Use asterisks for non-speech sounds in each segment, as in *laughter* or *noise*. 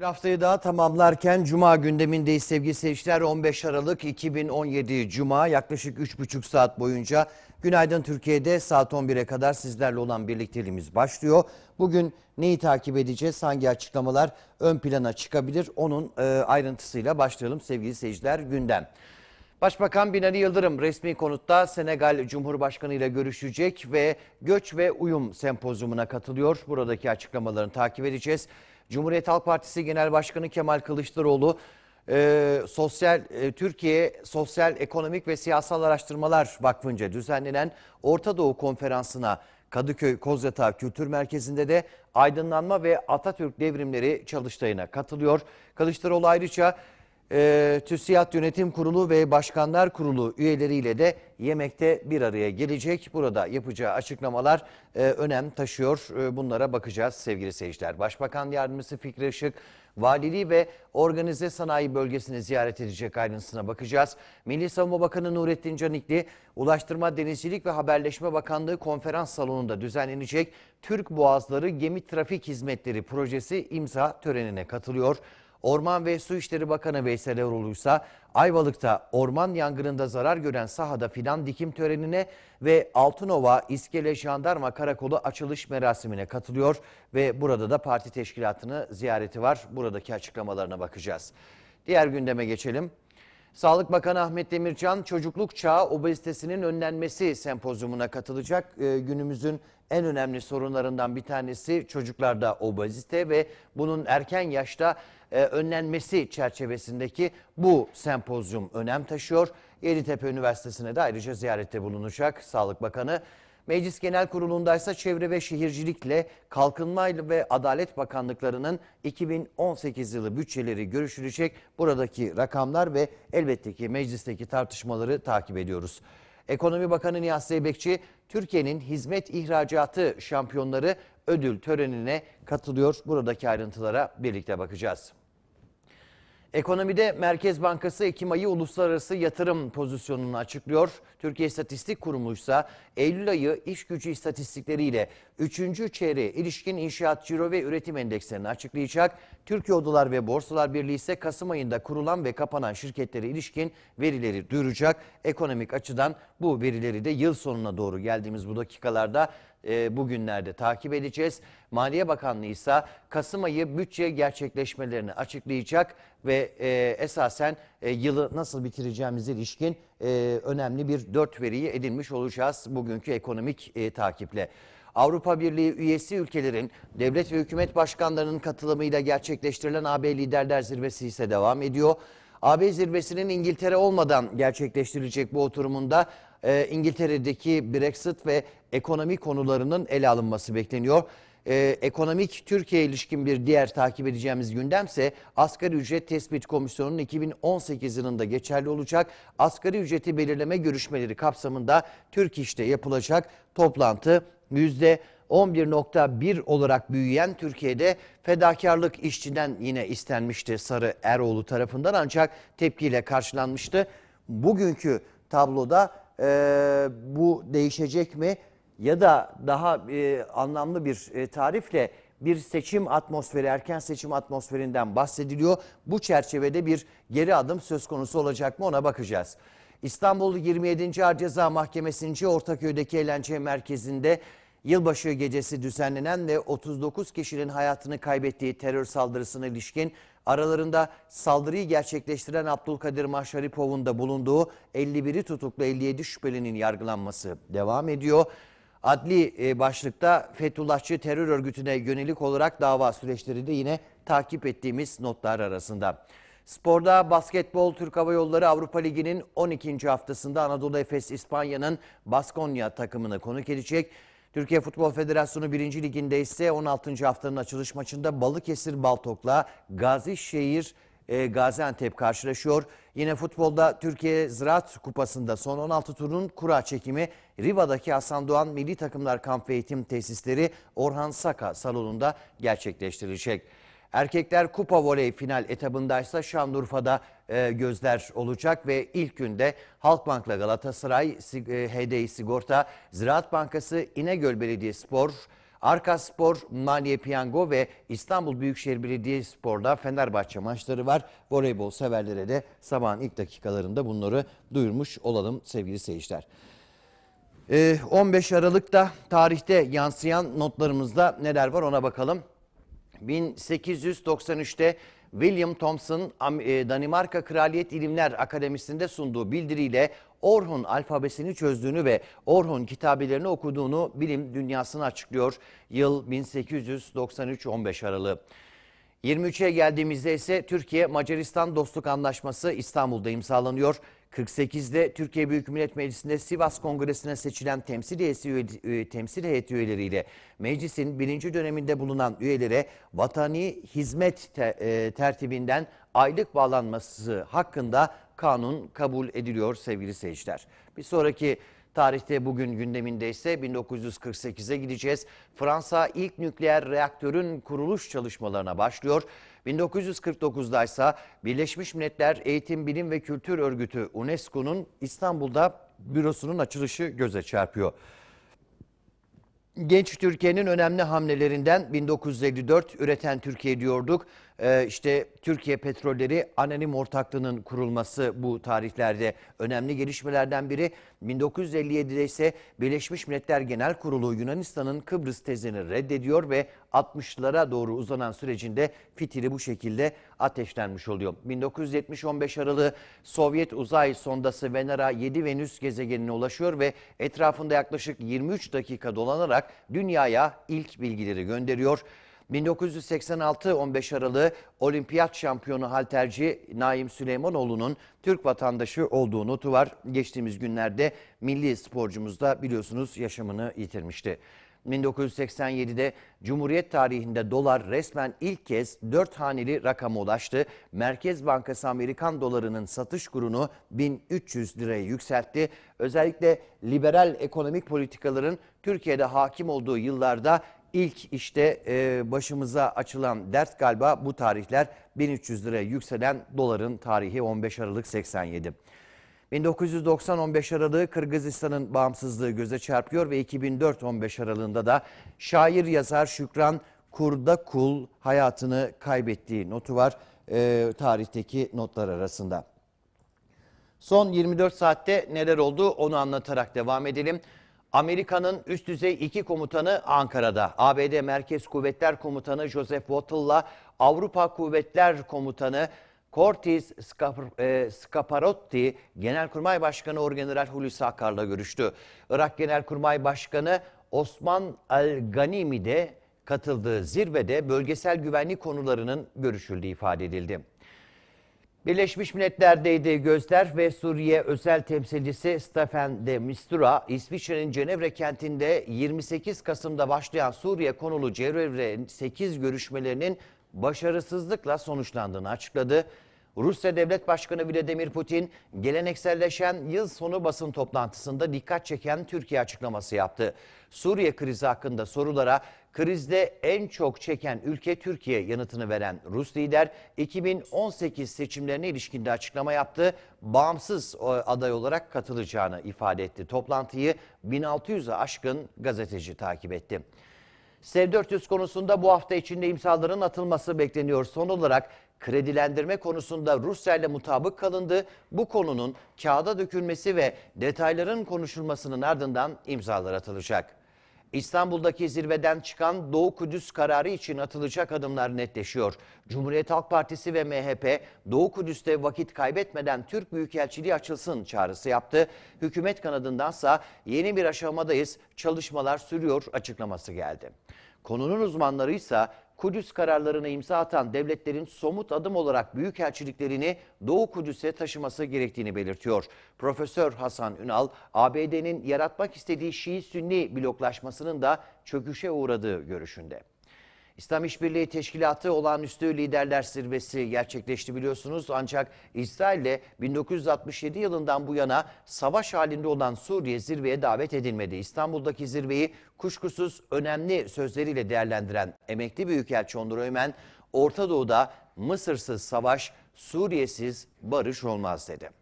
Bir haftayı daha tamamlarken Cuma gündemindeyiz sevgili seyirciler. 15 Aralık 2017 Cuma yaklaşık 3,5 saat boyunca Günaydın Türkiye'de saat 11'e kadar sizlerle olan birlikteliğimiz başlıyor. Bugün neyi takip edeceğiz, hangi açıklamalar ön plana çıkabilir onun e, ayrıntısıyla başlayalım sevgili seyirciler gündem. Başbakan Binali Yıldırım resmi konutta Senegal Cumhurbaşkanı ile görüşecek ve göç ve uyum sempozyumuna katılıyor. Buradaki açıklamalarını takip edeceğiz. Cumhuriyet Halk Partisi Genel Başkanı Kemal Kılıçdaroğlu e, Sosyal e, Türkiye Sosyal Ekonomik ve Siyasal Araştırmalar Vakfı'nca düzenlenen Orta Doğu Konferansı'na Kadıköy Kozyatağı Kültür Merkezi'nde de aydınlanma ve Atatürk devrimleri çalıştayına katılıyor. Kılıçdaroğlu ayrıca e, TÜSİAD Yönetim Kurulu ve Başkanlar Kurulu üyeleriyle de yemekte bir araya gelecek. Burada yapacağı açıklamalar e, önem taşıyor. E, bunlara bakacağız sevgili seyirciler. Başbakan Yardımcısı Fikri Işık, valiliği ve organize sanayi bölgesini ziyaret edecek ayrıntısına bakacağız. Milli Savunma Bakanı Nurettin Canikli, Ulaştırma Denizcilik ve Haberleşme Bakanlığı konferans salonunda düzenlenecek Türk Boğazları Gemi Trafik Hizmetleri Projesi imza törenine katılıyor. Orman ve Su İşleri Bakanı Veysel Eroğlu ise Ayvalık'ta orman yangınında zarar gören sahada fidan dikim törenine ve Altınova İskele Jandarma Karakolu açılış merasimine katılıyor ve burada da parti teşkilatını ziyareti var. Buradaki açıklamalarına bakacağız. Diğer gündeme geçelim. Sağlık Bakanı Ahmet Demircan çocukluk çağı obezitesinin önlenmesi sempozyumuna katılacak. Ee, günümüzün en önemli sorunlarından bir tanesi çocuklarda obezite ve bunun erken yaşta e, önlenmesi çerçevesindeki bu sempozyum önem taşıyor. Yeditepe Üniversitesi'ne de ayrıca ziyarette bulunacak Sağlık Bakanı. Meclis Genel Kurulundaysa Çevre ve Şehircilikle Kalkınma ve Adalet Bakanlıklarının 2018 yılı bütçeleri görüşülecek. Buradaki rakamlar ve elbette ki meclisteki tartışmaları takip ediyoruz. Ekonomi Bakanı Nihat Zeybekçi, Türkiye'nin hizmet ihracatı şampiyonları ödül törenine katılıyor. Buradaki ayrıntılara birlikte bakacağız. Ekonomide Merkez Bankası Ekim ayı uluslararası yatırım pozisyonunu açıklıyor. Türkiye İstatistik Kurumu ise Eylül ayı iş gücü istatistikleriyle 3. çeyreğe ilişkin inşaat ciro ve üretim endekslerini açıklayacak. Türkiye Odalar ve Borsalar Birliği ise Kasım ayında kurulan ve kapanan şirketlere ilişkin verileri duyuracak. Ekonomik açıdan bu verileri de yıl sonuna doğru geldiğimiz bu dakikalarda ee, bugünlerde takip edeceğiz. Maliye Bakanlığı ise Kasım ayı bütçe gerçekleşmelerini açıklayacak ve e, esasen e, yılı nasıl bitireceğimize ilişkin e, önemli bir dört veriyi edinmiş olacağız bugünkü ekonomik takiple. Avrupa Birliği üyesi ülkelerin devlet ve hükümet başkanlarının katılımıyla gerçekleştirilen AB Liderler Zirvesi ise devam ediyor. AB zirvesinin İngiltere olmadan gerçekleştirilecek bu oturumunda İngiltere'deki Brexit ve ekonomi konularının ele alınması bekleniyor. Ee, ekonomik Türkiye ilişkin bir diğer takip edeceğimiz gündemse asgari ücret tespit komisyonunun 2018 yılında geçerli olacak asgari ücreti belirleme görüşmeleri kapsamında Türk İş'te yapılacak toplantı yüzde 11.1 olarak büyüyen Türkiye'de fedakarlık işçiden yine istenmişti Sarı Eroğlu tarafından ancak tepkiyle karşılanmıştı. Bugünkü tabloda e, bu değişecek mi? ya da daha e, anlamlı bir e, tarifle bir seçim atmosferi, erken seçim atmosferinden bahsediliyor. Bu çerçevede bir geri adım söz konusu olacak mı ona bakacağız. İstanbul 27. Ağır Ceza Mahkemesi'nce Ortaköy'deki eğlence merkezinde yılbaşı gecesi düzenlenen ve 39 kişinin hayatını kaybettiği terör saldırısına ilişkin aralarında saldırıyı gerçekleştiren Abdülkadir Maşaripov'un da bulunduğu 51'i tutuklu 57 şüphelinin yargılanması devam ediyor. Adli e, başlıkta Fethullahçı terör örgütüne yönelik olarak dava süreçleri de yine takip ettiğimiz notlar arasında. Sporda basketbol Türk Hava Yolları Avrupa Ligi'nin 12. haftasında Anadolu Efes İspanya'nın Baskonya takımını konuk edecek. Türkiye Futbol Federasyonu 1. Ligi'nde ise 16. haftanın açılış maçında Balıkesir Baltok'la Gazişehir e, Gaziantep karşılaşıyor. Yine futbolda Türkiye Ziraat Kupası'nda son 16 turun kura çekimi Riva'daki Hasan Doğan Milli Takımlar Kamp ve Eğitim Tesisleri Orhan Saka salonunda gerçekleştirilecek. Erkekler Kupa Voley final etabında ise Şanlıurfa'da e, gözler olacak ve ilk günde Halkbank'la Galatasaray, e, HDI Sigorta, Ziraat Bankası, İnegöl Belediyespor Spor, Arka Spor, Maliye Piyango ve İstanbul Büyükşehir Spor'da Fenerbahçe maçları var. Voleybol severlere de sabahın ilk dakikalarında bunları duyurmuş olalım sevgili seyirciler. 15 ee, Aralık'ta tarihte yansıyan notlarımızda neler var ona bakalım. 1893'te William Thompson e, Danimarka Kraliyet İlimler Akademisi'nde sunduğu bildiriyle Orhun alfabesini çözdüğünü ve Orhun kitabelerini okuduğunu bilim dünyasına açıklıyor. Yıl 1893-15 aralığı. 23'e geldiğimizde ise Türkiye-Macaristan Dostluk Anlaşması İstanbul'da imzalanıyor. 48'de Türkiye Büyük Millet Meclisi'nde Sivas Kongresi'ne seçilen temsil, üyesi, e, temsil heyeti üyeleriyle meclisin birinci döneminde bulunan üyelere vatani hizmet te, e, tertibinden aylık bağlanması hakkında kanun kabul ediliyor sevgili seyirciler. Bir sonraki tarihte bugün gündeminde ise 1948'e gideceğiz. Fransa ilk nükleer reaktörün kuruluş çalışmalarına başlıyor. 1949'da ise Birleşmiş Milletler Eğitim, Bilim ve Kültür Örgütü UNESCO'nun İstanbul'da bürosunun açılışı göze çarpıyor. Genç Türkiye'nin önemli hamlelerinden 1954 üreten Türkiye diyorduk. Ee, işte Türkiye Petrolleri Anonim Ortaklığı'nın kurulması bu tarihlerde önemli gelişmelerden biri. 1957'de ise Birleşmiş Milletler Genel Kurulu Yunanistan'ın Kıbrıs tezini reddediyor ve 60'lara doğru uzanan sürecinde fitili bu şekilde ateşlenmiş oluyor. 1970-15 aralığı Sovyet uzay sondası Venera 7 Venüs gezegenine ulaşıyor ve etrafında yaklaşık 23 dakika dolanarak dünyaya ilk bilgileri gönderiyor. 1986 15 Aralık'ı olimpiyat şampiyonu halterci Naim Süleymanoğlu'nun Türk vatandaşı olduğu notu var. Geçtiğimiz günlerde milli sporcumuz da biliyorsunuz yaşamını yitirmişti. 1987'de Cumhuriyet tarihinde dolar resmen ilk kez 4 haneli rakama ulaştı. Merkez Bankası Amerikan dolarının satış kurunu 1300 liraya yükseltti. Özellikle liberal ekonomik politikaların Türkiye'de hakim olduğu yıllarda ilk işte e, başımıza açılan dert galiba bu tarihler 1300 liraya yükselen doların tarihi 15 Aralık 87. 1990-15 Aralık'ı Kırgızistan'ın bağımsızlığı göze çarpıyor ve 2004-15 Aralık'ında da şair yazar Şükran Kurdakul hayatını kaybettiği notu var e, tarihteki notlar arasında. Son 24 saatte neler oldu onu anlatarak devam edelim. Amerika'nın üst düzey iki komutanı Ankara'da. ABD Merkez Kuvvetler Komutanı Joseph Wattle'la Avrupa Kuvvetler Komutanı Cortis e, Scaparotti Genelkurmay Başkanı Orgeneral Hulusi Akar'la görüştü. Irak Genelkurmay Başkanı Osman El-Ganimi de katıldığı zirvede bölgesel güvenlik konularının görüşüldüğü ifade edildi. Birleşmiş Milletler'deydi Gözler ve Suriye özel temsilcisi Stefan de Mistura, İsviçre'nin Cenevre kentinde 28 Kasım'da başlayan Suriye konulu Cenevre 8 görüşmelerinin başarısızlıkla sonuçlandığını açıkladı. Rusya Devlet Başkanı Vladimir Putin gelenekselleşen yıl sonu basın toplantısında dikkat çeken Türkiye açıklaması yaptı. Suriye krizi hakkında sorulara krizde en çok çeken ülke Türkiye yanıtını veren Rus lider 2018 seçimlerine ilişkinde açıklama yaptı. Bağımsız e, aday olarak katılacağını ifade etti. Toplantıyı 1600'e aşkın gazeteci takip etti. S-400 konusunda bu hafta içinde imzaların atılması bekleniyor. Son olarak kredilendirme konusunda Rusya ile mutabık kalındı. Bu konunun kağıda dökülmesi ve detayların konuşulmasının ardından imzalar atılacak. İstanbul'daki zirveden çıkan Doğu Kudüs kararı için atılacak adımlar netleşiyor. Cumhuriyet Halk Partisi ve MHP Doğu Kudüs'te vakit kaybetmeden Türk Büyükelçiliği açılsın çağrısı yaptı. Hükümet kanadındansa yeni bir aşamadayız çalışmalar sürüyor açıklaması geldi. Konunun uzmanları ise Kudüs kararlarını imza atan devletlerin somut adım olarak büyükelçiliklerini Doğu Kudüs'e taşıması gerektiğini belirtiyor. Profesör Hasan Ünal, ABD'nin yaratmak istediği Şii-Sünni bloklaşmasının da çöküşe uğradığı görüşünde. İslam İşbirliği Teşkilatı olağanüstü liderler zirvesi gerçekleşti biliyorsunuz. Ancak İsrail'le 1967 yılından bu yana savaş halinde olan Suriye zirveye davet edilmedi. İstanbul'daki zirveyi kuşkusuz önemli sözleriyle değerlendiren emekli büyükelçi Onur Öğmen, Orta Doğu'da Mısırsız savaş, Suriyesiz barış olmaz dedi.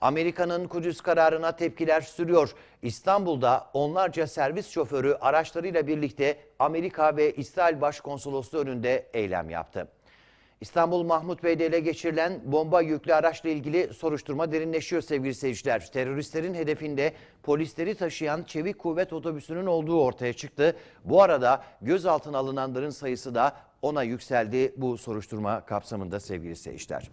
Amerika'nın Kudüs kararına tepkiler sürüyor. İstanbul'da onlarca servis şoförü araçlarıyla birlikte Amerika ve İsrail Başkonsolosluğu önünde eylem yaptı. İstanbul Mahmut Bey'de ele geçirilen bomba yüklü araçla ilgili soruşturma derinleşiyor sevgili seyirciler. Teröristlerin hedefinde polisleri taşıyan çevik kuvvet otobüsünün olduğu ortaya çıktı. Bu arada gözaltına alınanların sayısı da ona yükseldi bu soruşturma kapsamında sevgili seyirciler.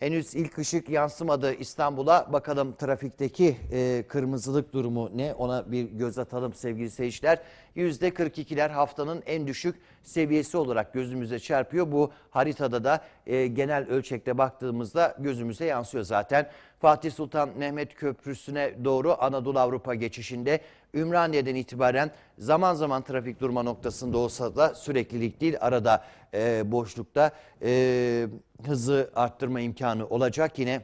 Henüz ilk ışık yansımadı İstanbul'a. Bakalım trafikteki e, kırmızılık durumu ne? Ona bir göz atalım sevgili seyirciler. %42'ler haftanın en düşük seviyesi olarak gözümüze çarpıyor. Bu haritada da e, genel ölçekte baktığımızda gözümüze yansıyor zaten. Fatih Sultan Mehmet Köprüsü'ne doğru Anadolu Avrupa geçişinde Ümraniye'den itibaren zaman zaman trafik durma noktasında olsa da süreklilik değil arada e, boşlukta e, hızı arttırma imkanı olacak. Yine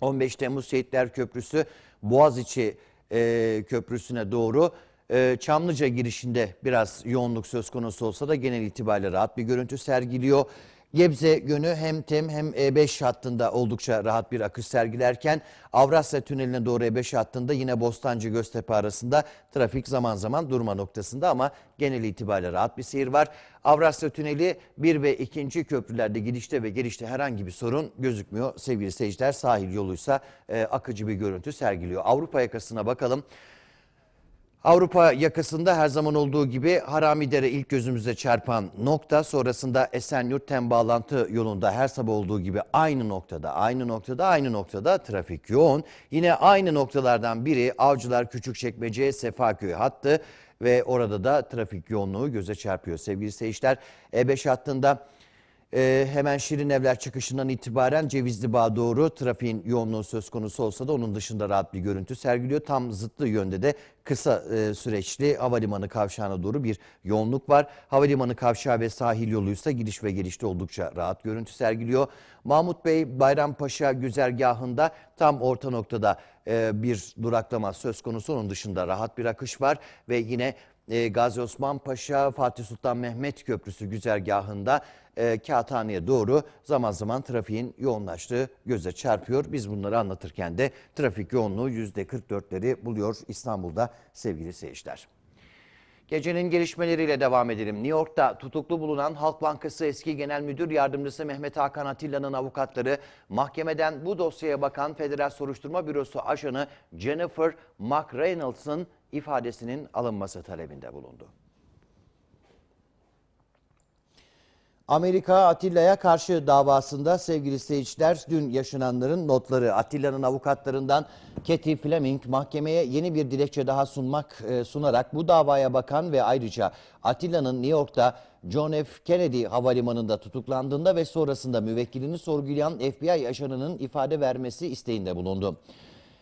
15 Temmuz Şehitler Köprüsü Boğaziçi e, Köprüsü'ne doğru e, Çamlıca girişinde biraz yoğunluk söz konusu olsa da genel itibariyle rahat bir görüntü sergiliyor. Gebze yönü hem TEM hem E5 hattında oldukça rahat bir akış sergilerken Avrasya Tüneli'ne doğru E5 hattında yine Bostancı Göztepe arasında trafik zaman zaman durma noktasında ama genel itibariyle rahat bir seyir var. Avrasya Tüneli 1 ve 2. köprülerde gidişte ve gelişte herhangi bir sorun gözükmüyor. Sevgili seyirciler sahil yoluysa e, akıcı bir görüntü sergiliyor. Avrupa yakasına bakalım. Avrupa yakasında her zaman olduğu gibi Haramidere ilk gözümüze çarpan nokta sonrasında Esenyurt-Tem bağlantı yolunda her sabah olduğu gibi aynı noktada, aynı noktada, aynı noktada trafik yoğun. Yine aynı noktalardan biri Avcılar Küçükçekmece Sefaköy hattı ve orada da trafik yoğunluğu göze çarpıyor. Sevgili seyirciler E5 hattında ee, hemen Şirin Evler çıkışından itibaren Cevizli Bağ doğru trafiğin yoğunluğu söz konusu olsa da onun dışında rahat bir görüntü sergiliyor. Tam zıtlı yönde de kısa e, süreçli havalimanı kavşağına doğru bir yoğunluk var. Havalimanı kavşağı ve sahil yoluysa giriş ve gelişte oldukça rahat görüntü sergiliyor. Mahmut Bey Bayrampaşa güzergahında tam orta noktada e, bir duraklama söz konusu. Onun dışında rahat bir akış var ve yine ee, Gazi Osman Paşa Fatih Sultan Mehmet Köprüsü güzergahında e, Kağıthane'ye doğru zaman zaman trafiğin yoğunlaştığı göze çarpıyor. Biz bunları anlatırken de trafik yoğunluğu %44'leri buluyor İstanbul'da sevgili seyirciler. Gecenin gelişmeleriyle devam edelim. New York'ta tutuklu bulunan Halk Bankası eski genel müdür yardımcısı Mehmet Hakan Atilla'nın avukatları mahkemeden bu dosyaya bakan Federal Soruşturma Bürosu ajanı Jennifer McReynolds'ın ifadesinin alınması talebinde bulundu. Amerika Atilla'ya karşı davasında sevgili seyirciler dün yaşananların notları Atilla'nın avukatlarından Katie Fleming mahkemeye yeni bir dilekçe daha sunmak e, sunarak bu davaya bakan ve ayrıca Atilla'nın New York'ta John F. Kennedy havalimanında tutuklandığında ve sonrasında müvekkilini sorgulayan FBI ajanının ifade vermesi isteğinde bulundu.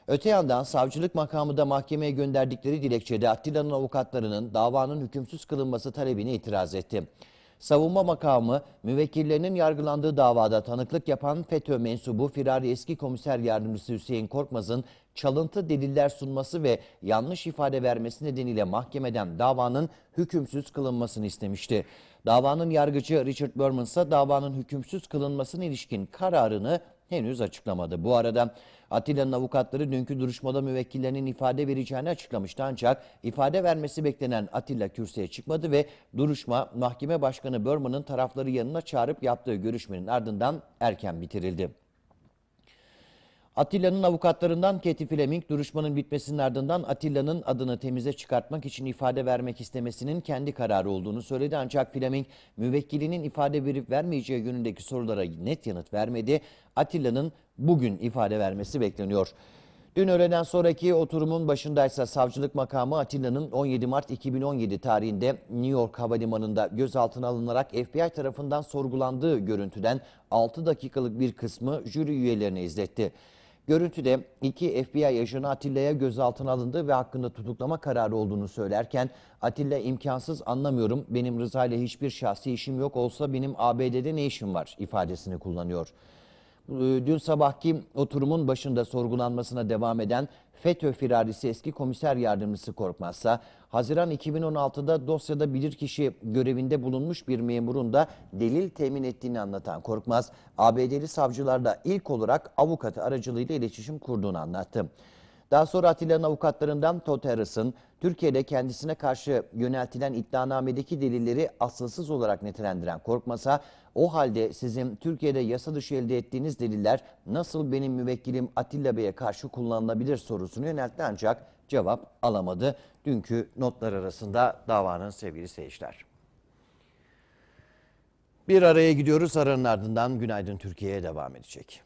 Öte yandan savcılık makamı da mahkemeye gönderdikleri dilekçede Attila'nın avukatlarının davanın hükümsüz kılınması talebine itiraz etti. Savunma makamı müvekkillerinin yargılandığı davada tanıklık yapan FETÖ mensubu firari eski komiser yardımcısı Hüseyin Korkmaz'ın çalıntı deliller sunması ve yanlış ifade vermesi nedeniyle mahkemeden davanın hükümsüz kılınmasını istemişti. Davanın yargıcı Richard Berman ise davanın hükümsüz kılınmasına ilişkin kararını henüz açıklamadı. Bu arada Atilla'nın avukatları dünkü duruşmada müvekkillerinin ifade vereceğini açıklamıştı ancak ifade vermesi beklenen Atilla kürsüye çıkmadı ve duruşma mahkeme başkanı Berman'ın tarafları yanına çağırıp yaptığı görüşmenin ardından erken bitirildi. Atilla'nın avukatlarından Katie Fleming, duruşmanın bitmesinin ardından Atilla'nın adını temize çıkartmak için ifade vermek istemesinin kendi kararı olduğunu söyledi. Ancak Fleming, müvekkilinin ifade verip vermeyeceği yönündeki sorulara net yanıt vermedi. Atilla'nın bugün ifade vermesi bekleniyor. Dün öğleden sonraki oturumun başındaysa savcılık makamı Atilla'nın 17 Mart 2017 tarihinde New York Havalimanı'nda gözaltına alınarak FBI tarafından sorgulandığı görüntüden 6 dakikalık bir kısmı jüri üyelerine izletti. Görüntüde iki FBI ajanı Atilla'ya gözaltına alındı ve hakkında tutuklama kararı olduğunu söylerken Atilla imkansız anlamıyorum benim Rıza ile hiçbir şahsi işim yok olsa benim ABD'de ne işim var ifadesini kullanıyor e, dün sabahki oturumun başında sorgulanmasına devam eden FETÖ firarisi eski komiser yardımcısı Korkmazsa Haziran 2016'da dosyada bilirkişi görevinde bulunmuş bir memurun da delil temin ettiğini anlatan Korkmaz, ABD'li savcılarla ilk olarak avukatı aracılığıyla iletişim kurduğunu anlattı. Daha sonra Atilla'nın avukatlarından Todd Harris'ın Türkiye'de kendisine karşı yöneltilen iddianamedeki delilleri asılsız olarak nitelendiren Korkmaz'a o halde sizin Türkiye'de yasa dışı elde ettiğiniz deliller nasıl benim müvekkilim Atilla Bey'e karşı kullanılabilir sorusunu yöneltti ancak cevap alamadı. Dünkü notlar arasında davanın sevgili seyirciler. Bir araya gidiyoruz. Aranın ardından Günaydın Türkiye'ye devam edecek.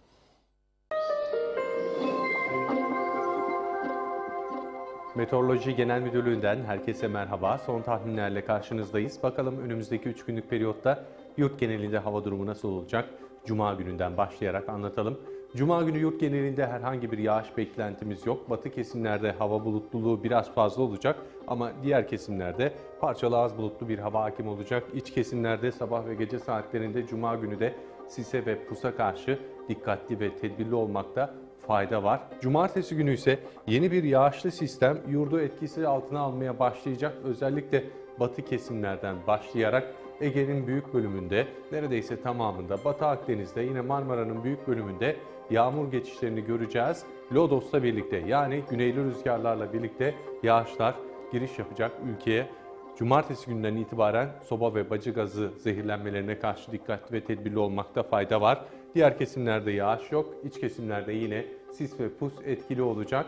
Meteoroloji Genel Müdürlüğü'nden herkese merhaba. Son tahminlerle karşınızdayız. Bakalım önümüzdeki 3 günlük periyotta yurt genelinde hava durumu nasıl olacak? Cuma gününden başlayarak anlatalım. Cuma günü yurt genelinde herhangi bir yağış beklentimiz yok. Batı kesimlerde hava bulutluluğu biraz fazla olacak ama diğer kesimlerde parçalı az bulutlu bir hava hakim olacak. İç kesimlerde sabah ve gece saatlerinde Cuma günü de sise ve pusa karşı dikkatli ve tedbirli olmakta fayda var. Cumartesi günü ise yeni bir yağışlı sistem yurdu etkisi altına almaya başlayacak. Özellikle batı kesimlerden başlayarak Ege'nin büyük bölümünde, neredeyse tamamında, Batı Akdeniz'de, yine Marmara'nın büyük bölümünde yağmur geçişlerini göreceğiz. Lodos'la birlikte yani güneyli rüzgarlarla birlikte yağışlar giriş yapacak ülkeye. Cumartesi günden itibaren soba ve bacı gazı zehirlenmelerine karşı dikkatli ve tedbirli olmakta fayda var. Diğer kesimlerde yağış yok. İç kesimlerde yine sis ve pus etkili olacak.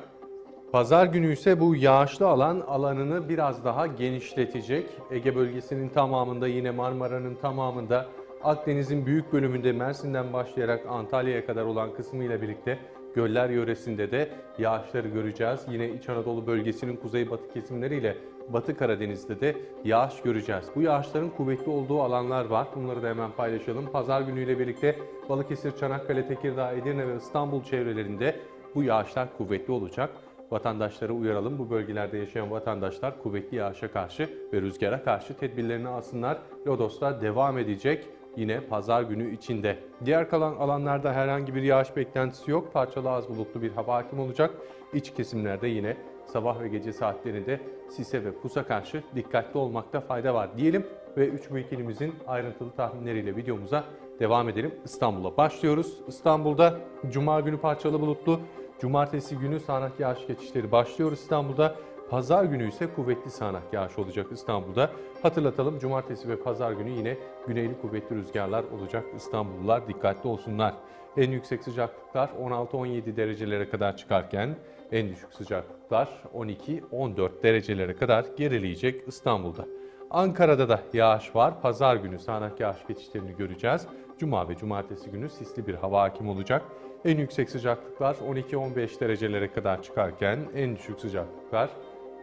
Pazar günü ise bu yağışlı alan alanını biraz daha genişletecek. Ege bölgesinin tamamında yine Marmara'nın tamamında Akdeniz'in büyük bölümünde Mersin'den başlayarak Antalya'ya kadar olan kısmıyla birlikte Göller yöresinde de yağışları göreceğiz. Yine İç Anadolu bölgesinin kuzeybatı kesimleriyle Batı Karadeniz'de de yağış göreceğiz. Bu yağışların kuvvetli olduğu alanlar var. Bunları da hemen paylaşalım. Pazar günüyle birlikte Balıkesir, Çanakkale, Tekirdağ, Edirne ve İstanbul çevrelerinde bu yağışlar kuvvetli olacak. Vatandaşları uyaralım. Bu bölgelerde yaşayan vatandaşlar kuvvetli yağışa karşı ve rüzgara karşı tedbirlerini alsınlar. Lodos'ta devam edecek yine pazar günü içinde. Diğer kalan alanlarda herhangi bir yağış beklentisi yok. Parçalı az bulutlu bir hava hakim olacak. İç kesimlerde yine sabah ve gece saatlerinde sise ve pusa karşı dikkatli olmakta fayda var diyelim ve 3 büyük ilimizin ayrıntılı tahminleriyle videomuza devam edelim. İstanbul'a başlıyoruz. İstanbul'da cuma günü parçalı bulutlu, cumartesi günü sağanak yağış geçişleri başlıyor İstanbul'da. Pazar günü ise kuvvetli sağanak yağış olacak İstanbul'da. Hatırlatalım cumartesi ve pazar günü yine güneyli kuvvetli rüzgarlar olacak. İstanbullular dikkatli olsunlar. En yüksek sıcaklıklar 16-17 derecelere kadar çıkarken en düşük sıcaklıklar 12-14 derecelere kadar gerileyecek İstanbul'da. Ankara'da da yağış var. Pazar günü sağanak yağış geçişlerini göreceğiz. Cuma ve cumartesi günü sisli bir hava hakim olacak. En yüksek sıcaklıklar 12-15 derecelere kadar çıkarken en düşük sıcaklıklar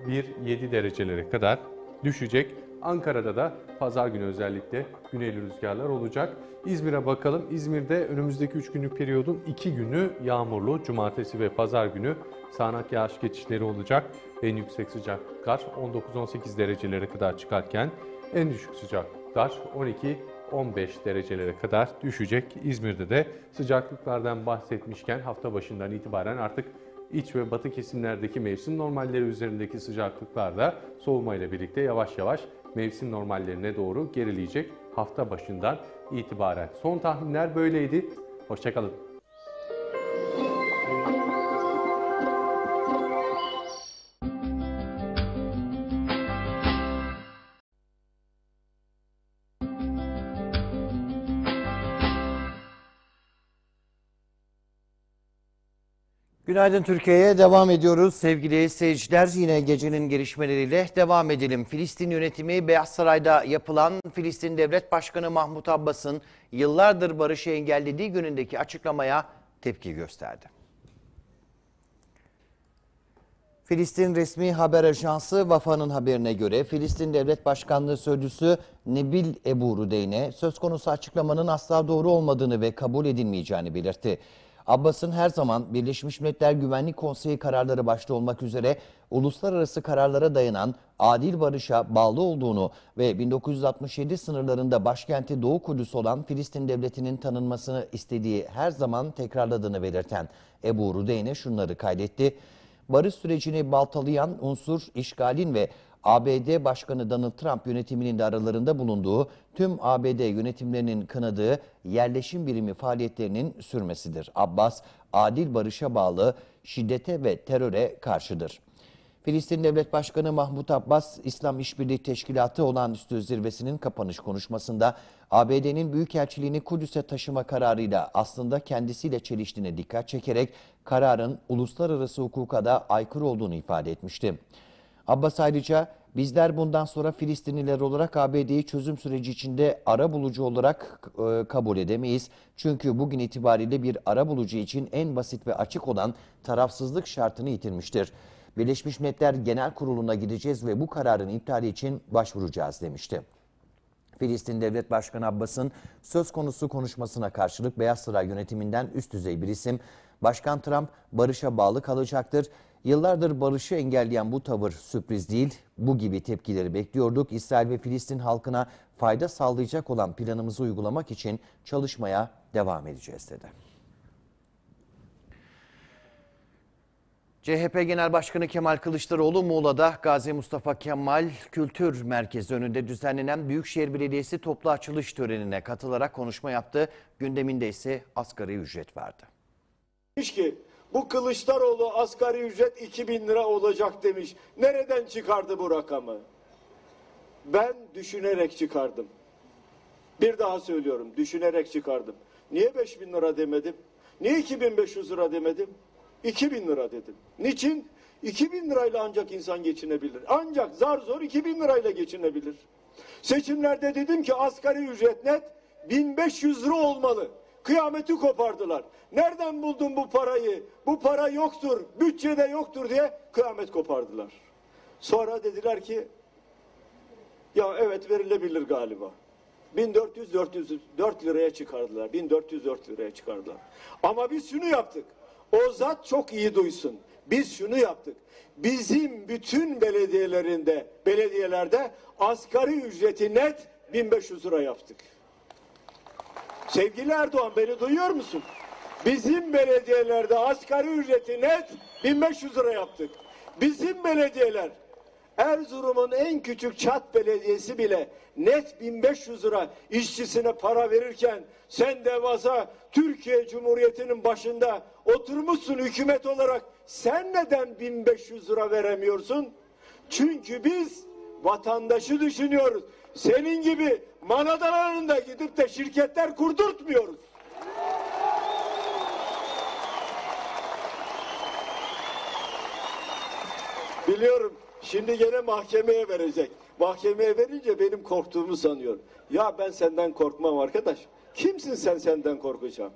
1-7 derecelere kadar düşecek. Ankara'da da pazar günü özellikle güneyli rüzgarlar olacak. İzmir'e bakalım. İzmir'de önümüzdeki 3 günlük periyodun 2 günü yağmurlu. Cumartesi ve pazar günü sağanak yağış geçişleri olacak. En yüksek sıcaklıklar 19-18 derecelere kadar çıkarken en düşük sıcaklıklar 12 15 derecelere kadar düşecek. İzmir'de de sıcaklıklardan bahsetmişken hafta başından itibaren artık İç ve batı kesimlerdeki mevsim normalleri üzerindeki sıcaklıklar da soğumayla birlikte yavaş yavaş mevsim normallerine doğru gerileyecek hafta başından itibaren. Son tahminler böyleydi. Hoşçakalın. Günaydın Türkiye'ye devam ediyoruz. Sevgili seyirciler yine gecenin gelişmeleriyle devam edelim. Filistin yönetimi Beyaz Saray'da yapılan Filistin Devlet Başkanı Mahmut Abbas'ın yıllardır barışı engellediği günündeki açıklamaya tepki gösterdi. Filistin resmi haber ajansı Vafa'nın haberine göre Filistin Devlet Başkanlığı Sözcüsü Nebil Ebu Rudeyne söz konusu açıklamanın asla doğru olmadığını ve kabul edilmeyeceğini belirtti. Abbas'ın her zaman Birleşmiş Milletler Güvenlik Konseyi kararları başta olmak üzere uluslararası kararlara dayanan adil barışa bağlı olduğunu ve 1967 sınırlarında başkenti Doğu Kudüs olan Filistin devletinin tanınmasını istediği her zaman tekrarladığını belirten Ebu Rudeyne şunları kaydetti. Barış sürecini baltalayan unsur işgalin ve ABD Başkanı Donald Trump yönetiminin de aralarında bulunduğu tüm ABD yönetimlerinin kınadığı yerleşim birimi faaliyetlerinin sürmesidir. Abbas, adil barışa bağlı şiddete ve teröre karşıdır. Filistin Devlet Başkanı Mahmut Abbas, İslam İşbirliği Teşkilatı olan olağanüstü zirvesinin kapanış konuşmasında ABD'nin büyükelçiliğini Kudüs'e taşıma kararıyla aslında kendisiyle çeliştiğine dikkat çekerek kararın uluslararası hukuka da aykırı olduğunu ifade etmişti. Abbas ayrıca bizler bundan sonra Filistinliler olarak ABD'yi çözüm süreci içinde ara bulucu olarak e, kabul edemeyiz. Çünkü bugün itibariyle bir ara bulucu için en basit ve açık olan tarafsızlık şartını yitirmiştir. Birleşmiş Milletler Genel Kurulu'na gideceğiz ve bu kararın iptali için başvuracağız demişti. Filistin Devlet Başkanı Abbas'ın söz konusu konuşmasına karşılık Beyaz Saray yönetiminden üst düzey bir isim, Başkan Trump barışa bağlı kalacaktır Yıllardır barışı engelleyen bu tavır sürpriz değil. Bu gibi tepkileri bekliyorduk. İsrail ve Filistin halkına fayda sağlayacak olan planımızı uygulamak için çalışmaya devam edeceğiz dedi. CHP Genel Başkanı Kemal Kılıçdaroğlu Muğla'da Gazi Mustafa Kemal Kültür Merkezi önünde düzenlenen Büyükşehir Belediyesi toplu açılış törenine katılarak konuşma yaptı. Gündeminde ise asgari ücret vardı. Keşke bu Kılıçdaroğlu asgari ücret 2000 lira olacak demiş. Nereden çıkardı bu rakamı? Ben düşünerek çıkardım. Bir daha söylüyorum düşünerek çıkardım. Niye 5000 lira demedim? Niye 2500 lira demedim? 2000 lira dedim. Niçin? 2000 lirayla ancak insan geçinebilir. Ancak zar zor 2000 lirayla geçinebilir. Seçimlerde dedim ki asgari ücret net 1500 lira olmalı kıyameti kopardılar. Nereden buldun bu parayı? Bu para yoktur, bütçede yoktur diye kıyamet kopardılar. Sonra dediler ki ya evet verilebilir galiba. 1400 400 4 liraya çıkardılar. 1404 liraya çıkardılar. Ama biz şunu yaptık. O zat çok iyi duysun. Biz şunu yaptık. Bizim bütün belediyelerinde, belediyelerde asgari ücreti net 1500 lira yaptık. Sevgili Erdoğan beni duyuyor musun? Bizim belediyelerde asgari ücreti net 1500 lira yaptık. Bizim belediyeler Erzurum'un en küçük Çat Belediyesi bile net 1500 lira işçisine para verirken sen devasa Türkiye Cumhuriyeti'nin başında oturmuşsun hükümet olarak sen neden 1500 lira veremiyorsun? Çünkü biz vatandaşı düşünüyoruz. Senin gibi manadalarında gidip de şirketler kurdurtmuyoruz. Biliyorum şimdi gene mahkemeye verecek. Mahkemeye verince benim korktuğumu sanıyor. Ya ben senden korkmam arkadaş. Kimsin sen senden korkacağım?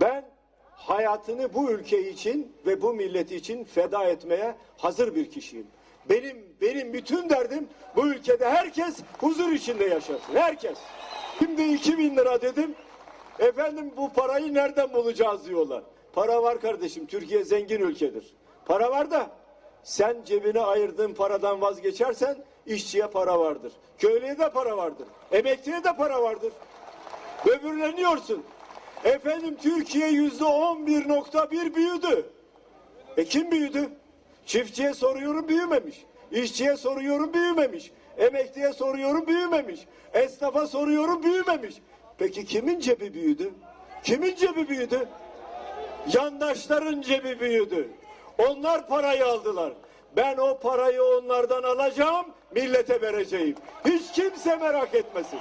Ben hayatını bu ülke için ve bu millet için feda etmeye hazır bir kişiyim. Benim benim bütün derdim bu ülkede herkes huzur içinde yaşasın. Herkes. Şimdi 2000 lira dedim. Efendim bu parayı nereden bulacağız diyorlar. Para var kardeşim. Türkiye zengin ülkedir. Para var da sen cebine ayırdığın paradan vazgeçersen işçiye para vardır. Köylüye de para vardır. Emekliye de para vardır. Böbürleniyorsun. Efendim Türkiye yüzde on bir nokta bir büyüdü. E kim büyüdü? Çiftçiye soruyorum büyümemiş. İşçiye soruyorum büyümemiş. Emekliye soruyorum büyümemiş. Esnafa soruyorum büyümemiş. Peki kimin cebi büyüdü? Kimin cebi büyüdü? Yandaşların cebi büyüdü. Onlar parayı aldılar. Ben o parayı onlardan alacağım, millete vereceğim. Hiç kimse merak etmesin.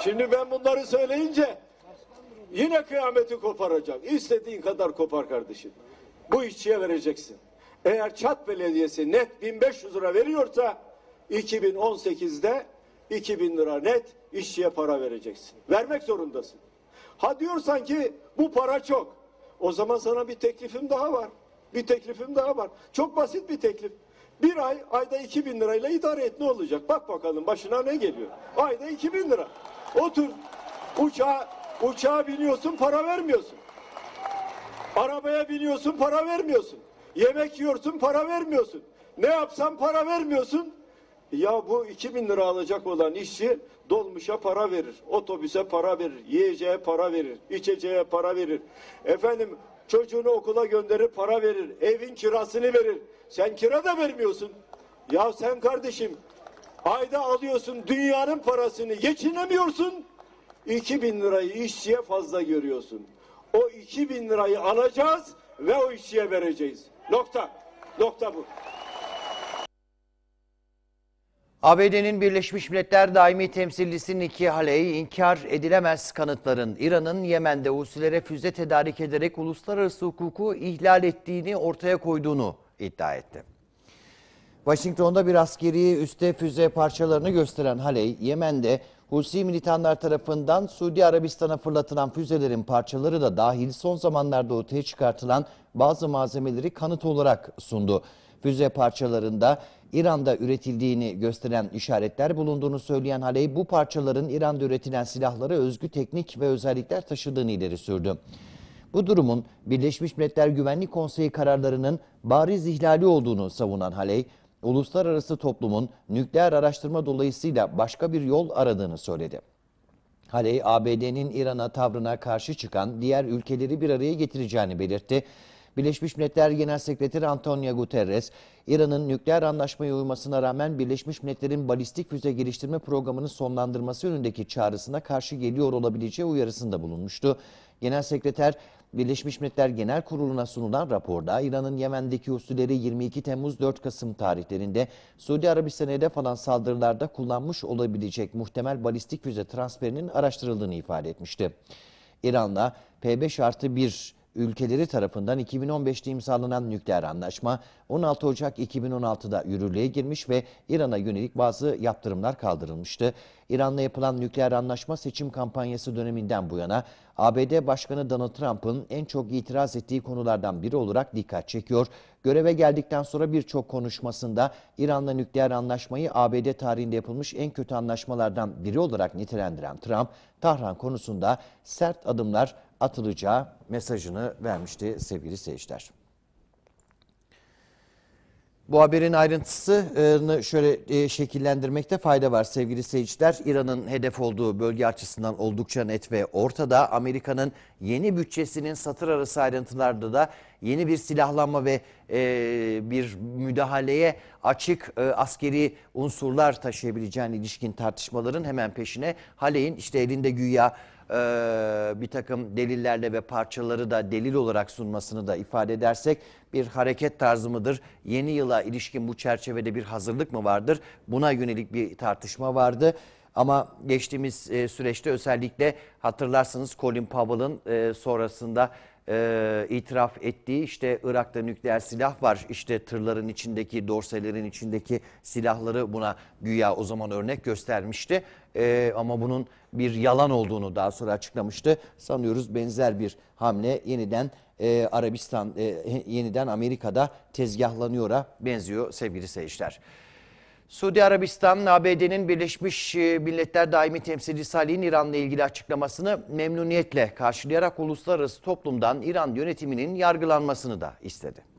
Şimdi ben bunları söyleyince yine kıyameti koparacağım, İstediğin kadar kopar kardeşim bu işçiye vereceksin. Eğer Çat Belediyesi net 1500 lira veriyorsa 2018'de 2000 lira net işçiye para vereceksin. Vermek zorundasın. Ha diyorsan ki bu para çok. O zaman sana bir teklifim daha var. Bir teklifim daha var. Çok basit bir teklif. Bir ay ayda 2000 lirayla idare et ne olacak? Bak bakalım başına ne geliyor. Ayda 2000 lira. Otur uçağa uçağa biniyorsun para vermiyorsun. Arabaya biniyorsun para vermiyorsun. Yemek yiyorsun para vermiyorsun. Ne yapsan para vermiyorsun. Ya bu 2000 lira alacak olan işçi dolmuşa para verir, otobüse para verir, yiyeceğe para verir, içeceğe para verir. Efendim çocuğunu okula gönderir para verir, evin kirasını verir. Sen kira da vermiyorsun. Ya sen kardeşim ayda alıyorsun dünyanın parasını geçinemiyorsun. 2000 lirayı işçiye fazla görüyorsun. O 2000 lirayı alacağız ve o işçiye vereceğiz. Nokta. Nokta bu. ABD'nin Birleşmiş Milletler Daimi Temsilcisi Nikki Haley, inkar edilemez kanıtların İran'ın Yemen'de husilere füze tedarik ederek uluslararası hukuku ihlal ettiğini ortaya koyduğunu iddia etti. Washington'da bir askeri üste füze parçalarını gösteren Haley, Yemen'de Husi militanlar tarafından Suudi Arabistan'a fırlatılan füzelerin parçaları da dahil son zamanlarda ortaya çıkartılan bazı malzemeleri kanıt olarak sundu. Füze parçalarında İran'da üretildiğini gösteren işaretler bulunduğunu söyleyen Haley bu parçaların İran'da üretilen silahlara özgü teknik ve özellikler taşıdığını ileri sürdü. Bu durumun Birleşmiş Milletler Güvenlik Konseyi kararlarının bariz ihlali olduğunu savunan Haley, uluslararası toplumun nükleer araştırma dolayısıyla başka bir yol aradığını söyledi. Haley, ABD'nin İran'a tavrına karşı çıkan diğer ülkeleri bir araya getireceğini belirtti. Birleşmiş Milletler Genel Sekreteri Antonio Guterres, İran'ın nükleer anlaşmaya uymasına rağmen Birleşmiş Milletler'in balistik füze geliştirme programını sonlandırması yönündeki çağrısına karşı geliyor olabileceği uyarısında bulunmuştu. Genel Sekreter, Birleşmiş Milletler Genel Kurulu'na sunulan raporda İran'ın Yemen'deki usulleri 22 Temmuz 4 Kasım tarihlerinde Suudi Arabistan'a hedef alan saldırılarda kullanmış olabilecek muhtemel balistik füze transferinin araştırıldığını ifade etmişti. İran'la P5 artı 1 ülkeleri tarafından 2015'te imzalanan nükleer anlaşma 16 Ocak 2016'da yürürlüğe girmiş ve İran'a yönelik bazı yaptırımlar kaldırılmıştı. İran'la yapılan nükleer anlaşma seçim kampanyası döneminden bu yana ABD Başkanı Donald Trump'ın en çok itiraz ettiği konulardan biri olarak dikkat çekiyor. Göreve geldikten sonra birçok konuşmasında İran'la nükleer anlaşmayı ABD tarihinde yapılmış en kötü anlaşmalardan biri olarak nitelendiren Trump, Tahran konusunda sert adımlar atılacağı mesajını vermişti sevgili seyirciler. Bu haberin ayrıntısını şöyle e, şekillendirmekte fayda var sevgili seyirciler. İran'ın hedef olduğu bölge açısından oldukça net ve ortada. Amerika'nın yeni bütçesinin satır arası ayrıntılarda da yeni bir silahlanma ve e, bir müdahaleye açık e, askeri unsurlar taşıyabileceğine ilişkin tartışmaların hemen peşine Haley'in işte elinde güya e, bir takım delillerle ve parçaları da delil olarak sunmasını da ifade edersek bir hareket tarzı mıdır? Yeni yıla ilişkin bu çerçevede bir hazırlık mı vardır? Buna yönelik bir tartışma vardı. Ama geçtiğimiz e, süreçte özellikle hatırlarsanız Colin Powell'ın e, sonrasında e, itiraf ettiği işte Irak'ta nükleer silah var. İşte tırların içindeki, dorselerin içindeki silahları buna güya o zaman örnek göstermişti. E, ama bunun bir yalan olduğunu daha sonra açıklamıştı. Sanıyoruz benzer bir hamle yeniden e, Arabistan, e, yeniden Amerika'da tezgahlanıyor'a benziyor sevgili seyirciler. Suudi Arabistan, ABD'nin Birleşmiş e, Milletler Daimi Temsilcisi Ali'nin İran'la ilgili açıklamasını memnuniyetle karşılayarak uluslararası toplumdan İran yönetiminin yargılanmasını da istedi.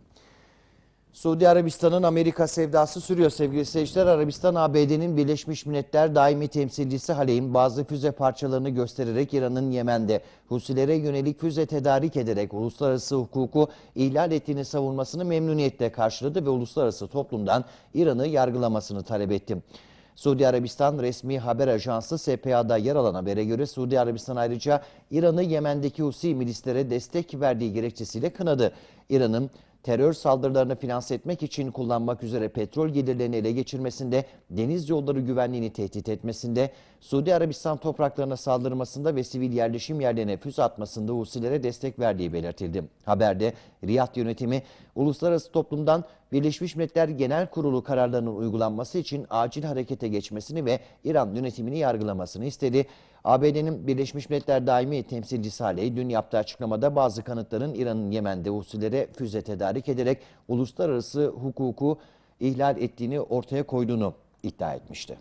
Suudi Arabistan'ın Amerika sevdası sürüyor sevgili seyirciler. Arabistan ABD'nin Birleşmiş Milletler Daimi Temsilcisi Haleym bazı füze parçalarını göstererek İran'ın Yemen'de Husilere yönelik füze tedarik ederek uluslararası hukuku ihlal ettiğini savunmasını memnuniyetle karşıladı ve uluslararası toplumdan İran'ı yargılamasını talep etti. Suudi Arabistan resmi haber ajansı SPA'da yer alan habere göre Suudi Arabistan ayrıca İran'ı Yemen'deki Husi milislere destek verdiği gerekçesiyle kınadı. İran'ın terör saldırılarını finanse etmek için kullanmak üzere petrol gelirlerini ele geçirmesinde, deniz yolları güvenliğini tehdit etmesinde, Suudi Arabistan topraklarına saldırmasında ve sivil yerleşim yerlerine füze atmasında Husilere destek verdiği belirtildi. Haberde Riyad yönetimi uluslararası toplumdan Birleşmiş Milletler Genel Kurulu kararlarının uygulanması için acil harekete geçmesini ve İran yönetimini yargılamasını istedi. ABD'nin Birleşmiş Milletler Daimi Temsilcisi Haley dün yaptığı açıklamada bazı kanıtların İran'ın Yemen'de Husilere füze tedarik ederek uluslararası hukuku ihlal ettiğini ortaya koyduğunu iddia etmişti.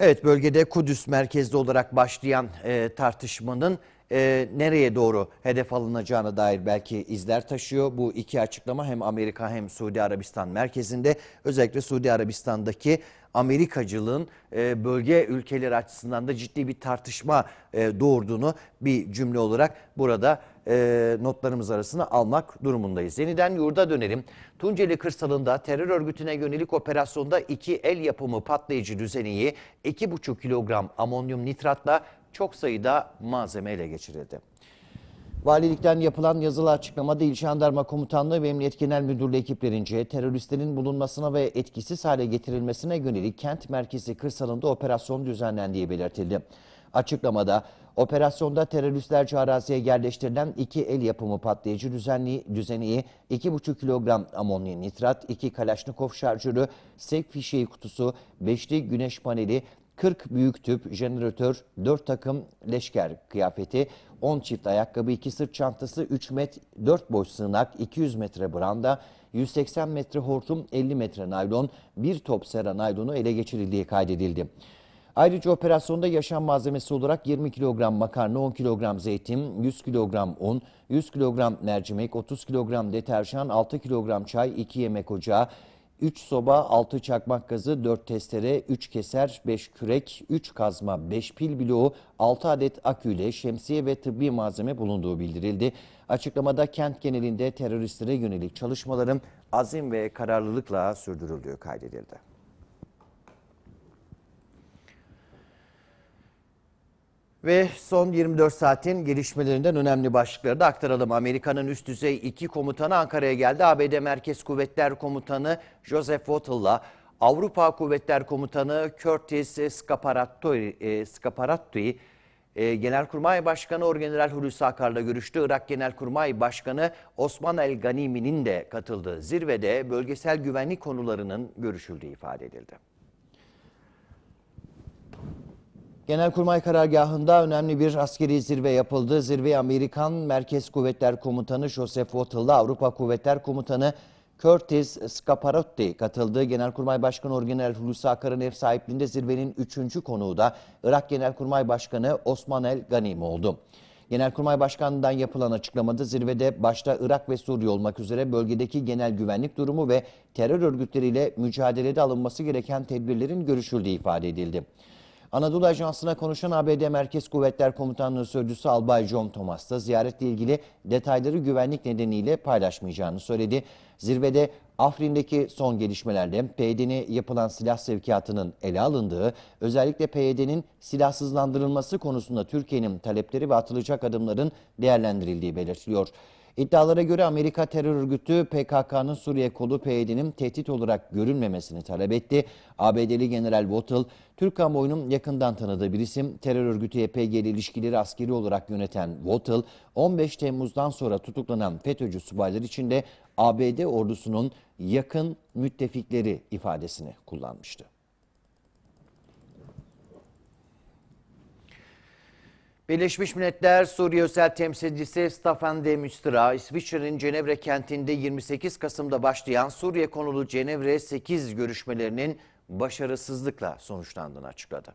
Evet bölgede Kudüs merkezli olarak başlayan e, tartışmanın e, nereye doğru hedef alınacağına dair belki izler taşıyor. Bu iki açıklama hem Amerika hem Suudi Arabistan merkezinde özellikle Suudi Arabistan'daki Amerikacılığın e, bölge ülkeleri açısından da ciddi bir tartışma e, doğurduğunu bir cümle olarak burada e, notlarımız arasına almak durumundayız. Yeniden yurda dönelim. Tunceli kırsalında terör örgütüne yönelik operasyonda iki el yapımı patlayıcı düzeniyi 2,5 kilogram amonyum nitratla çok sayıda malzeme ele geçirildi. Valilikten yapılan yazılı açıklamada İl Jandarma Komutanlığı ve Emniyet Genel Müdürlüğü ekiplerince teröristlerin bulunmasına ve etkisiz hale getirilmesine yönelik kent merkezi kırsalında operasyon düzenlendiği belirtildi. Açıklamada operasyonda teröristlerce araziye yerleştirilen iki el yapımı patlayıcı düzenli, düzeniği, 2,5 kilogram amonyum nitrat, 2 kalaşnikov şarjörü, sek fişeği kutusu, 5'li güneş paneli, 40 büyük tüp, jeneratör, 4 takım leşker kıyafeti, 10 çift ayakkabı, 2 sırt çantası, 3 met 4 boş sığınak, 200 metre branda, 180 metre hortum, 50 metre naylon, 1 top sera naylonu ele geçirildiği kaydedildi. Ayrıca operasyonda yaşam malzemesi olarak 20 kilogram makarna, 10 kilogram zeytin, 100 kilogram un, 100 kilogram mercimek, 30 kilogram deterjan, 6 kilogram çay, 2 yemek ocağı, 3 soba, 6 çakmak gazı, 4 testere, 3 keser, 5 kürek, 3 kazma, 5 pil bloğu, 6 adet aküyle şemsiye ve tıbbi malzeme bulunduğu bildirildi. Açıklamada kent genelinde teröristlere yönelik çalışmaların azim ve kararlılıkla sürdürüldüğü kaydedildi. Ve son 24 saatin gelişmelerinden önemli başlıkları da aktaralım. Amerika'nın üst düzey iki komutanı Ankara'ya geldi. ABD Merkez Kuvvetler Komutanı Joseph Wattle'la Avrupa Kuvvetler Komutanı Curtis Scaparatoi, e, Scaparatoi e, Genelkurmay Başkanı Orgeneral Hulusi Akar'la görüştü. Irak Genelkurmay Başkanı Osman El Ganimi'nin de katıldığı zirvede bölgesel güvenlik konularının görüşüldüğü ifade edildi. Genelkurmay Karargahı'nda önemli bir askeri zirve yapıldı. Zirve Amerikan Merkez Kuvvetler Komutanı Joseph Wattle'la Avrupa Kuvvetler Komutanı Curtis Scaparotti katıldı. Genelkurmay Başkanı Orgeneral Hulusi Akar'ın ev sahipliğinde zirvenin üçüncü konuğu da Irak Genelkurmay Başkanı Osman El Ganim oldu. Genelkurmay Başkanı'ndan yapılan açıklamada zirvede başta Irak ve Suriye olmak üzere bölgedeki genel güvenlik durumu ve terör örgütleriyle mücadelede alınması gereken tedbirlerin görüşüldüğü ifade edildi. Anadolu Ajansı'na konuşan ABD Merkez Kuvvetler Komutanlığı Sözcüsü Albay John Thomas da ziyaretle ilgili detayları güvenlik nedeniyle paylaşmayacağını söyledi. Zirvede Afrin'deki son gelişmelerde PYD'ne yapılan silah sevkiyatının ele alındığı, özellikle PYD'nin silahsızlandırılması konusunda Türkiye'nin talepleri ve atılacak adımların değerlendirildiği belirtiliyor. İddialara göre Amerika terör örgütü PKK'nın Suriye kolu PYD'nin tehdit olarak görünmemesini talep etti. ABD'li General Wattle, Türk kamuoyunun yakından tanıdığı bir isim, terör örgütü YPG e ile ilişkileri askeri olarak yöneten Wattle, 15 Temmuz'dan sonra tutuklanan FETÖ'cü subaylar için de ABD ordusunun yakın müttefikleri ifadesini kullanmıştı. Birleşmiş Milletler Suriye Özel Temsilcisi Staffan de Mistura, İsviçre'nin Cenevre kentinde 28 Kasım'da başlayan Suriye konulu Cenevre 8 görüşmelerinin başarısızlıkla sonuçlandığını açıkladı.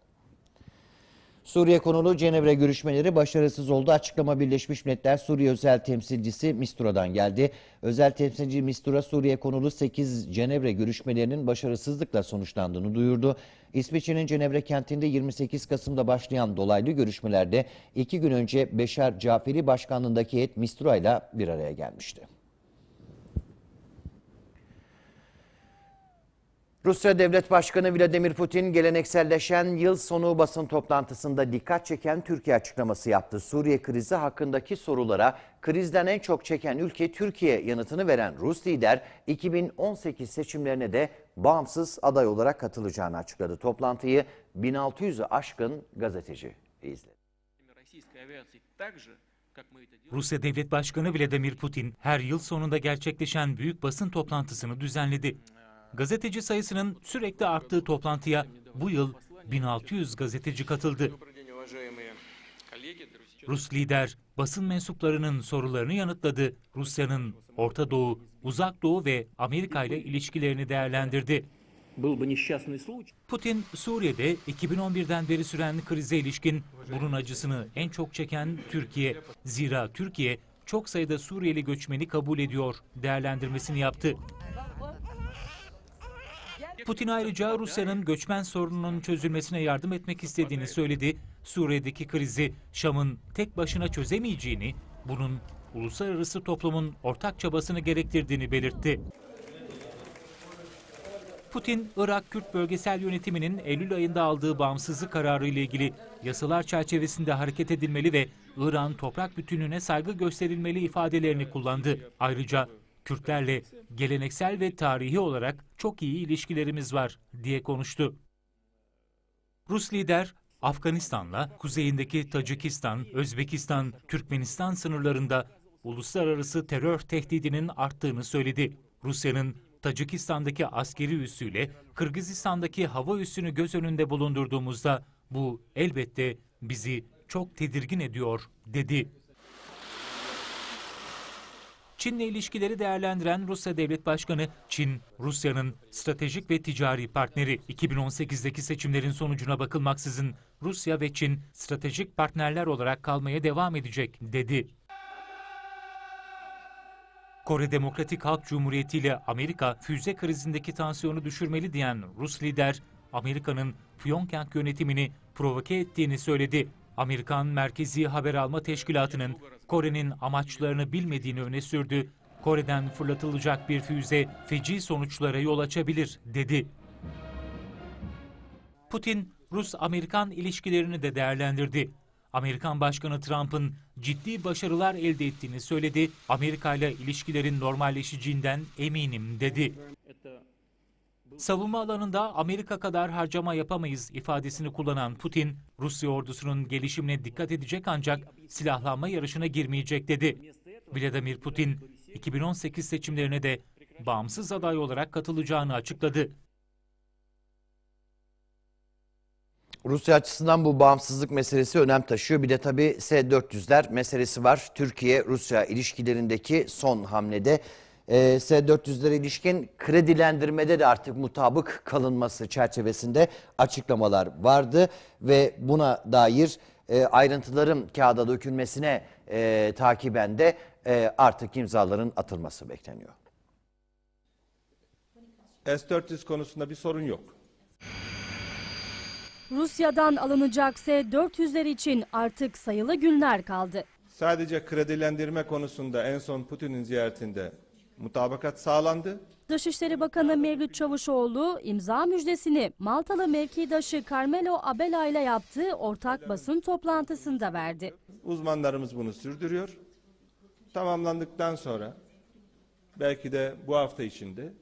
Suriye konulu Cenevre görüşmeleri başarısız oldu. Açıklama Birleşmiş Milletler Suriye Özel Temsilcisi Mistura'dan geldi. Özel Temsilci Mistura Suriye konulu 8 Cenevre görüşmelerinin başarısızlıkla sonuçlandığını duyurdu. İsviçre'nin Cenevre kentinde 28 Kasım'da başlayan dolaylı görüşmelerde iki gün önce Beşer Caferi başkanlığındaki heyet Mistura ile bir araya gelmişti. Rusya Devlet Başkanı Vladimir Putin gelenekselleşen yıl sonu basın toplantısında dikkat çeken Türkiye açıklaması yaptı. Suriye krizi hakkındaki sorulara krizden en çok çeken ülke Türkiye yanıtını veren Rus lider 2018 seçimlerine de bağımsız aday olarak katılacağını açıkladı. Toplantıyı 1600 aşkın gazeteci izledi. Rusya Devlet Başkanı Vladimir Putin her yıl sonunda gerçekleşen büyük basın toplantısını düzenledi gazeteci sayısının sürekli arttığı toplantıya bu yıl 1600 gazeteci katıldı. Rus lider basın mensuplarının sorularını yanıtladı. Rusya'nın Orta Doğu, Uzak Doğu ve Amerika ile ilişkilerini değerlendirdi. Putin, Suriye'de 2011'den beri süren krize ilişkin bunun acısını en çok çeken Türkiye. Zira Türkiye çok sayıda Suriyeli göçmeni kabul ediyor değerlendirmesini yaptı. Putin ayrıca Rusya'nın göçmen sorununun çözülmesine yardım etmek istediğini söyledi. Suriye'deki krizi Şam'ın tek başına çözemeyeceğini, bunun uluslararası toplumun ortak çabasını gerektirdiğini belirtti. Putin, Irak Kürt Bölgesel Yönetimi'nin Eylül ayında aldığı bağımsızlık kararı ile ilgili yasalar çerçevesinde hareket edilmeli ve İran toprak bütünlüğüne saygı gösterilmeli ifadelerini kullandı. Ayrıca Kürtlerle geleneksel ve tarihi olarak çok iyi ilişkilerimiz var diye konuştu. Rus lider Afganistan'la kuzeyindeki Tacikistan, Özbekistan, Türkmenistan sınırlarında uluslararası terör tehdidinin arttığını söyledi. Rusya'nın Tacikistan'daki askeri üssüyle Kırgızistan'daki hava üssünü göz önünde bulundurduğumuzda bu elbette bizi çok tedirgin ediyor dedi. Çin'le ilişkileri değerlendiren Rusya Devlet Başkanı, Çin, Rusya'nın stratejik ve ticari partneri. 2018'deki seçimlerin sonucuna bakılmaksızın Rusya ve Çin stratejik partnerler olarak kalmaya devam edecek dedi. Kore Demokratik Halk Cumhuriyeti ile Amerika füze krizindeki tansiyonu düşürmeli diyen Rus lider, Amerika'nın Pyongyang yönetimini provoke ettiğini söyledi. Amerikan Merkezi Haber Alma Teşkilatı'nın Kore'nin amaçlarını bilmediğini öne sürdü. Kore'den fırlatılacak bir füze feci sonuçlara yol açabilir dedi. Putin, Rus-Amerikan ilişkilerini de değerlendirdi. Amerikan Başkanı Trump'ın ciddi başarılar elde ettiğini söyledi. Amerika ile ilişkilerin normalleşeceğinden eminim dedi savunma alanında Amerika kadar harcama yapamayız ifadesini kullanan Putin, Rusya ordusunun gelişimine dikkat edecek ancak silahlanma yarışına girmeyecek dedi. Vladimir Putin, 2018 seçimlerine de bağımsız aday olarak katılacağını açıkladı. Rusya açısından bu bağımsızlık meselesi önem taşıyor. Bir de tabii S-400'ler meselesi var. Türkiye-Rusya ilişkilerindeki son hamlede ee, S-400'lere ilişkin kredilendirmede de artık mutabık kalınması çerçevesinde açıklamalar vardı ve buna dair e, ayrıntıların kağıda dökülmesine e, takiben de e, artık imzaların atılması bekleniyor. S-400 konusunda bir sorun yok. Rusya'dan alınacak S-400'ler için artık sayılı günler kaldı. Sadece kredilendirme konusunda en son Putin'in ziyaretinde mutabakat sağlandı. Dışişleri Bakanı Mevlüt Çavuşoğlu imza müjdesini Maltalı mevkidaşı Carmelo Abela ile yaptığı ortak basın toplantısında verdi. Uzmanlarımız bunu sürdürüyor. Tamamlandıktan sonra belki de bu hafta içinde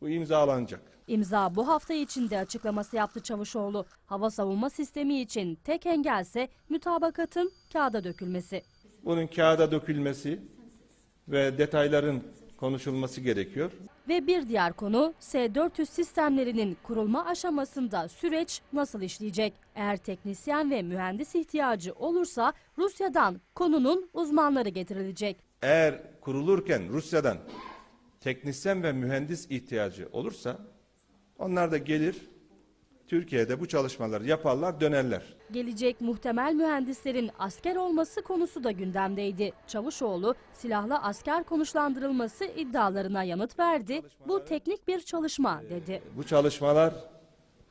bu imzalanacak. İmza bu hafta içinde açıklaması yaptı Çavuşoğlu. Hava savunma sistemi için tek engelse mutabakatın kağıda dökülmesi. Bunun kağıda dökülmesi ve detayların konuşulması gerekiyor. Ve bir diğer konu S-400 sistemlerinin kurulma aşamasında süreç nasıl işleyecek? Eğer teknisyen ve mühendis ihtiyacı olursa Rusya'dan konunun uzmanları getirilecek. Eğer kurulurken Rusya'dan teknisyen ve mühendis ihtiyacı olursa onlar da gelir Türkiye'de bu çalışmaları yaparlar dönerler. Gelecek muhtemel mühendislerin asker olması konusu da gündemdeydi. Çavuşoğlu silahla asker konuşlandırılması iddialarına yanıt verdi. Bu teknik bir çalışma dedi. Ee, bu çalışmalar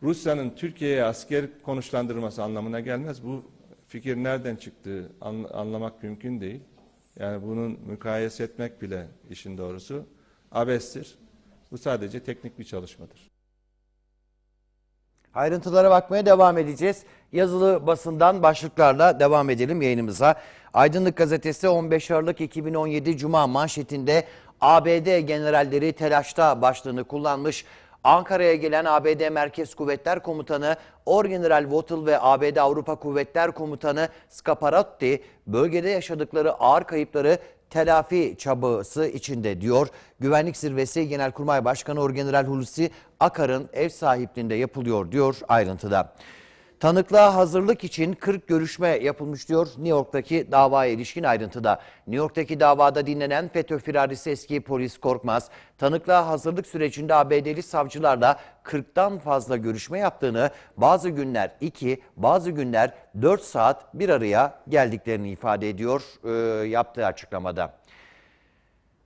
Rusya'nın Türkiye'ye asker konuşlandırması anlamına gelmez. Bu fikir nereden çıktığı anlamak mümkün değil. Yani bunun mukayese etmek bile işin doğrusu abestir. Bu sadece teknik bir çalışmadır. Ayrıntılara bakmaya devam edeceğiz. Yazılı basından başlıklarla devam edelim yayınımıza. Aydınlık Gazetesi 15 Aralık 2017 Cuma manşetinde ABD generalleri telaşta başlığını kullanmış. Ankara'ya gelen ABD Merkez Kuvvetler Komutanı Orgeneral Wattle ve ABD Avrupa Kuvvetler Komutanı Scaparotti bölgede yaşadıkları ağır kayıpları telafi çabası içinde diyor. Güvenlik zirvesi Genelkurmay Başkanı Orgeneral Hulusi Akar'ın ev sahipliğinde yapılıyor diyor ayrıntıda. Tanıklığa hazırlık için 40 görüşme yapılmış diyor New York'taki davaya ilişkin ayrıntıda. New York'taki davada dinlenen FETÖ firarisi eski polis Korkmaz, tanıklığa hazırlık sürecinde ABD'li savcılarla 40'tan fazla görüşme yaptığını, bazı günler 2, bazı günler 4 saat bir araya geldiklerini ifade ediyor e, yaptığı açıklamada.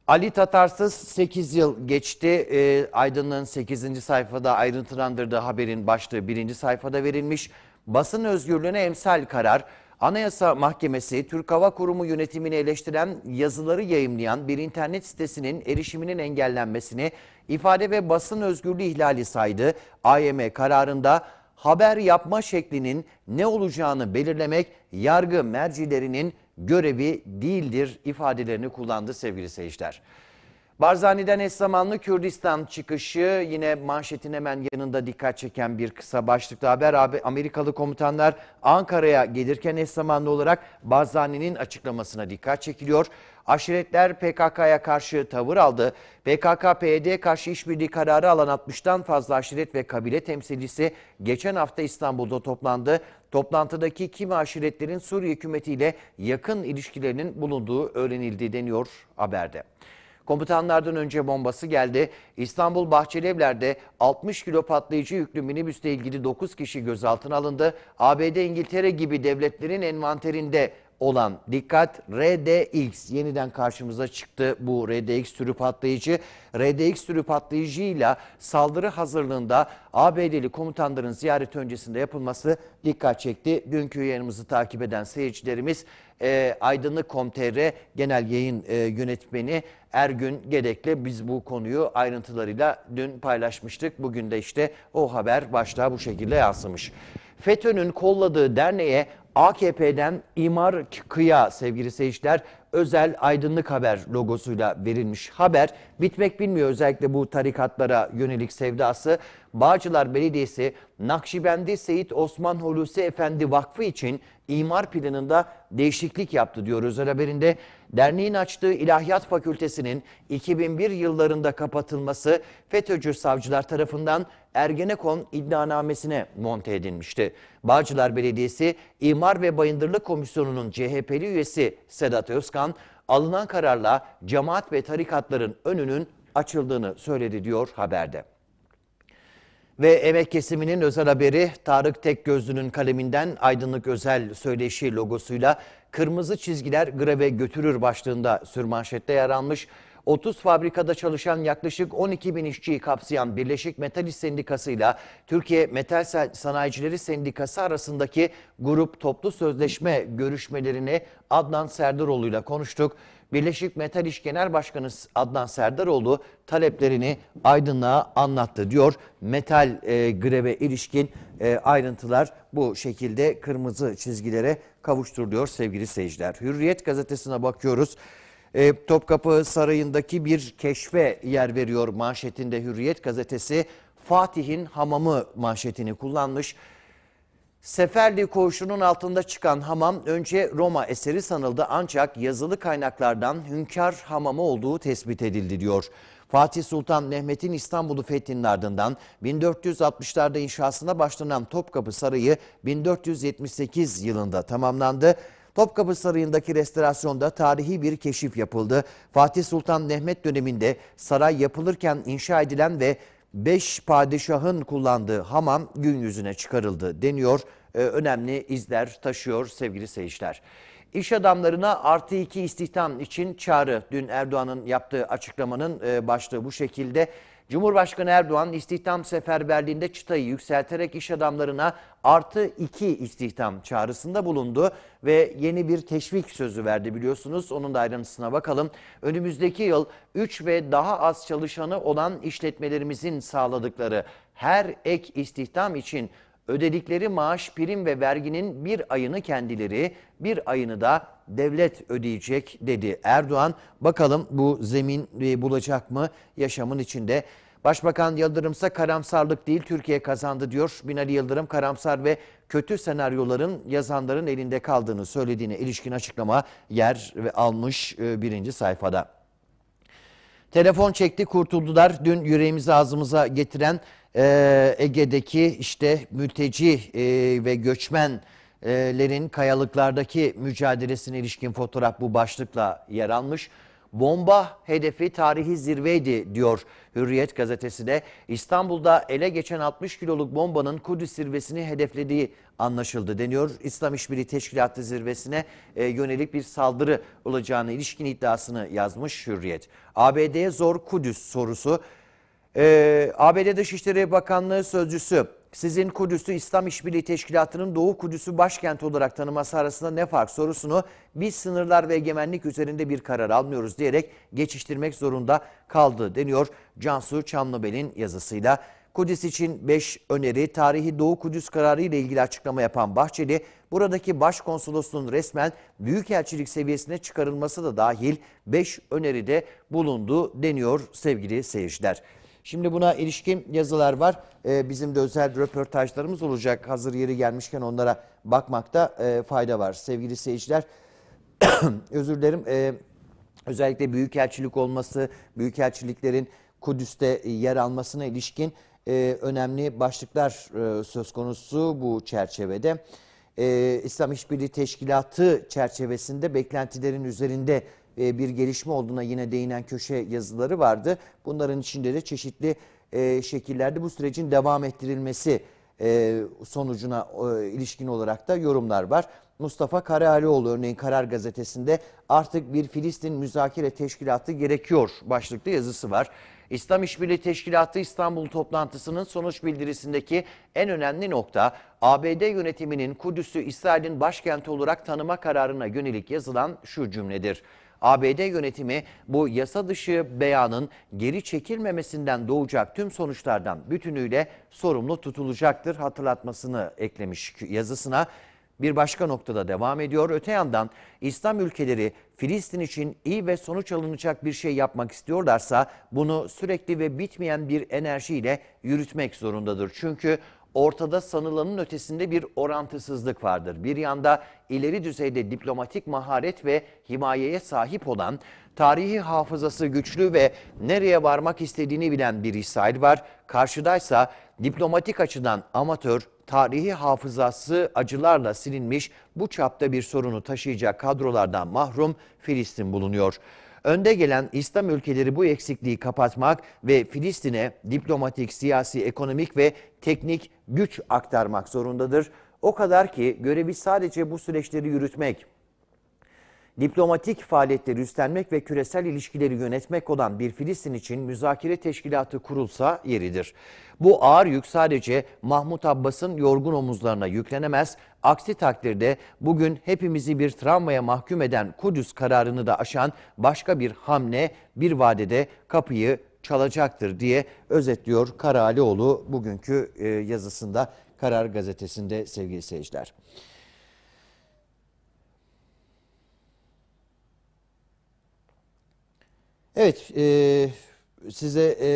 Ali Tatarsız 8 yıl geçti. E, Aydın'ın 8. sayfada ayrıntılandırdığı haberin başlığı 1. sayfada verilmiş. Basın özgürlüğüne emsal karar. Anayasa Mahkemesi Türk Hava Kurumu yönetimini eleştiren yazıları yayımlayan bir internet sitesinin erişiminin engellenmesini ifade ve basın özgürlüğü ihlali saydı. AYM kararında haber yapma şeklinin ne olacağını belirlemek yargı mercilerinin görevi değildir ifadelerini kullandı sevgili seyirciler. Barzani'den eş zamanlı Kürdistan çıkışı yine manşetin hemen yanında dikkat çeken bir kısa başlıkta haber. Abi, Amerikalı komutanlar Ankara'ya gelirken eş zamanlı olarak Barzani'nin açıklamasına dikkat çekiliyor. Aşiretler PKK'ya karşı tavır aldı. PKK-PYD karşı işbirliği kararı alan 60'tan fazla aşiret ve kabile temsilcisi geçen hafta İstanbul'da toplandı. Toplantıdaki kimi aşiretlerin Suriye hükümetiyle yakın ilişkilerinin bulunduğu öğrenildi deniyor haberde. Komutanlardan önce bombası geldi. İstanbul Bahçelievler'de 60 kilo patlayıcı yüklü minibüsle ilgili 9 kişi gözaltına alındı. ABD, İngiltere gibi devletlerin envanterinde olan dikkat RDX yeniden karşımıza çıktı bu RDX türü patlayıcı. RDX türü patlayıcıyla saldırı hazırlığında ABD'li komutanların ziyareti öncesinde yapılması dikkat çekti. Dünkü yayınımızı takip eden seyircilerimiz e, Aydınlık.com.tr Genel Yayın e, Yönetmeni Ergün Gedek'le biz bu konuyu ayrıntılarıyla dün paylaşmıştık. Bugün de işte o haber başta bu şekilde yansımış. FETÖ'nün kolladığı derneğe AKP'den İmar kıya sevgili seyirciler özel aydınlık haber logosuyla verilmiş haber. Bitmek bilmiyor özellikle bu tarikatlara yönelik sevdası. Bağcılar Belediyesi Nakşibendi Seyit Osman Hulusi Efendi Vakfı için imar planında değişiklik yaptı diyor Özel Haber'inde. Derneğin açtığı İlahiyat Fakültesi'nin 2001 yıllarında kapatılması FETÖ'cü savcılar tarafından Ergenekon iddianamesine monte edilmişti. Bağcılar Belediyesi İmar ve Bayındırlık Komisyonu'nun CHP'li üyesi Sedat Özkan, alınan kararla cemaat ve tarikatların önünün açıldığını söyledi diyor haberde. Ve emek kesiminin özel haberi Tarık Tekgözlü'nün kaleminden Aydınlık Özel Söyleşi logosuyla Kırmızı Çizgiler Greve Götürür başlığında sürmanşette yer almış. 30 fabrikada çalışan yaklaşık 12 bin işçiyi kapsayan Birleşik Metal İş Sendikası ile Türkiye Metal Sanayicileri Sendikası arasındaki grup toplu sözleşme görüşmelerini Adnan Serdaroğlu ile konuştuk. Birleşik Metal İş Genel Başkanı Adnan Serdaroğlu taleplerini aydınlığa anlattı diyor. Metal e, greve ilişkin e, ayrıntılar bu şekilde kırmızı çizgilere kavuşturuluyor sevgili seyirciler. Hürriyet gazetesine bakıyoruz. E, Topkapı Sarayı'ndaki bir keşfe yer veriyor manşetinde Hürriyet gazetesi. Fatih'in hamamı manşetini kullanmış. Seferli koğuşunun altında çıkan hamam önce Roma eseri sanıldı ancak yazılı kaynaklardan hünkâr hamamı olduğu tespit edildi diyor. Fatih Sultan Mehmet'in İstanbul'u fethinin ardından 1460'larda inşasına başlanan Topkapı Sarayı 1478 yılında tamamlandı. Topkapı Sarayı'ndaki restorasyonda tarihi bir keşif yapıldı. Fatih Sultan Mehmet döneminde saray yapılırken inşa edilen ve Beş padişahın kullandığı hamam gün yüzüne çıkarıldı deniyor. Ee, önemli izler taşıyor sevgili seyirciler. İş adamlarına artı iki istihdam için çağrı. Dün Erdoğan'ın yaptığı açıklamanın e, başlığı bu şekilde. Cumhurbaşkanı Erdoğan istihdam seferberliğinde çıtayı yükselterek iş adamlarına artı iki istihdam çağrısında bulundu ve yeni bir teşvik sözü verdi biliyorsunuz. Onun da ayrıntısına bakalım. Önümüzdeki yıl 3 ve daha az çalışanı olan işletmelerimizin sağladıkları her ek istihdam için ödedikleri maaş, prim ve verginin bir ayını kendileri, bir ayını da devlet ödeyecek dedi Erdoğan. Bakalım bu zemin e, bulacak mı yaşamın içinde? Başbakan Yıldırım'sa karamsarlık değil Türkiye kazandı diyor. Binali Yıldırım karamsar ve kötü senaryoların yazanların elinde kaldığını söylediğine ilişkin açıklama yer almış e, birinci sayfada. Telefon çekti kurtuldular. Dün yüreğimizi ağzımıza getiren e, Ege'deki işte mülteci e, ve göçmenlerin kayalıklardaki mücadelesine ilişkin fotoğraf bu başlıkla yer almış bomba hedefi tarihi zirveydi diyor Hürriyet gazetesi de. İstanbul'da ele geçen 60 kiloluk bombanın Kudüs zirvesini hedeflediği anlaşıldı deniyor. İslam İşbirliği Teşkilatı zirvesine e, yönelik bir saldırı olacağını ilişkin iddiasını yazmış Hürriyet. ABD zor Kudüs sorusu. E, ABD Dışişleri Bakanlığı Sözcüsü sizin Kudüs'ü İslam İşbirliği Teşkilatı'nın Doğu Kudüs'ü başkent olarak tanıması arasında ne fark sorusunu biz sınırlar ve egemenlik üzerinde bir karar almıyoruz diyerek geçiştirmek zorunda kaldı deniyor Cansu Çamlıbel'in yazısıyla. Kudüs için 5 öneri tarihi Doğu Kudüs kararı ile ilgili açıklama yapan Bahçeli, buradaki başkonsolosluğun resmen büyükelçilik seviyesine çıkarılması da dahil 5 öneride bulundu deniyor sevgili seyirciler. Şimdi buna ilişkin yazılar var. E, bizim de özel röportajlarımız olacak. Hazır yeri gelmişken onlara bakmakta e, fayda var. Sevgili seyirciler, *clears throat* özür dilerim. E, özellikle büyükelçilik olması, büyükelçiliklerin Kudüs'te yer almasına ilişkin e, önemli başlıklar e, söz konusu bu çerçevede. E, İslam İşbirliği Teşkilatı çerçevesinde beklentilerin üzerinde e, bir gelişme olduğuna yine değinen köşe yazıları vardı. Bunların içinde de çeşitli e, şekillerde bu sürecin devam ettirilmesi e, sonucuna ilişkin olarak da yorumlar var. Mustafa Karalioğlu örneğin Karar Gazetesi'nde artık bir Filistin müzakere teşkilatı gerekiyor başlıklı yazısı var. İslam İşbirliği Teşkilatı İstanbul toplantısının sonuç bildirisindeki en önemli nokta ABD yönetiminin Kudüs'ü İsrail'in başkenti olarak tanıma kararına yönelik yazılan şu cümledir. ABD yönetimi bu yasa dışı beyanın geri çekilmemesinden doğacak tüm sonuçlardan bütünüyle sorumlu tutulacaktır hatırlatmasını eklemiş yazısına. Bir başka noktada devam ediyor. Öte yandan İslam ülkeleri Filistin için iyi ve sonuç alınacak bir şey yapmak istiyorlarsa bunu sürekli ve bitmeyen bir enerjiyle yürütmek zorundadır. Çünkü ortada sanılanın ötesinde bir orantısızlık vardır. Bir yanda ileri düzeyde diplomatik maharet ve himayeye sahip olan, tarihi hafızası güçlü ve nereye varmak istediğini bilen bir İsrail var. Karşıdaysa diplomatik açıdan amatör, tarihi hafızası acılarla silinmiş bu çapta bir sorunu taşıyacak kadrolardan mahrum Filistin bulunuyor. Önde gelen İslam ülkeleri bu eksikliği kapatmak ve Filistin'e diplomatik, siyasi, ekonomik ve teknik güç aktarmak zorundadır. O kadar ki görevi sadece bu süreçleri yürütmek, diplomatik faaliyetleri üstlenmek ve küresel ilişkileri yönetmek olan bir Filistin için müzakere teşkilatı kurulsa yeridir. Bu ağır yük sadece Mahmut Abbas'ın yorgun omuzlarına yüklenemez, aksi takdirde bugün hepimizi bir travmaya mahkum eden Kudüs kararını da aşan başka bir hamle bir vadede kapıyı çalacaktır diye özetliyor Karalioğlu bugünkü e, yazısında Karar Gazetesi'nde sevgili seyirciler. Evet, e, size e,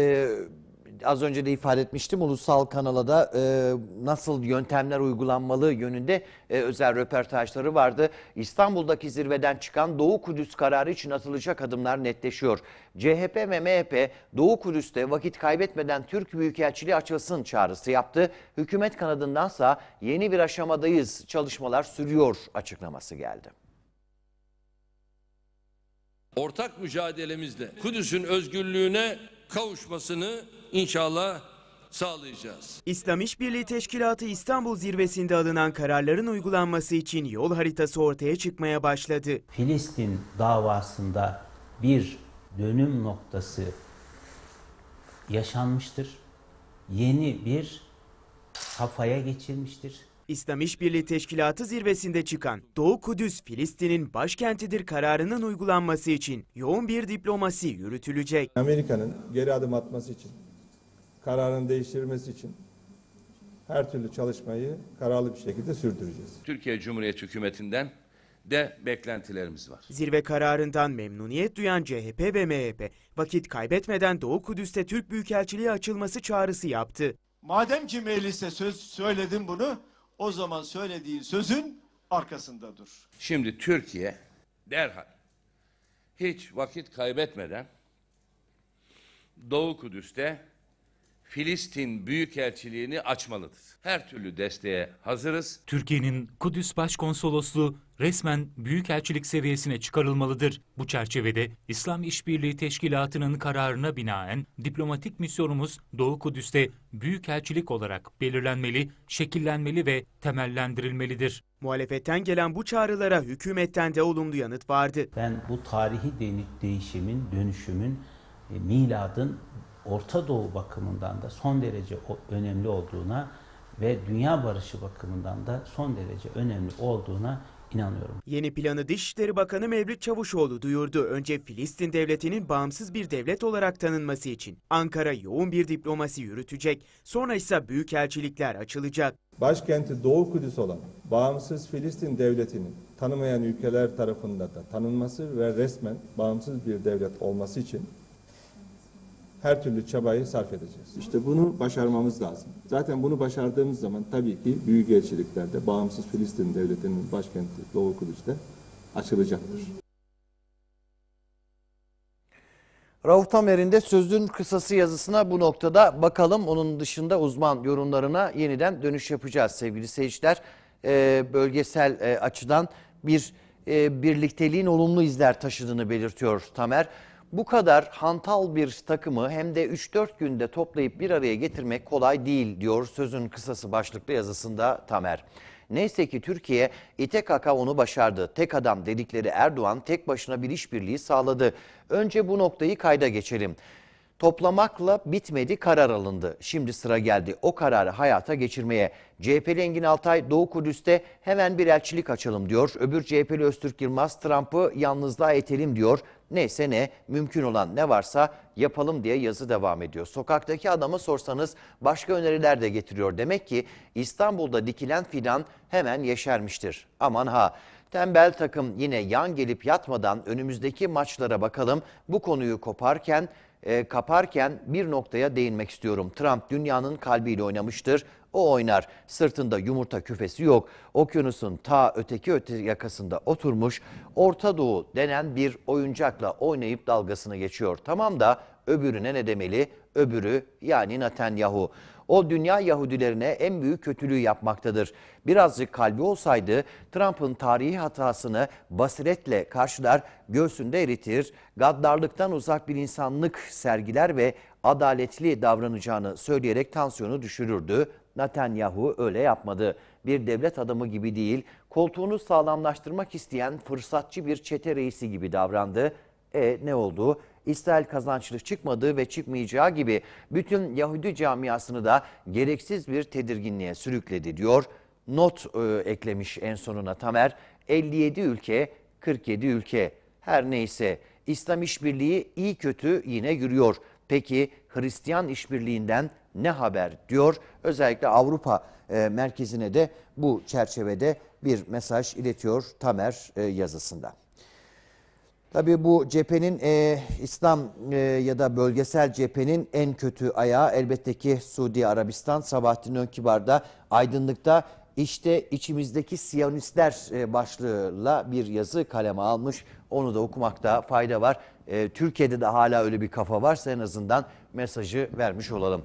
az önce de ifade etmiştim. Ulusal kanala da e, nasıl yöntemler uygulanmalı yönünde e, özel röportajları vardı. İstanbul'daki zirveden çıkan Doğu Kudüs kararı için atılacak adımlar netleşiyor. CHP ve MHP Doğu Kudüs'te vakit kaybetmeden Türk Büyükelçiliği açılsın çağrısı yaptı. Hükümet kanadındansa yeni bir aşamadayız çalışmalar sürüyor açıklaması geldi ortak mücadelemizle Kudüs'ün özgürlüğüne kavuşmasını inşallah sağlayacağız. İslam İşbirliği Teşkilatı İstanbul zirvesinde alınan kararların uygulanması için yol haritası ortaya çıkmaya başladı. Filistin davasında bir dönüm noktası yaşanmıştır. Yeni bir safhaya geçilmiştir. İslam İşbirliği Teşkilatı zirvesinde çıkan Doğu Kudüs Filistin'in başkentidir kararının uygulanması için yoğun bir diplomasi yürütülecek. Amerika'nın geri adım atması için, kararını değiştirmesi için her türlü çalışmayı kararlı bir şekilde sürdüreceğiz. Türkiye Cumhuriyeti hükümetinden de beklentilerimiz var. Zirve kararından memnuniyet duyan CHP ve MHP vakit kaybetmeden Doğu Kudüs'te Türk Büyükelçiliği açılması çağrısı yaptı. Madem ki mecliste söz söyledim bunu o zaman söylediğin sözün arkasında dur. Şimdi Türkiye derhal hiç vakit kaybetmeden Doğu Kudüs'te Filistin Büyükelçiliğini açmalıdır. Her türlü desteğe hazırız. Türkiye'nin Kudüs Başkonsolosluğu resmen büyükelçilik seviyesine çıkarılmalıdır. Bu çerçevede İslam İşbirliği Teşkilatı'nın kararına binaen diplomatik misyonumuz Doğu Kudüs'te büyükelçilik olarak belirlenmeli, şekillenmeli ve temellendirilmelidir. Muhalefetten gelen bu çağrılara hükümetten de olumlu yanıt vardı. Ben bu tarihi değişimin, dönüşümün, e, miladın Orta Doğu bakımından da son derece önemli olduğuna ve dünya barışı bakımından da son derece önemli olduğuna inanıyorum. Yeni planı Dışişleri Bakanı Mevlüt Çavuşoğlu duyurdu. Önce Filistin devletinin bağımsız bir devlet olarak tanınması için Ankara yoğun bir diplomasi yürütecek. Sonra ise büyükelçilikler açılacak. Başkenti Doğu Kudüs olan bağımsız Filistin devletinin tanımayan ülkeler tarafından da tanınması ve resmen bağımsız bir devlet olması için her türlü çabayı sarf edeceğiz. İşte bunu başarmamız lazım. Zaten bunu başardığımız zaman tabii ki büyük elçiliklerde, bağımsız Filistin devletinin başkenti Doğu Kudüs'te açılacaktır. Rauf Tamer'in de sözün kısası yazısına bu noktada bakalım. Onun dışında uzman yorumlarına yeniden dönüş yapacağız sevgili seyirciler. Ee, bölgesel e, açıdan bir e, birlikteliğin olumlu izler taşıdığını belirtiyor Tamer bu kadar hantal bir takımı hem de 3-4 günde toplayıp bir araya getirmek kolay değil diyor sözün kısası başlıklı yazısında Tamer. Neyse ki Türkiye İTKK onu başardı. Tek adam dedikleri Erdoğan tek başına bir işbirliği sağladı. Önce bu noktayı kayda geçelim. Toplamakla bitmedi karar alındı. Şimdi sıra geldi o kararı hayata geçirmeye. CHP'li Engin Altay Doğu Kudüs'te hemen bir elçilik açalım diyor. Öbür CHP'li Öztürk Yılmaz Trump'ı yalnızlığa etelim diyor neyse ne mümkün olan ne varsa yapalım diye yazı devam ediyor. Sokaktaki adama sorsanız başka öneriler de getiriyor. Demek ki İstanbul'da dikilen fidan hemen yeşermiştir. Aman ha tembel takım yine yan gelip yatmadan önümüzdeki maçlara bakalım. Bu konuyu koparken e, kaparken bir noktaya değinmek istiyorum. Trump dünyanın kalbiyle oynamıştır o oynar. Sırtında yumurta küfesi yok. Okyanusun ta öteki öte yakasında oturmuş Orta Doğu denen bir oyuncakla oynayıp dalgasını geçiyor. Tamam da öbürüne ne demeli? Öbürü yani Netanyahu. O dünya Yahudilerine en büyük kötülüğü yapmaktadır. Birazcık kalbi olsaydı Trump'ın tarihi hatasını basiretle karşılar, göğsünde eritir, gaddarlıktan uzak bir insanlık sergiler ve adaletli davranacağını söyleyerek tansiyonu düşürürdü. Netanyahu öyle yapmadı. Bir devlet adamı gibi değil, koltuğunu sağlamlaştırmak isteyen fırsatçı bir çete reisi gibi davrandı. E ne oldu? İsrail kazançlı çıkmadığı ve çıkmayacağı gibi bütün Yahudi camiasını da gereksiz bir tedirginliğe sürükledi diyor. Not e, eklemiş en sonuna Tamer. 57 ülke, 47 ülke. Her neyse İslam işbirliği iyi kötü yine yürüyor. Peki Hristiyan işbirliğinden ne haber diyor. Özellikle Avrupa e, merkezine de bu çerçevede bir mesaj iletiyor Tamer e, yazısında. Tabii bu cephenin e, İslam e, ya da bölgesel cephenin en kötü ayağı elbette ki Suudi Arabistan. Sabahattin Önkibar'da aydınlıkta işte içimizdeki Siyonistler e, başlığıyla bir yazı kaleme almış. Onu da okumakta fayda var. E, Türkiye'de de hala öyle bir kafa varsa en azından mesajı vermiş olalım.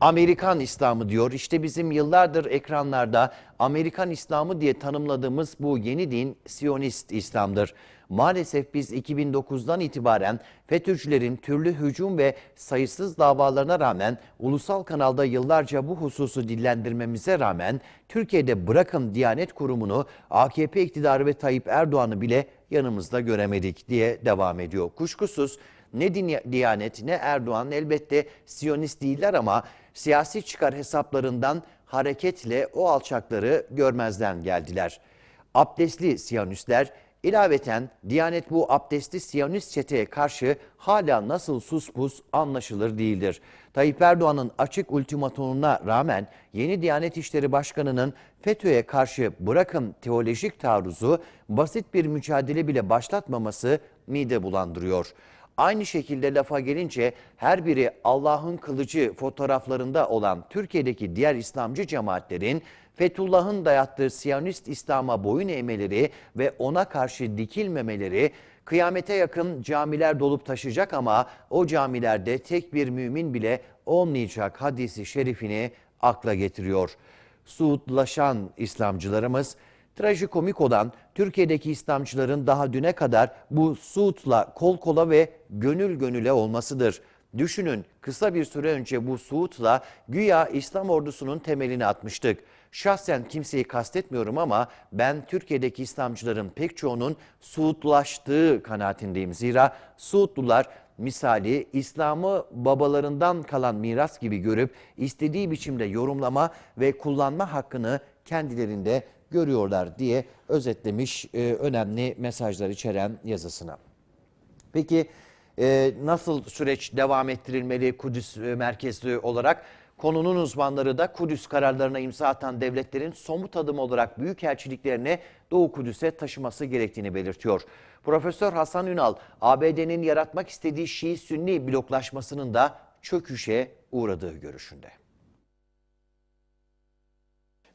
Amerikan İslamı diyor. İşte bizim yıllardır ekranlarda Amerikan İslamı diye tanımladığımız bu yeni din Siyonist İslam'dır. Maalesef biz 2009'dan itibaren FETÖ'cülerin türlü hücum ve sayısız davalarına rağmen ulusal kanalda yıllarca bu hususu dillendirmemize rağmen Türkiye'de bırakın Diyanet Kurumu'nu, AKP iktidarı ve Tayyip Erdoğan'ı bile yanımızda göremedik diye devam ediyor. Kuşkusuz ne Diyanet ne Erdoğan elbette Siyonist değiller ama siyasi çıkar hesaplarından hareketle o alçakları görmezden geldiler. Abdestli Siyanistler ilaveten Diyanet bu abdestli Siyanist çeteye karşı hala nasıl sus pus anlaşılır değildir. Tayyip Erdoğan'ın açık ultimatonuna rağmen yeni Diyanet İşleri Başkanı'nın FETÖ'ye karşı bırakın teolojik taarruzu basit bir mücadele bile başlatmaması mide bulandırıyor. Aynı şekilde lafa gelince her biri Allah'ın kılıcı fotoğraflarında olan Türkiye'deki diğer İslamcı cemaatlerin Fethullah'ın dayattığı Siyonist İslam'a boyun eğmeleri ve ona karşı dikilmemeleri kıyamete yakın camiler dolup taşacak ama o camilerde tek bir mümin bile olmayacak hadisi şerifini akla getiriyor. Suudlaşan İslamcılarımız Trajikomik olan Türkiye'deki İslamcıların daha düne kadar bu Suud'la kol kola ve gönül gönüle olmasıdır. Düşünün kısa bir süre önce bu Suud'la güya İslam ordusunun temelini atmıştık. Şahsen kimseyi kastetmiyorum ama ben Türkiye'deki İslamcıların pek çoğunun Suudlaştığı kanaatindeyim. Zira Suudlular misali İslam'ı babalarından kalan miras gibi görüp istediği biçimde yorumlama ve kullanma hakkını kendilerinde görüyorlar diye özetlemiş e, önemli mesajlar içeren yazısına. Peki e, nasıl süreç devam ettirilmeli Kudüs e, merkezli olarak? Konunun uzmanları da Kudüs kararlarına imza atan devletlerin somut adım olarak büyükelçiliklerini Doğu Kudüs'e taşıması gerektiğini belirtiyor. Profesör Hasan Ünal, ABD'nin yaratmak istediği Şii-Sünni bloklaşmasının da çöküşe uğradığı görüşünde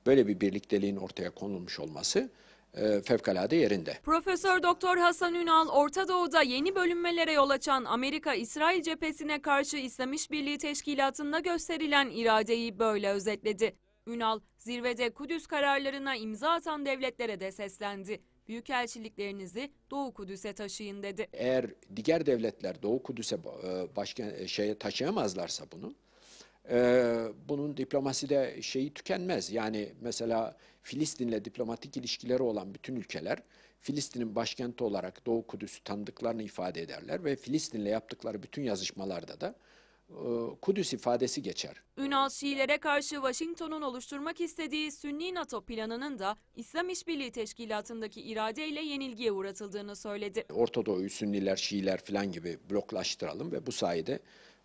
böyle bir birlikteliğin ortaya konulmuş olması e, fevkalade yerinde. Profesör Doktor Hasan Ünal, Orta Doğu'da yeni bölünmelere yol açan Amerika-İsrail cephesine karşı İslam İşbirliği Teşkilatı'nda gösterilen iradeyi böyle özetledi. Ünal, zirvede Kudüs kararlarına imza atan devletlere de seslendi. Büyükelçiliklerinizi Doğu Kudüs'e taşıyın dedi. Eğer diğer devletler Doğu Kudüs'e e, başka e, şeye taşıyamazlarsa bunu, e, bunun diplomaside şeyi tükenmez. Yani mesela Filistin'le diplomatik ilişkileri olan bütün ülkeler Filistin'in başkenti olarak Doğu Kudüs'ü tanıdıklarını ifade ederler ve Filistin'le yaptıkları bütün yazışmalarda da e, Kudüs ifadesi geçer. Ünal Şiilere karşı Washington'un oluşturmak istediği Sünni NATO planının da İslam İşbirliği Teşkilatı'ndaki iradeyle yenilgiye uğratıldığını söyledi. Orta Doğu'yu Sünniler, Şiiler falan gibi bloklaştıralım ve bu sayede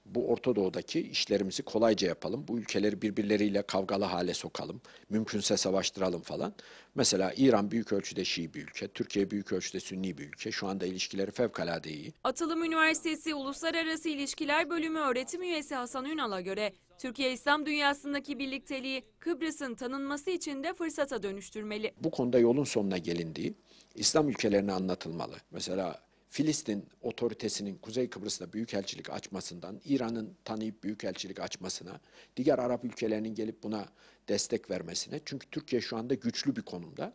bu Orta Doğu'daki işlerimizi kolayca yapalım. Bu ülkeleri birbirleriyle kavgalı hale sokalım. Mümkünse savaştıralım falan. Mesela İran büyük ölçüde Şii bir ülke. Türkiye büyük ölçüde Sünni bir ülke. Şu anda ilişkileri fevkalade iyi. Atılım Üniversitesi Uluslararası İlişkiler Bölümü öğretim üyesi Hasan Ünal'a göre Türkiye İslam dünyasındaki birlikteliği Kıbrıs'ın tanınması için de fırsata dönüştürmeli. Bu konuda yolun sonuna gelindiği İslam ülkelerine anlatılmalı. Mesela Filistin otoritesinin Kuzey Kıbrıs'ta büyükelçilik açmasından, İran'ın tanıyıp büyükelçilik açmasına, diğer Arap ülkelerinin gelip buna destek vermesine. Çünkü Türkiye şu anda güçlü bir konumda.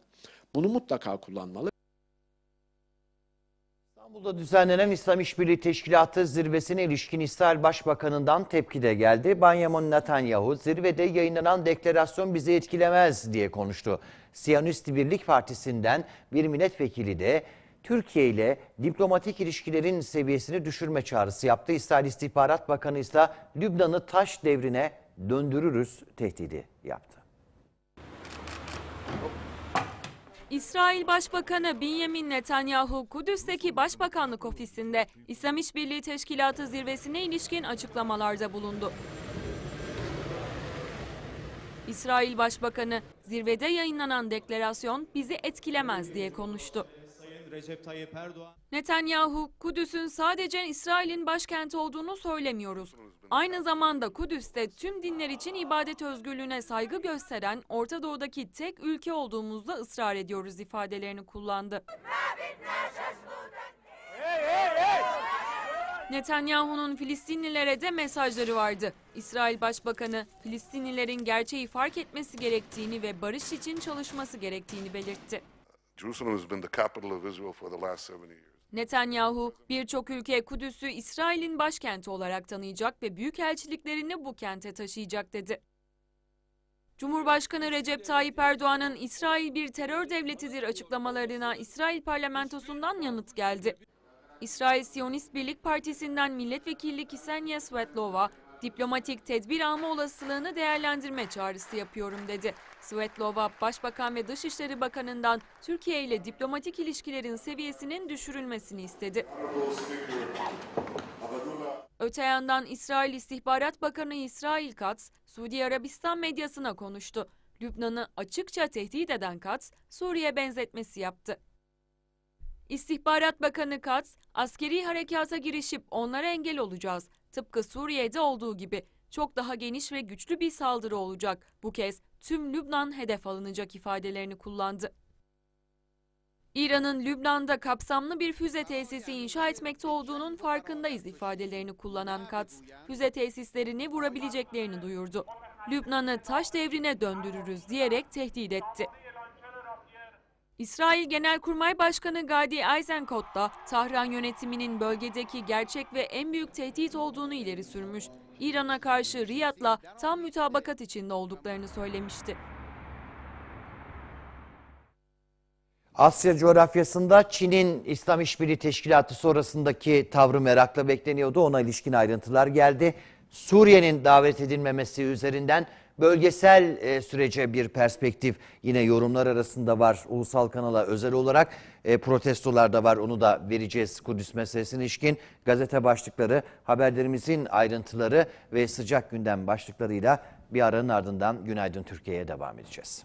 Bunu mutlaka kullanmalı. İstanbul'da düzenlenen İslam İşbirliği Teşkilatı zirvesine ilişkin İsrail Başbakanı'ndan tepki de geldi. Banyamin Netanyahu zirvede yayınlanan deklarasyon bizi etkilemez diye konuştu. Siyanist Birlik Partisi'nden bir milletvekili de Türkiye ile diplomatik ilişkilerin seviyesini düşürme çağrısı yaptı. İsrail İstihbarat Bakanı ise Lübnan'ı taş devrine döndürürüz tehdidi yaptı. İsrail Başbakanı Benjamin Netanyahu Kudüs'teki Başbakanlık ofisinde İslam İşbirliği Teşkilatı zirvesine ilişkin açıklamalarda bulundu. İsrail Başbakanı zirvede yayınlanan deklarasyon bizi etkilemez diye konuştu. Recep Tayyip Erdoğan... Netanyahu, Kudüs'ün sadece İsrail'in başkenti olduğunu söylemiyoruz. Aynı zamanda Kudüs'te tüm dinler için ibadet özgürlüğüne saygı gösteren Orta Doğu'daki tek ülke olduğumuzda ısrar ediyoruz ifadelerini kullandı. Hey, hey, hey! Netanyahu'nun Filistinlilere de mesajları vardı. İsrail Başbakanı Filistinlilerin gerçeği fark etmesi gerektiğini ve barış için çalışması gerektiğini belirtti. Netanyahu, birçok ülke Kudüs'ü İsrail'in başkenti olarak tanıyacak ve büyükelçiliklerini bu kente taşıyacak dedi. Cumhurbaşkanı Recep Tayyip Erdoğan'ın İsrail bir terör devletidir açıklamalarına İsrail parlamentosundan yanıt geldi. İsrail Siyonist Birlik Partisi'nden milletvekili Ksenia Svetlova, diplomatik tedbir alma olasılığını değerlendirme çağrısı yapıyorum dedi. Svetlova, Başbakan ve Dışişleri Bakanı'ndan Türkiye ile diplomatik ilişkilerin seviyesinin düşürülmesini istedi. Öte yandan İsrail İstihbarat Bakanı İsrail Katz, Suudi Arabistan medyasına konuştu. Lübnan'ı açıkça tehdit eden Katz, Suriye benzetmesi yaptı. İstihbarat Bakanı Katz, askeri harekata girişip onlara engel olacağız. Tıpkı Suriye'de olduğu gibi çok daha geniş ve güçlü bir saldırı olacak. Bu kez tüm Lübnan hedef alınacak ifadelerini kullandı. İran'ın Lübnan'da kapsamlı bir füze tesisi inşa etmekte olduğunun farkındayız ifadelerini kullanan Katz, füze tesislerini vurabileceklerini duyurdu. Lübnan'ı taş devrine döndürürüz diyerek tehdit etti. İsrail Genelkurmay Başkanı Gadi Eisenkot da Tahran yönetiminin bölgedeki gerçek ve en büyük tehdit olduğunu ileri sürmüş. İran'a karşı Riyad'la tam mütabakat içinde olduklarını söylemişti. Asya coğrafyasında Çin'in İslam İşbirliği Teşkilatı sonrasındaki tavrı merakla bekleniyordu. Ona ilişkin ayrıntılar geldi. Suriye'nin davet edilmemesi üzerinden bölgesel e, sürece bir perspektif yine yorumlar arasında var. Ulusal kanala özel olarak e, protestolar da var. Onu da vereceğiz Kudüs meselesine ilişkin. Gazete başlıkları, haberlerimizin ayrıntıları ve sıcak gündem başlıklarıyla bir aranın ardından Günaydın Türkiye'ye devam edeceğiz.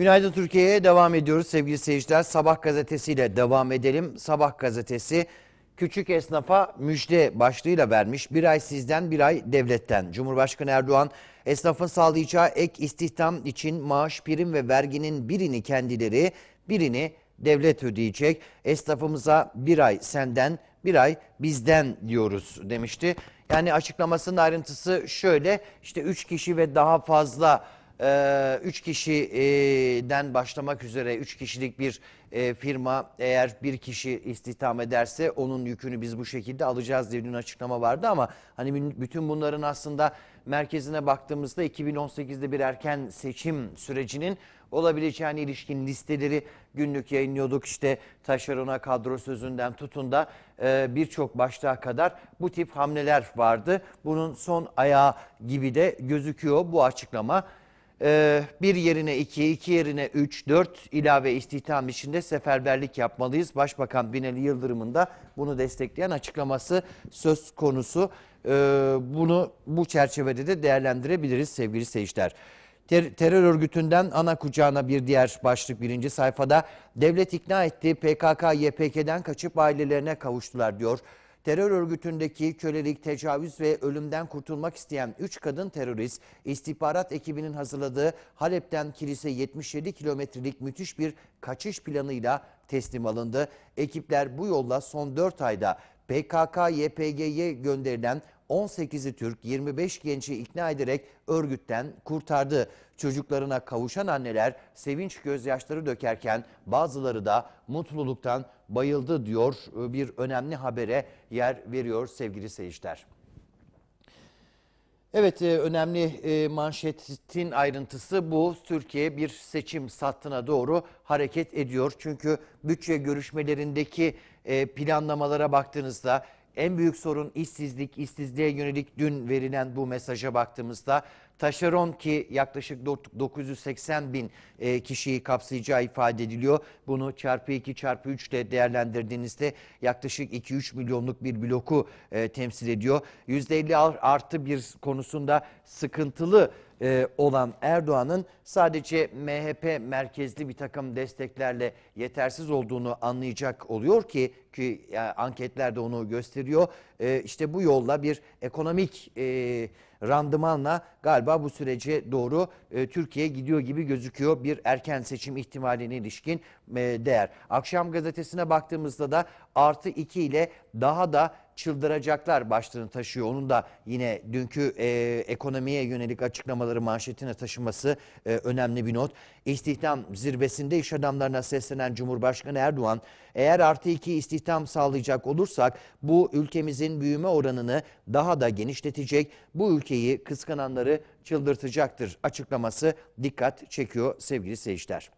Günaydın Türkiye'ye devam ediyoruz sevgili seyirciler. Sabah gazetesiyle devam edelim. Sabah gazetesi küçük esnafa müjde başlığıyla vermiş. Bir ay sizden bir ay devletten. Cumhurbaşkanı Erdoğan esnafın sağlayacağı ek istihdam için maaş, prim ve verginin birini kendileri birini devlet ödeyecek. Esnafımıza bir ay senden bir ay bizden diyoruz demişti. Yani açıklamasının ayrıntısı şöyle işte 3 kişi ve daha fazla e, ee, 3 kişiden başlamak üzere 3 kişilik bir e, firma eğer bir kişi istihdam ederse onun yükünü biz bu şekilde alacağız diye dün açıklama vardı ama hani bütün bunların aslında merkezine baktığımızda 2018'de bir erken seçim sürecinin olabileceğine hani ilişkin listeleri günlük yayınlıyorduk. işte taşerona kadro sözünden tutun da e, birçok başlığa kadar bu tip hamleler vardı. Bunun son ayağı gibi de gözüküyor bu açıklama. Ee, bir yerine iki, iki yerine üç, dört ilave istihdam içinde seferberlik yapmalıyız. Başbakan Binali Yıldırım'ın da bunu destekleyen açıklaması söz konusu. Ee, bunu bu çerçevede de değerlendirebiliriz sevgili seyirciler. Ter terör örgütünden ana kucağına bir diğer başlık birinci sayfada devlet ikna etti PKK YPK'den kaçıp ailelerine kavuştular diyor. Terör örgütündeki kölelik, tecavüz ve ölümden kurtulmak isteyen 3 kadın terörist, istihbarat ekibinin hazırladığı Halep'ten kilise 77 kilometrelik müthiş bir kaçış planıyla teslim alındı. Ekipler bu yolla son 4 ayda PKK-YPG'ye gönderilen 18'i Türk, 25 genci ikna ederek örgütten kurtardı. Çocuklarına kavuşan anneler sevinç gözyaşları dökerken bazıları da mutluluktan bayıldı diyor e, bir önemli habere yer veriyor sevgili seyirciler. Evet e, önemli e, manşetin ayrıntısı bu. Türkiye bir seçim sattına doğru hareket ediyor. Çünkü bütçe görüşmelerindeki planlamalara baktığınızda en büyük sorun işsizlik, işsizliğe yönelik dün verilen bu mesaja baktığımızda Taşeron ki yaklaşık 980 bin e, kişiyi kapsayacağı ifade ediliyor. Bunu çarpı 2 çarpı 3 ile değerlendirdiğinizde yaklaşık 2-3 milyonluk bir bloku e, temsil ediyor. %50 artı bir konusunda sıkıntılı e, olan Erdoğan'ın sadece MHP merkezli bir takım desteklerle yetersiz olduğunu anlayacak oluyor ki ki anketler de onu gösteriyor e, işte bu yolla bir ekonomik e, randımanla galiba bu sürece doğru e, Türkiye gidiyor gibi gözüküyor bir erken seçim ihtimaline ilişkin e, değer. Akşam gazetesine baktığımızda da artı 2 ile daha da çıldıracaklar başlığını taşıyor. Onun da yine dünkü e, ekonomiye yönelik açıklamaları manşetine taşıması e, önemli bir not. İstihdam zirvesinde iş adamlarına seslenen Cumhurbaşkanı Erdoğan, eğer artı iki istihdam sağlayacak olursak bu ülkemizin büyüme oranını daha da genişletecek, bu ülkeyi kıskananları çıldırtacaktır açıklaması dikkat çekiyor sevgili seyirciler.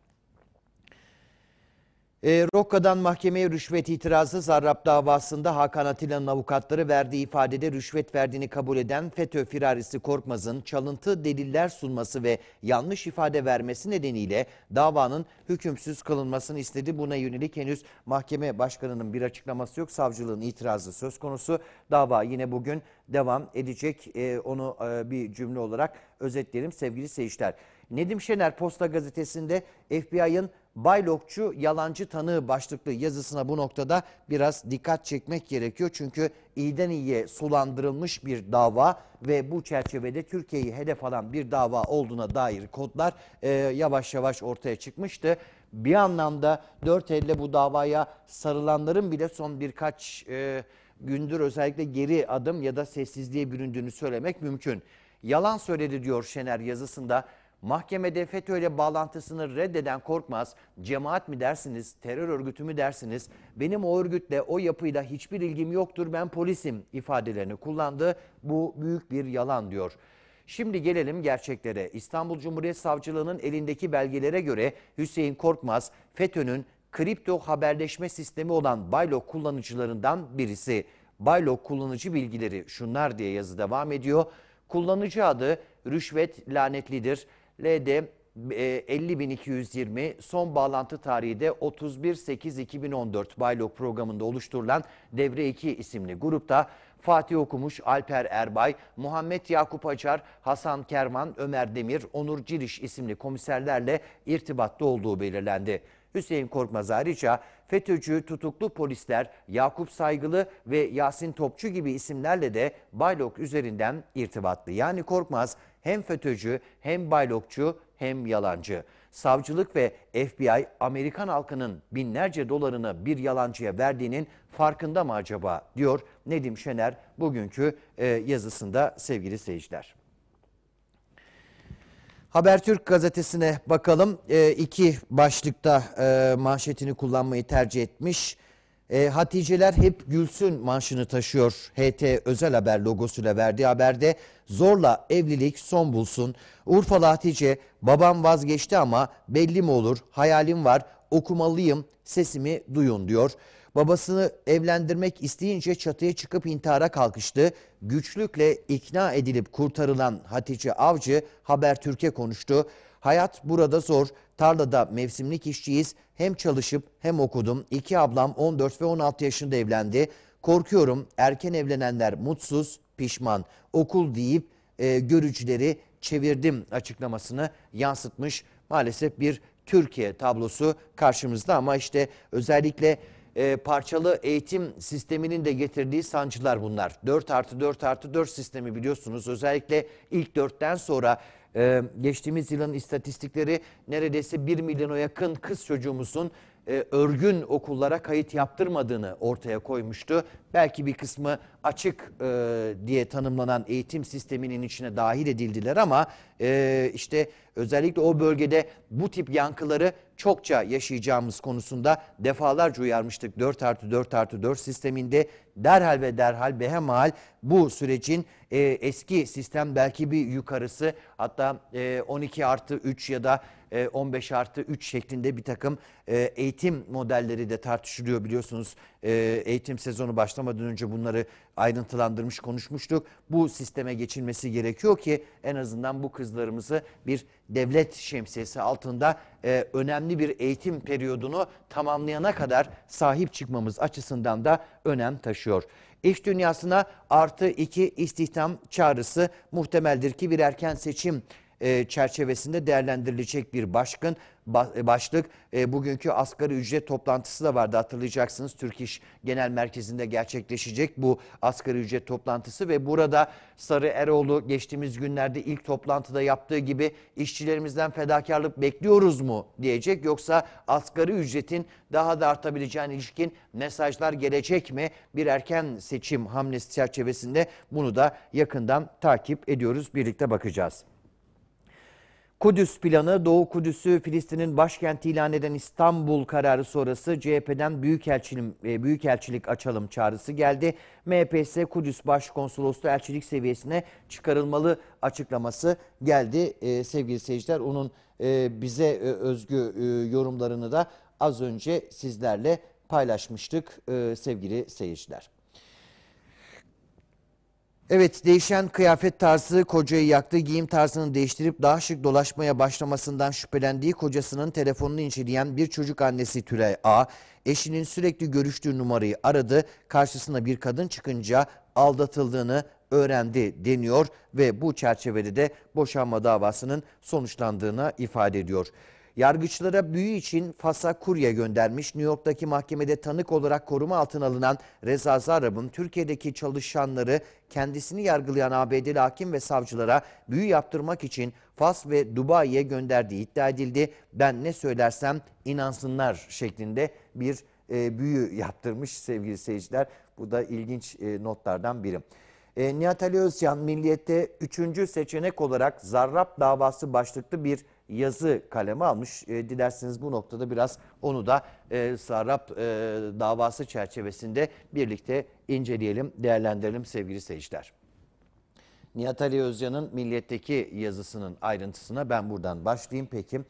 E, Rokka'dan mahkemeye rüşvet itirazı Zarrab davasında Hakan Atilla'nın avukatları verdiği ifadede rüşvet verdiğini kabul eden FETÖ firarisi Korkmaz'ın çalıntı deliller sunması ve yanlış ifade vermesi nedeniyle davanın hükümsüz kılınmasını istedi. Buna yönelik henüz mahkeme başkanının bir açıklaması yok. Savcılığın itirazı söz konusu. Dava yine bugün devam edecek. E, onu e, bir cümle olarak Özetlerim sevgili seyirciler. Nedim Şener Posta Gazetesi'nde FBI'ın Baylokçu yalancı tanığı başlıklı yazısına bu noktada biraz dikkat çekmek gerekiyor. Çünkü iyiden iyiye sulandırılmış bir dava ve bu çerçevede Türkiye'yi hedef alan bir dava olduğuna dair kodlar e, yavaş yavaş ortaya çıkmıştı. Bir anlamda dört elle bu davaya sarılanların bile son birkaç e, gündür özellikle geri adım ya da sessizliğe büründüğünü söylemek mümkün. Yalan söyledi diyor Şener yazısında Mahkemede FETÖ ile bağlantısını reddeden Korkmaz, cemaat mi dersiniz, terör örgütü mü dersiniz, benim o örgütle, o yapıyla hiçbir ilgim yoktur, ben polisim ifadelerini kullandı. Bu büyük bir yalan diyor. Şimdi gelelim gerçeklere. İstanbul Cumhuriyet Savcılığı'nın elindeki belgelere göre Hüseyin Korkmaz, FETÖ'nün kripto haberleşme sistemi olan Baylok kullanıcılarından birisi. Baylok kullanıcı bilgileri şunlar diye yazı devam ediyor. Kullanıcı adı rüşvet lanetlidir. LD 50220 e, son bağlantı tarihi de 31.8.2014 Baylok programında oluşturulan Devre 2 isimli grupta Fatih Okumuş, Alper Erbay, Muhammed Yakup Açar, Hasan Kerman, Ömer Demir, Onur Ciriş isimli komiserlerle irtibatta olduğu belirlendi. Hüseyin Korkmaz ayrıca FETÖ'cü tutuklu polisler Yakup Saygılı ve Yasin Topçu gibi isimlerle de Baylok üzerinden irtibatlı. Yani Korkmaz hem FETÖ'cü hem baylokçu hem yalancı. Savcılık ve FBI Amerikan halkının binlerce dolarını bir yalancıya verdiğinin farkında mı acaba diyor Nedim Şener bugünkü e, yazısında sevgili seyirciler. Habertürk gazetesine bakalım. E, iki başlıkta e, manşetini kullanmayı tercih etmiş. E, Haticeler hep gülsün manşını taşıyor. HT Özel Haber logosuyla verdiği haberde zorla evlilik son bulsun. Urfalı Hatice babam vazgeçti ama belli mi olur hayalim var okumalıyım sesimi duyun diyor. Babasını evlendirmek isteyince çatıya çıkıp intihara kalkıştı. Güçlükle ikna edilip kurtarılan Hatice Avcı Haber Türkiye konuştu. Hayat burada zor. Tarlada mevsimlik işçiyiz. Hem çalışıp hem okudum. İki ablam 14 ve 16 yaşında evlendi. Korkuyorum erken evlenenler mutsuz, pişman. Okul deyip e, görücüleri çevirdim açıklamasını yansıtmış. Maalesef bir Türkiye tablosu karşımızda ama işte özellikle e, parçalı eğitim sisteminin de getirdiği sancılar bunlar. 4 artı 4 artı 4 sistemi biliyorsunuz özellikle ilk 4'ten sonra ee, geçtiğimiz yılın istatistikleri neredeyse 1 milyona yakın kız çocuğumuzun e, örgün okullara kayıt yaptırmadığını ortaya koymuştu. Belki bir kısmı açık e, diye tanımlanan eğitim sisteminin içine dahil edildiler ama e, işte özellikle o bölgede bu tip yankıları çokça yaşayacağımız konusunda defalarca uyarmıştık 4 artı 4 artı 4 sisteminde derhal ve derhal behemal bu sürecin e, eski sistem belki bir yukarısı hatta e, 12 artı 3 ya da 15 e, artı 3 şeklinde bir takım e, eğitim modelleri de tartışılıyor biliyorsunuz. E, eğitim sezonu başlamadan önce bunları ayrıntılandırmış konuşmuştuk. Bu sisteme geçilmesi gerekiyor ki en azından bu kızlarımızı bir devlet şemsiyesi altında e, önemli bir eğitim periyodunu tamamlayana kadar sahip çıkmamız açısından da önem taşıyor. İş dünyasına artı iki istihdam çağrısı muhtemeldir ki bir erken seçim e, çerçevesinde değerlendirilecek bir başkın başlık. E, bugünkü asgari ücret toplantısı da vardı hatırlayacaksınız. Türk İş Genel Merkezi'nde gerçekleşecek bu asgari ücret toplantısı ve burada Sarı Eroğlu geçtiğimiz günlerde ilk toplantıda yaptığı gibi işçilerimizden fedakarlık bekliyoruz mu diyecek yoksa asgari ücretin daha da artabileceğine ilişkin mesajlar gelecek mi? Bir erken seçim hamlesi çerçevesinde bunu da yakından takip ediyoruz. Birlikte bakacağız. Kudüs planı, Doğu Kudüs'ü Filistin'in başkenti ilan eden İstanbul kararı sonrası CHP'den büyükelçilik, e, büyükelçilik açalım çağrısı geldi. MPS Kudüs Başkonsolosluğu elçilik seviyesine çıkarılmalı açıklaması geldi. E, sevgili seyirciler onun e, bize özgü yorumlarını da az önce sizlerle paylaşmıştık sevgili seyirciler. Evet değişen kıyafet tarzı kocayı yaktı. Giyim tarzını değiştirip daha şık dolaşmaya başlamasından şüphelendiği kocasının telefonunu inceleyen bir çocuk annesi Tülay A. Eşinin sürekli görüştüğü numarayı aradı. Karşısına bir kadın çıkınca aldatıldığını öğrendi deniyor ve bu çerçevede de boşanma davasının sonuçlandığına ifade ediyor. Yargıçlara büyü için Fas'a kurye göndermiş. New York'taki mahkemede tanık olarak koruma altına alınan Reza Zarabın Türkiye'deki çalışanları kendisini yargılayan ABD'li hakim ve savcılara büyü yaptırmak için Fas ve Dubai'ye gönderdiği iddia edildi. Ben ne söylersem inansınlar şeklinde bir e, büyü yaptırmış sevgili seyirciler. Bu da ilginç e, notlardan biri. E, Nihat Ali Özcan Milliyet'te 3. seçenek olarak Zarrab davası başlıklı bir yazı kaleme almış. E, dilerseniz bu noktada biraz onu da e, Sarrap e, davası çerçevesinde birlikte inceleyelim, değerlendirelim sevgili seyirciler. Nihat Ali Özcan'ın Milliyet'teki yazısının ayrıntısına ben buradan başlayayım peki.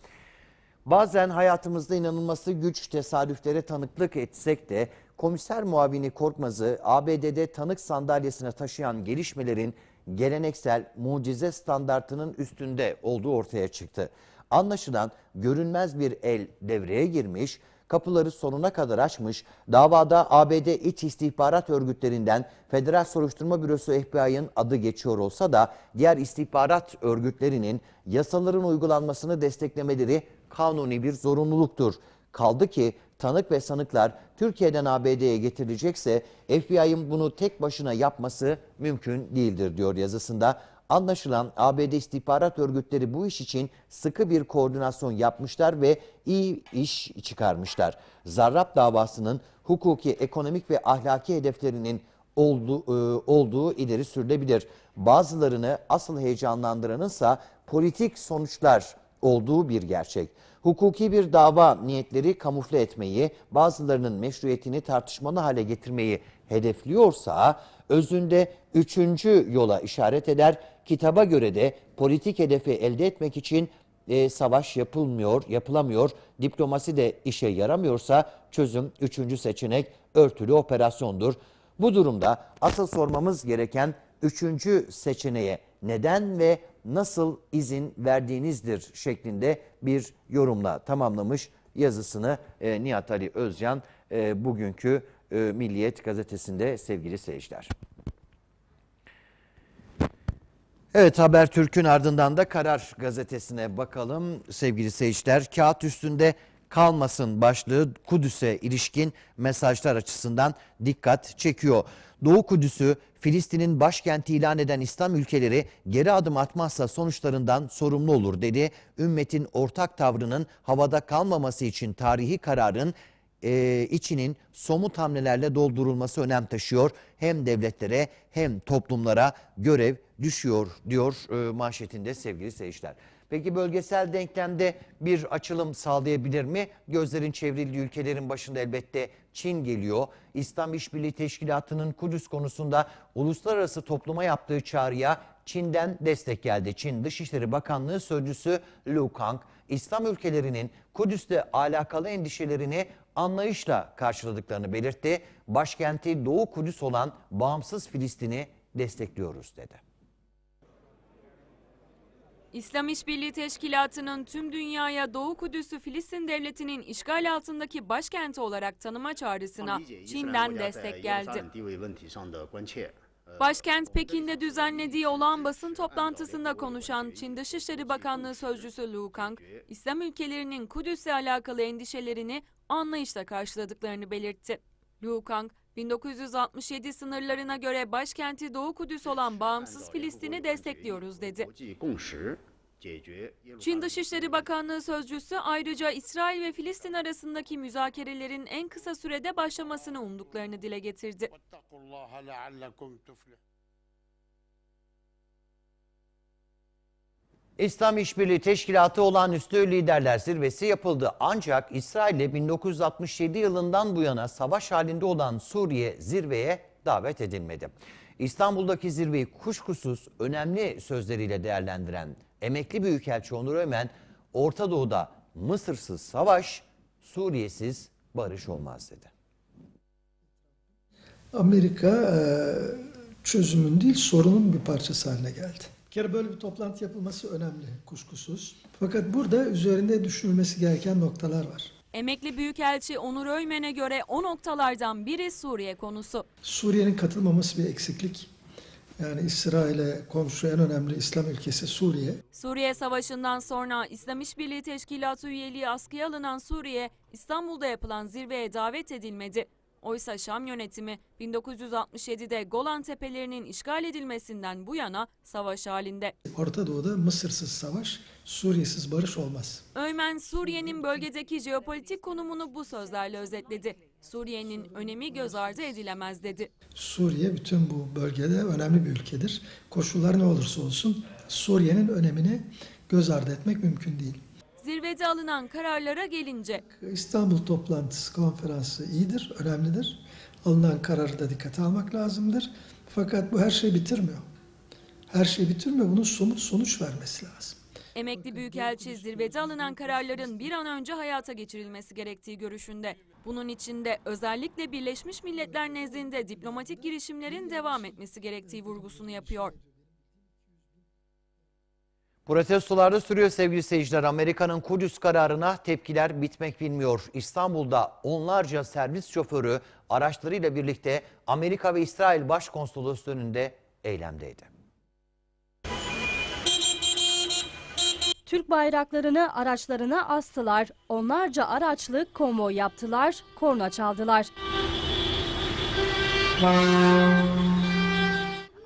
Bazen hayatımızda inanılması güç tesadüflere tanıklık etsek de komiser muavini Korkmaz'ı ABD'de tanık sandalyesine taşıyan gelişmelerin geleneksel mucize standartının üstünde olduğu ortaya çıktı. Anlaşılan görünmez bir el devreye girmiş, kapıları sonuna kadar açmış, davada ABD iç istihbarat örgütlerinden Federal Soruşturma Bürosu FBI'ın adı geçiyor olsa da diğer istihbarat örgütlerinin yasaların uygulanmasını desteklemeleri kanuni bir zorunluluktur. Kaldı ki tanık ve sanıklar Türkiye'den ABD'ye getirilecekse FBI'ın bunu tek başına yapması mümkün değildir diyor yazısında. Anlaşılan ABD istihbarat örgütleri bu iş için sıkı bir koordinasyon yapmışlar ve iyi iş çıkarmışlar. Zarrab davasının hukuki, ekonomik ve ahlaki hedeflerinin olduğu, e, olduğu ileri sürülebilir. Bazılarını asıl heyecanlandıranınsa politik sonuçlar olduğu bir gerçek hukuki bir dava niyetleri kamufle etmeyi, bazılarının meşruiyetini tartışmalı hale getirmeyi hedefliyorsa, özünde üçüncü yola işaret eder. Kitaba göre de politik hedefi elde etmek için e, savaş yapılmıyor, yapılamıyor, diplomasi de işe yaramıyorsa çözüm üçüncü seçenek örtülü operasyondur. Bu durumda asıl sormamız gereken üçüncü seçeneğe neden ve nasıl izin verdiğinizdir şeklinde bir yorumla tamamlamış yazısını e, Nihat Ali Özcan e, bugünkü e, Milliyet gazetesinde sevgili seyirciler. Evet haber Türk'ün ardından da Karar gazetesine bakalım sevgili seyirciler. Kağıt üstünde kalmasın başlığı Kudüs'e ilişkin mesajlar açısından dikkat çekiyor. Doğu Kudüs'ü Filistin'in başkenti ilan eden İslam ülkeleri geri adım atmazsa sonuçlarından sorumlu olur dedi. Ümmetin ortak tavrının havada kalmaması için tarihi kararın e, içinin somut hamlelerle doldurulması önem taşıyor. Hem devletlere hem toplumlara görev düşüyor diyor e, manşetinde sevgili seyirciler. Peki bölgesel denklemde bir açılım sağlayabilir mi? Gözlerin çevrildiği ülkelerin başında elbette Çin geliyor. İslam İşbirliği Teşkilatı'nın Kudüs konusunda uluslararası topluma yaptığı çağrıya Çin'den destek geldi. Çin Dışişleri Bakanlığı Sözcüsü Liu Kang, İslam ülkelerinin Kudüs'te alakalı endişelerini anlayışla karşıladıklarını belirtti. Başkenti Doğu Kudüs olan bağımsız Filistin'i destekliyoruz dedi. İslam İşbirliği Teşkilatı'nın tüm dünyaya Doğu Kudüs'ü Filistin Devleti'nin işgal altındaki başkenti olarak tanıma çağrısına Çin'den destek geldi. Başkent Pekin'de düzenlediği olan basın toplantısında konuşan Çin Dışişleri Bakanlığı Sözcüsü Liu Kang, İslam ülkelerinin Kudüs'le alakalı endişelerini anlayışla karşıladıklarını belirtti. Liu Kang, 1967 sınırlarına göre başkenti Doğu Kudüs olan bağımsız Filistin'i destekliyoruz dedi. Çin Dışişleri Bakanlığı sözcüsü ayrıca İsrail ve Filistin arasındaki müzakerelerin en kısa sürede başlamasını umduklarını dile getirdi. İslam İşbirliği Teşkilatı olan olağanüstü liderler zirvesi yapıldı. Ancak İsrail ile 1967 yılından bu yana savaş halinde olan Suriye zirveye davet edilmedi. İstanbul'daki zirveyi kuşkusuz önemli sözleriyle değerlendiren emekli Büyükelçi Onur Ömen, Orta Doğu'da Mısırsız savaş, Suriyesiz barış olmaz dedi. Amerika e, çözümün değil sorunun bir parçası haline geldi. Bir kere böyle bir toplantı yapılması önemli kuşkusuz. Fakat burada üzerinde düşünülmesi gereken noktalar var. Emekli Büyükelçi Onur Öymen'e göre o noktalardan biri Suriye konusu. Suriye'nin katılmaması bir eksiklik. Yani İsrail'e komşu en önemli İslam ülkesi Suriye. Suriye Savaşı'ndan sonra İslam İşbirliği Teşkilatı üyeliği askıya alınan Suriye, İstanbul'da yapılan zirveye davet edilmedi. Oysa Şam yönetimi 1967'de Golan Tepelerinin işgal edilmesinden bu yana savaş halinde. Orta Doğu'da Mısırsız savaş, Suriyesiz barış olmaz. Öymen Suriye'nin bölgedeki jeopolitik konumunu bu sözlerle özetledi. Suriye'nin önemi göz ardı edilemez dedi. Suriye bütün bu bölgede önemli bir ülkedir. Koşullar ne olursa olsun Suriye'nin önemini göz ardı etmek mümkün değil. Zirvede alınan kararlara gelince. İstanbul toplantısı konferansı iyidir, önemlidir. Alınan kararı da dikkate almak lazımdır. Fakat bu her şeyi bitirmiyor. Her şeyi bitirmiyor. Bunun somut sonuç vermesi lazım. Emekli Büyükelçi zirvede alınan kararların bir an önce hayata geçirilmesi gerektiği görüşünde. Bunun için de özellikle Birleşmiş Milletler nezdinde diplomatik girişimlerin devam etmesi gerektiği vurgusunu yapıyor. Protestolarda sürüyor sevgili seyirciler. Amerika'nın Kudüs kararına tepkiler bitmek bilmiyor. İstanbul'da onlarca servis şoförü araçlarıyla birlikte Amerika ve İsrail Başkonsolosu önünde eylemdeydi. Türk bayraklarını araçlarına astılar. Onlarca araçlı konvoy yaptılar, korna çaldılar.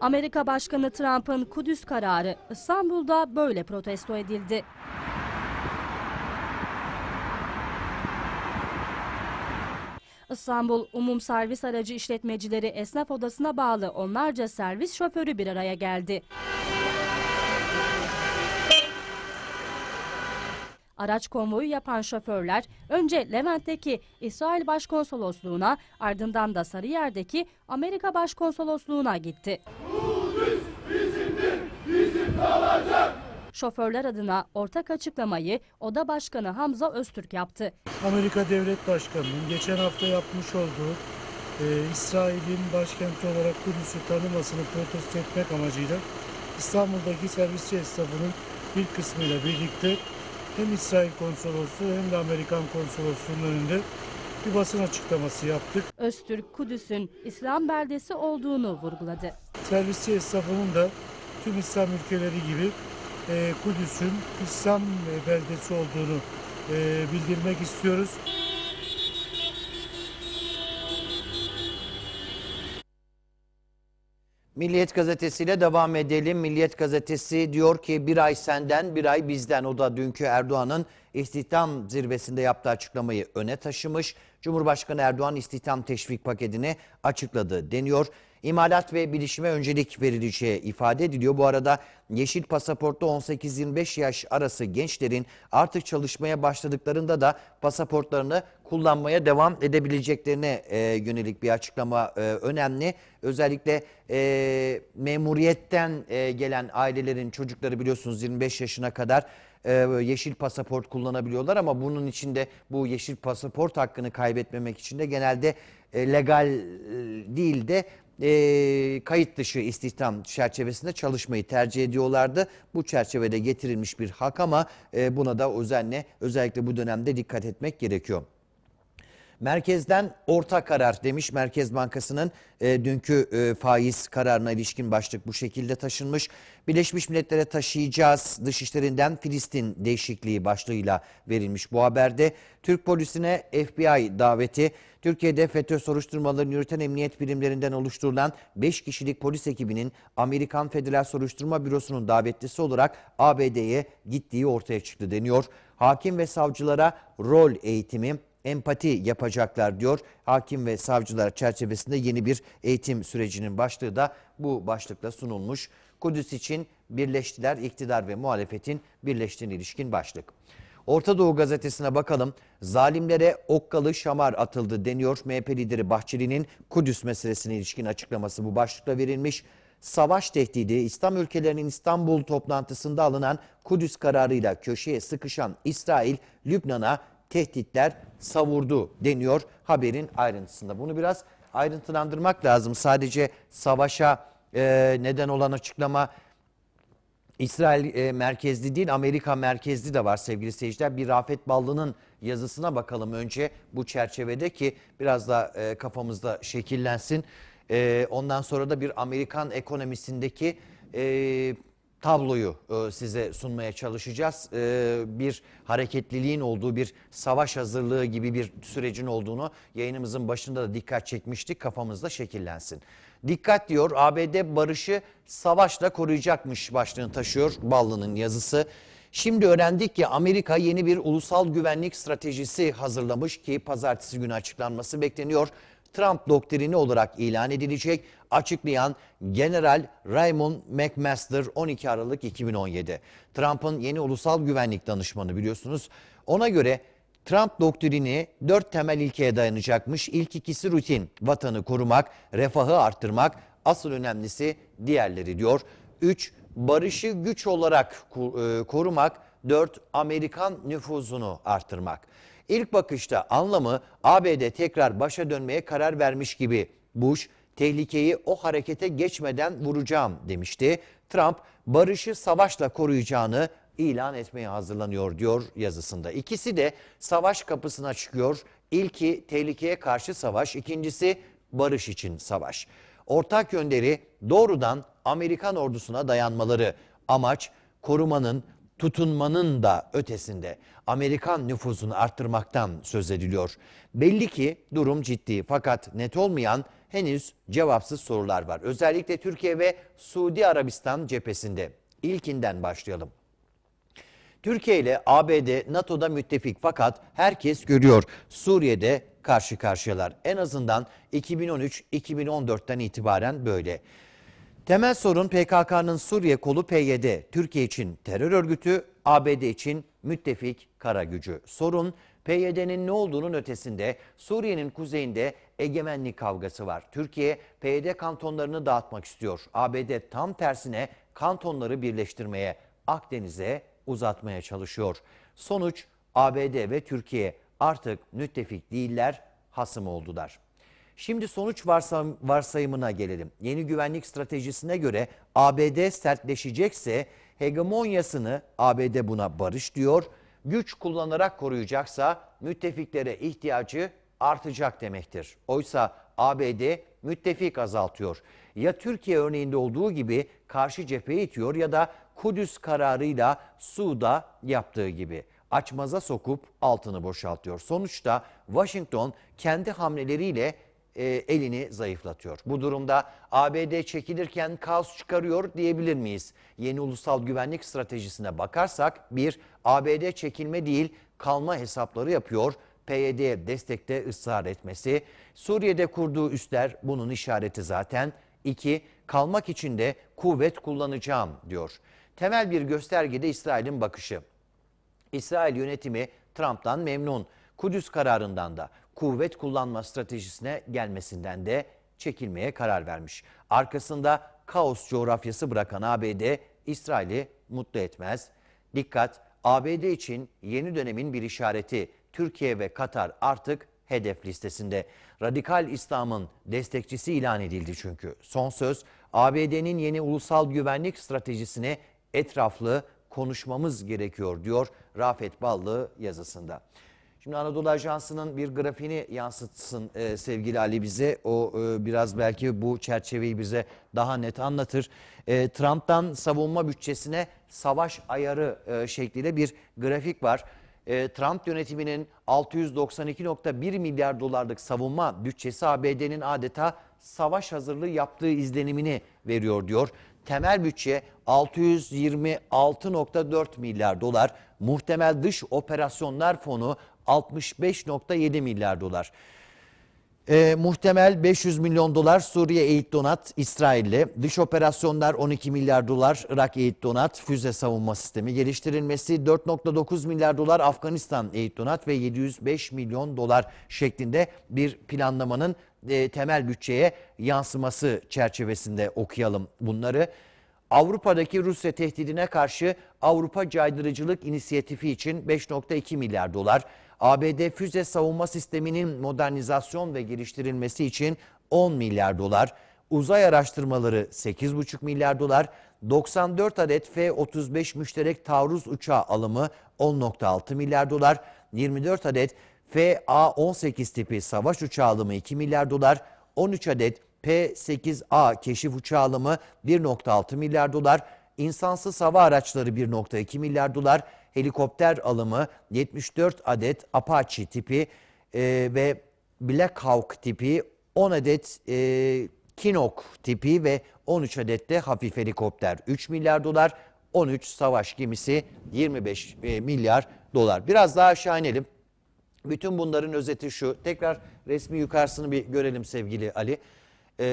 Amerika Başkanı Trump'ın Kudüs kararı İstanbul'da böyle protesto edildi. İstanbul Umum Servis Aracı işletmecileri Esnaf Odası'na bağlı onlarca servis şoförü bir araya geldi. Araç konvoyu yapan şoförler önce Levent'teki İsrail Başkonsolosluğuna ardından da Sarıyer'deki Amerika Başkonsolosluğuna gitti. Kudüs bizimdir, bizim kalacak. Şoförler adına ortak açıklamayı Oda Başkanı Hamza Öztürk yaptı. Amerika Devlet Başkanı'nın geçen hafta yapmış olduğu e, İsrail'in başkenti olarak Kudüs'ü tanımasını protesto etmek amacıyla İstanbul'daki servisçi esnafının bir kısmıyla birlikte hem İsrail konsolosu hem de Amerikan konsolosunun önünde bir basın açıklaması yaptık. Öztürk Kudüs'ün İslam beldesi olduğunu vurguladı. Servisçi esnafının da tüm İslam ülkeleri gibi e, Kudüs'ün İslam beldesi olduğunu e, bildirmek istiyoruz. Milliyet gazetesiyle devam edelim. Milliyet Gazetesi diyor ki bir ay senden bir ay bizden. O da dünkü Erdoğan'ın istihdam zirvesinde yaptığı açıklamayı öne taşımış. Cumhurbaşkanı Erdoğan istihdam teşvik paketini açıkladı deniyor imalat ve bilişime öncelik verileceği ifade ediliyor. Bu arada yeşil pasaportta 18-25 yaş arası gençlerin artık çalışmaya başladıklarında da pasaportlarını kullanmaya devam edebileceklerine e, yönelik bir açıklama e, önemli. Özellikle e, memuriyetten e, gelen ailelerin çocukları biliyorsunuz 25 yaşına kadar e, yeşil pasaport kullanabiliyorlar ama bunun içinde bu yeşil pasaport hakkını kaybetmemek için de genelde e, legal e, değil de e, kayıt dışı istihdam çerçevesinde çalışmayı tercih ediyorlardı. Bu çerçevede getirilmiş bir hak ama e, buna da özenle özellikle bu dönemde dikkat etmek gerekiyor. Merkezden orta karar demiş Merkez Bankası'nın e, dünkü e, faiz kararına ilişkin başlık bu şekilde taşınmış. Birleşmiş Milletler'e taşıyacağız dışişlerinden Filistin değişikliği başlığıyla verilmiş bu haberde. Türk polisine FBI daveti Türkiye'de FETÖ soruşturmalarını yürüten emniyet birimlerinden oluşturulan 5 kişilik polis ekibinin Amerikan Federal Soruşturma Bürosu'nun davetlisi olarak ABD'ye gittiği ortaya çıktı deniyor. Hakim ve savcılara rol eğitimi empati yapacaklar diyor. Hakim ve savcılar çerçevesinde yeni bir eğitim sürecinin başlığı da bu başlıkla sunulmuş. Kudüs için birleştiler iktidar ve muhalefetin birleştiğine ilişkin başlık. Orta Doğu gazetesine bakalım. Zalimlere okkalı şamar atıldı deniyor. MHP lideri Bahçeli'nin Kudüs meselesine ilişkin açıklaması bu başlıkla verilmiş. Savaş tehdidi İslam ülkelerinin İstanbul toplantısında alınan Kudüs kararıyla köşeye sıkışan İsrail, Lübnan'a tehditler savurdu deniyor haberin ayrıntısında. Bunu biraz ayrıntılandırmak lazım. Sadece savaşa e, neden olan açıklama İsrail e, merkezli değil Amerika merkezli de var sevgili seyirciler. Bir Rafet Ballı'nın yazısına bakalım önce bu çerçevede ki biraz da e, kafamızda şekillensin. E, ondan sonra da bir Amerikan ekonomisindeki e, tabloyu e, size sunmaya çalışacağız. E, bir hareketliliğin olduğu bir savaş hazırlığı gibi bir sürecin olduğunu yayınımızın başında da dikkat çekmiştik kafamızda şekillensin. Dikkat diyor ABD barışı savaşla koruyacakmış başlığını taşıyor Ballı'nın yazısı. Şimdi öğrendik ki Amerika yeni bir ulusal güvenlik stratejisi hazırlamış ki pazartesi günü açıklanması bekleniyor. Trump doktrini olarak ilan edilecek açıklayan General Raymond McMaster 12 Aralık 2017. Trump'ın yeni ulusal güvenlik danışmanı biliyorsunuz. Ona göre Trump doktrini dört temel ilkeye dayanacakmış. İlk ikisi rutin, vatanı korumak, refahı arttırmak, asıl önemlisi diğerleri diyor. Üç Barışı güç olarak e, korumak, Dört Amerikan nüfuzunu arttırmak. İlk bakışta anlamı ABD tekrar başa dönmeye karar vermiş gibi. Bush, tehlikeyi o harekete geçmeden vuracağım demişti. Trump, barışı savaşla koruyacağını ilan etmeye hazırlanıyor diyor yazısında. İkisi de savaş kapısına çıkıyor. İlki tehlikeye karşı savaş, ikincisi barış için savaş. Ortak yönderi doğrudan Amerikan ordusuna dayanmaları. Amaç korumanın tutunmanın da ötesinde Amerikan nüfuzunu arttırmaktan söz ediliyor. Belli ki durum ciddi fakat net olmayan henüz cevapsız sorular var. Özellikle Türkiye ve Suudi Arabistan cephesinde. İlkinden başlayalım. Türkiye ile ABD NATO'da müttefik fakat herkes görüyor. Suriye'de karşı karşıyalar. En azından 2013-2014'ten itibaren böyle. Temel sorun PKK'nın Suriye kolu PYD, Türkiye için terör örgütü, ABD için müttefik kara gücü. Sorun PYD'nin ne olduğunun ötesinde Suriye'nin kuzeyinde egemenlik kavgası var. Türkiye PYD kantonlarını dağıtmak istiyor. ABD tam tersine kantonları birleştirmeye, Akdeniz'e uzatmaya çalışıyor. Sonuç ABD ve Türkiye artık müttefik değiller, hasım oldular. Şimdi sonuç varsayımına gelelim. Yeni güvenlik stratejisine göre ABD sertleşecekse hegemonyasını ABD buna barış diyor, güç kullanarak koruyacaksa müttefiklere ihtiyacı artacak demektir. Oysa ABD müttefik azaltıyor. Ya Türkiye örneğinde olduğu gibi karşı cepheye itiyor ya da Kudüs kararıyla Suda yaptığı gibi açmaza sokup altını boşaltıyor. Sonuçta Washington kendi hamleleriyle e, elini zayıflatıyor. Bu durumda ABD çekilirken kaos çıkarıyor diyebilir miyiz? Yeni ulusal güvenlik stratejisine bakarsak bir ABD çekilme değil kalma hesapları yapıyor. PYD'ye destekte ısrar etmesi, Suriye'de kurduğu üstler bunun işareti zaten. İki, Kalmak için de kuvvet kullanacağım diyor. Temel bir gösterge de İsrail'in bakışı. İsrail yönetimi Trump'tan memnun. Kudüs kararından da kuvvet kullanma stratejisine gelmesinden de çekilmeye karar vermiş. Arkasında kaos coğrafyası bırakan ABD İsrail'i mutlu etmez. Dikkat ABD için yeni dönemin bir işareti Türkiye ve Katar artık hedef listesinde. Radikal İslam'ın destekçisi ilan edildi çünkü. Son söz ABD'nin yeni ulusal güvenlik stratejisini etraflı konuşmamız gerekiyor diyor Rafet Ballı yazısında. Şimdi Anadolu Ajansı'nın bir grafiğini yansıtsın e, sevgili Ali bize. O e, biraz belki bu çerçeveyi bize daha net anlatır. E, Trump'tan savunma bütçesine savaş ayarı e, şekliyle bir grafik var. E, Trump yönetiminin 692.1 milyar dolarlık savunma bütçesi ABD'nin adeta savaş hazırlığı yaptığı izlenimini veriyor diyor. Temel bütçe 626.4 milyar dolar. Muhtemel dış operasyonlar fonu 65.7 milyar dolar. E, muhtemel 500 milyon dolar Suriye eğit donat İsrail'le. Dış operasyonlar 12 milyar dolar Irak eğit donat füze savunma sistemi geliştirilmesi 4.9 milyar dolar Afganistan eğit donat ve 705 milyon dolar şeklinde bir planlamanın e, temel bütçeye yansıması çerçevesinde okuyalım bunları. Avrupa'daki Rusya tehdidine karşı Avrupa Caydırıcılık inisiyatifi için 5.2 milyar dolar ABD füze savunma sisteminin modernizasyon ve geliştirilmesi için 10 milyar dolar, uzay araştırmaları 8,5 milyar dolar, 94 adet F-35 müşterek taarruz uçağı alımı 10.6 milyar dolar, 24 adet FA-18 tipi savaş uçağı alımı 2 milyar dolar, 13 adet P-8A keşif uçağı alımı 1.6 milyar dolar, insansız hava araçları 1.2 milyar dolar, helikopter alımı, 74 adet Apache tipi e, ve Black Hawk tipi, 10 adet e, Kinok tipi ve 13 adet de hafif helikopter 3 milyar dolar, 13 savaş gemisi 25 e, milyar dolar. Biraz daha aşağı inelim. Bütün bunların özeti şu. Tekrar resmi yukarısını bir görelim sevgili Ali. E,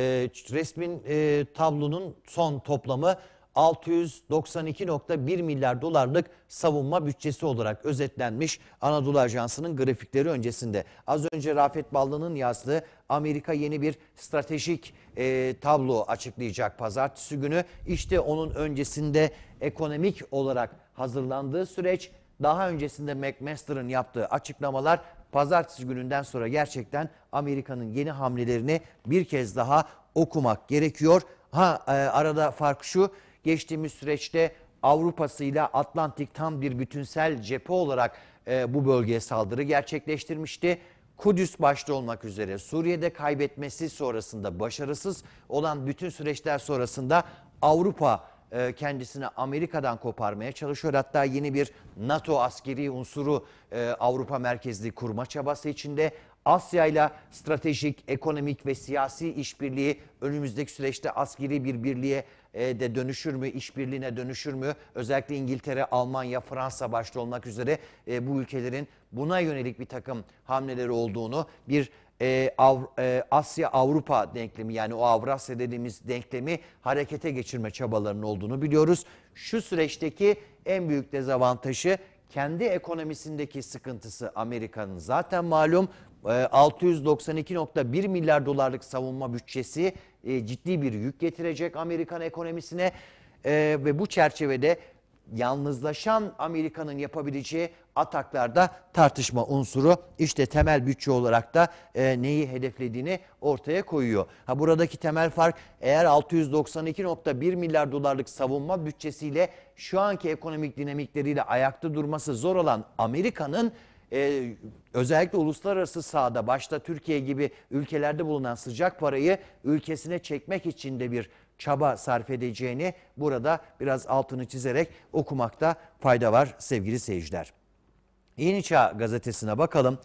resmin e, tablonun son toplamı 692.1 milyar dolarlık savunma bütçesi olarak özetlenmiş Anadolu Ajansı'nın grafikleri öncesinde. Az önce Rafet Ballı'nın yazdığı Amerika yeni bir stratejik e, tablo açıklayacak pazartesi günü. İşte onun öncesinde ekonomik olarak hazırlandığı süreç daha öncesinde McMaster'ın yaptığı açıklamalar pazartesi gününden sonra gerçekten Amerika'nın yeni hamlelerini bir kez daha okumak gerekiyor. Ha e, arada fark şu Geçtiğimiz süreçte Avrupa'sıyla Atlantik tam bir bütünsel cephe olarak e, bu bölgeye saldırı gerçekleştirmişti. Kudüs başta olmak üzere Suriye'de kaybetmesi sonrasında başarısız olan bütün süreçler sonrasında Avrupa e, kendisini Amerika'dan koparmaya çalışıyor. Hatta yeni bir NATO askeri unsuru e, Avrupa merkezli kurma çabası içinde. Asya ile stratejik, ekonomik ve siyasi işbirliği önümüzdeki süreçte askeri bir birliğe e, de dönüşür mü, işbirliğine dönüşür mü? Özellikle İngiltere, Almanya, Fransa başta olmak üzere e, bu ülkelerin buna yönelik bir takım hamleleri olduğunu, bir e, Asya Avrupa denklemi yani o Avrasya dediğimiz denklemi harekete geçirme çabalarının olduğunu biliyoruz. Şu süreçteki en büyük dezavantajı kendi ekonomisindeki sıkıntısı Amerika'nın zaten malum 692.1 milyar dolarlık savunma bütçesi e, ciddi bir yük getirecek Amerikan ekonomisine e, ve bu çerçevede yalnızlaşan Amerika'nın yapabileceği ataklarda tartışma unsuru işte temel bütçe olarak da e, neyi hedeflediğini ortaya koyuyor. Ha buradaki temel fark eğer 692.1 milyar dolarlık savunma bütçesiyle şu anki ekonomik dinamikleriyle ayakta durması zor olan Amerika'nın e, özellikle uluslararası sahada başta Türkiye gibi ülkelerde bulunan sıcak parayı ülkesine çekmek için de bir çaba sarf edeceğini burada biraz altını çizerek okumakta fayda var sevgili seyirciler. Yeni Çağ gazetesine bakalım.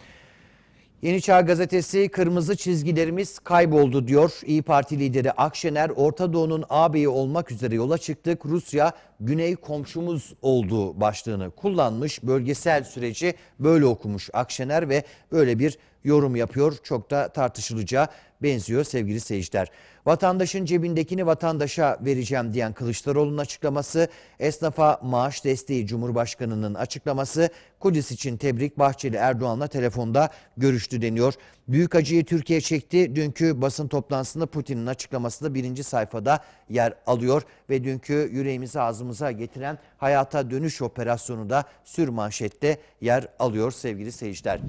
Yeni Çağ Gazetesi kırmızı çizgilerimiz kayboldu diyor. İyi Parti lideri Akşener Orta Doğu'nun ağabeyi olmak üzere yola çıktık. Rusya güney komşumuz olduğu başlığını kullanmış. Bölgesel süreci böyle okumuş Akşener ve böyle bir yorum yapıyor. Çok da tartışılacağı benziyor sevgili seyirciler. Vatandaşın cebindekini vatandaşa vereceğim diyen Kılıçdaroğlu'nun açıklaması, esnafa maaş desteği Cumhurbaşkanı'nın açıklaması, Kudüs için tebrik Bahçeli Erdoğan'la telefonda görüştü deniyor. Büyük acıyı Türkiye çekti. Dünkü basın toplantısında Putin'in açıklaması da birinci sayfada yer alıyor ve dünkü yüreğimizi ağzımıza getiren hayata dönüş operasyonu da sür manşette yer alıyor sevgili seyirciler.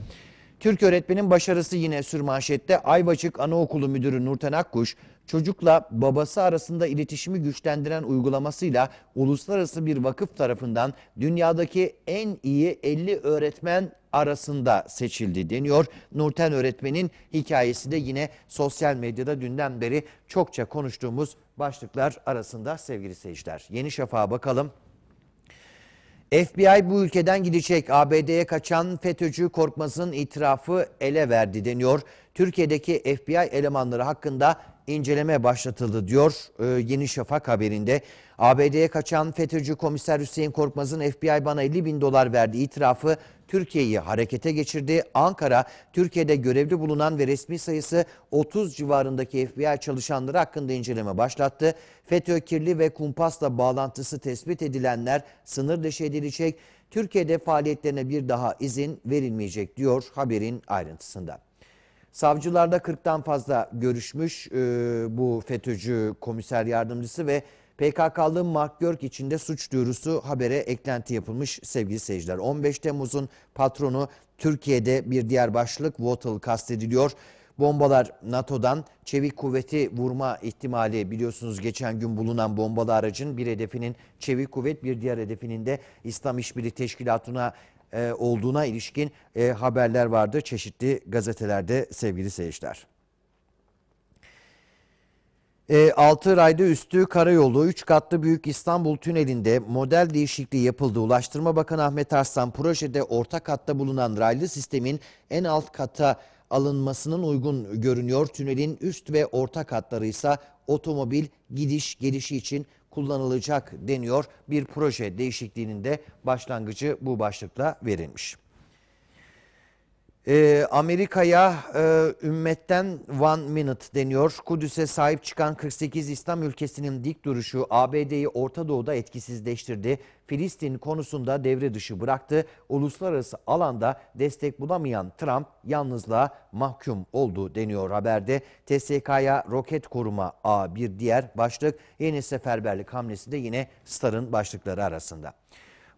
Türk öğretmenin başarısı yine sürmanşette Ayvacık Anaokulu Müdürü Nurten Akkuş, çocukla babası arasında iletişimi güçlendiren uygulamasıyla uluslararası bir vakıf tarafından dünyadaki en iyi 50 öğretmen arasında seçildi deniyor. Nurten öğretmenin hikayesi de yine sosyal medyada dünden beri çokça konuştuğumuz başlıklar arasında sevgili seyirciler. Yeni Şafak'a bakalım. FBI bu ülkeden gidecek. ABD'ye kaçan FETÖ'cü Korkmaz'ın itirafı ele verdi deniyor. Türkiye'deki FBI elemanları hakkında inceleme başlatıldı diyor e, Yeni Şafak haberinde. ABD'ye kaçan FETÖ'cü komiser Hüseyin Korkmaz'ın FBI bana 50 bin dolar verdi itirafı Türkiye'yi harekete geçirdi. Ankara, Türkiye'de görevli bulunan ve resmi sayısı 30 civarındaki FBI çalışanları hakkında inceleme başlattı. FETÖ kirli ve kumpasla bağlantısı tespit edilenler sınır dışı edilecek. Türkiye'de faaliyetlerine bir daha izin verilmeyecek diyor haberin ayrıntısında. Savcılarda 40'tan fazla görüşmüş e, bu FETÖ'cü komiser yardımcısı ve PKK'lı Mark Görk içinde suç duyurusu habere eklenti yapılmış sevgili seyirciler. 15 Temmuz'un patronu Türkiye'de bir diğer başlık Votel kastediliyor. Bombalar NATO'dan çevik kuvveti vurma ihtimali biliyorsunuz geçen gün bulunan bombalı aracın bir hedefinin çevik kuvvet bir diğer hedefinin de İslam İşbirliği Teşkilatı'na e, olduğuna ilişkin e, haberler vardı çeşitli gazetelerde sevgili seyirciler. E, 6 rayda üstü karayolu 3 katlı Büyük İstanbul Tüneli'nde model değişikliği yapıldı. Ulaştırma Bakanı Ahmet Arslan projede orta katta bulunan raylı sistemin en alt kata alınmasının uygun görünüyor. Tünelin üst ve orta katları ise otomobil gidiş gelişi için kullanılacak deniyor. Bir proje değişikliğinin de başlangıcı bu başlıkla verilmiş. E, Amerika'ya e, ümmetten one minute deniyor. Kudüs'e sahip çıkan 48 İslam ülkesinin dik duruşu ABD'yi Orta Doğu'da etkisizleştirdi. Filistin konusunda devre dışı bıraktı. Uluslararası alanda destek bulamayan Trump yalnızlığa mahkum oldu deniyor haberde. TSK'ya roket koruma A bir diğer başlık. Yeni seferberlik hamlesi de yine Star'ın başlıkları arasında.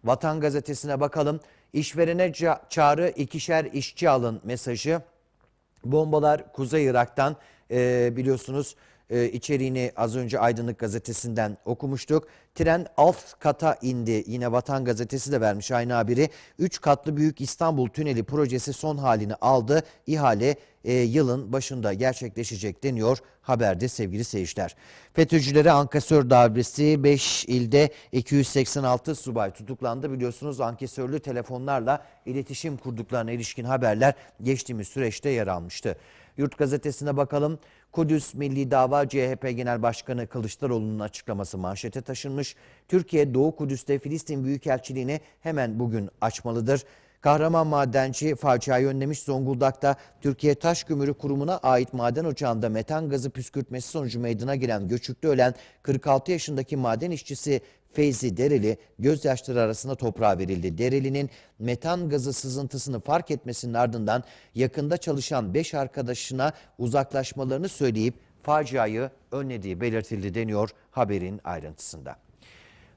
Vatan gazetesine bakalım. İşverene çağrı ikişer işçi alın mesajı. Bombalar Kuzey Irak'tan e, biliyorsunuz e, içeriğini az önce Aydınlık Gazetesi'nden okumuştuk. Tren alt kata indi. Yine Vatan Gazetesi de vermiş aynı haberi. 3 katlı Büyük İstanbul Tüneli projesi son halini aldı. İhale e, yılın başında gerçekleşecek deniyor haberde sevgili seyirciler. FETÖ'cülere ankesör darbesi 5 ilde 286 subay tutuklandı. Biliyorsunuz ankesörlü telefonlarla iletişim kurduklarına ilişkin haberler geçtiğimiz süreçte yer almıştı. Yurt gazetesine bakalım. Kudüs Milli Dava CHP Genel Başkanı Kılıçdaroğlu'nun açıklaması manşete taşınmış. Türkiye Doğu Kudüs'te Filistin Büyükelçiliğini hemen bugün açmalıdır. Kahraman madenci faciayı önlemiş Zonguldak'ta Türkiye Taş Gümrük Kurumu'na ait maden ocağında metan gazı püskürtmesi sonucu meydana gelen göçükte ölen 46 yaşındaki maden işçisi Feyzi Dereli gözyaşları arasında toprağa verildi. Dereli'nin metan gazı sızıntısını fark etmesinin ardından yakında çalışan 5 arkadaşına uzaklaşmalarını söyleyip faciayı önlediği belirtildi deniyor haberin ayrıntısında.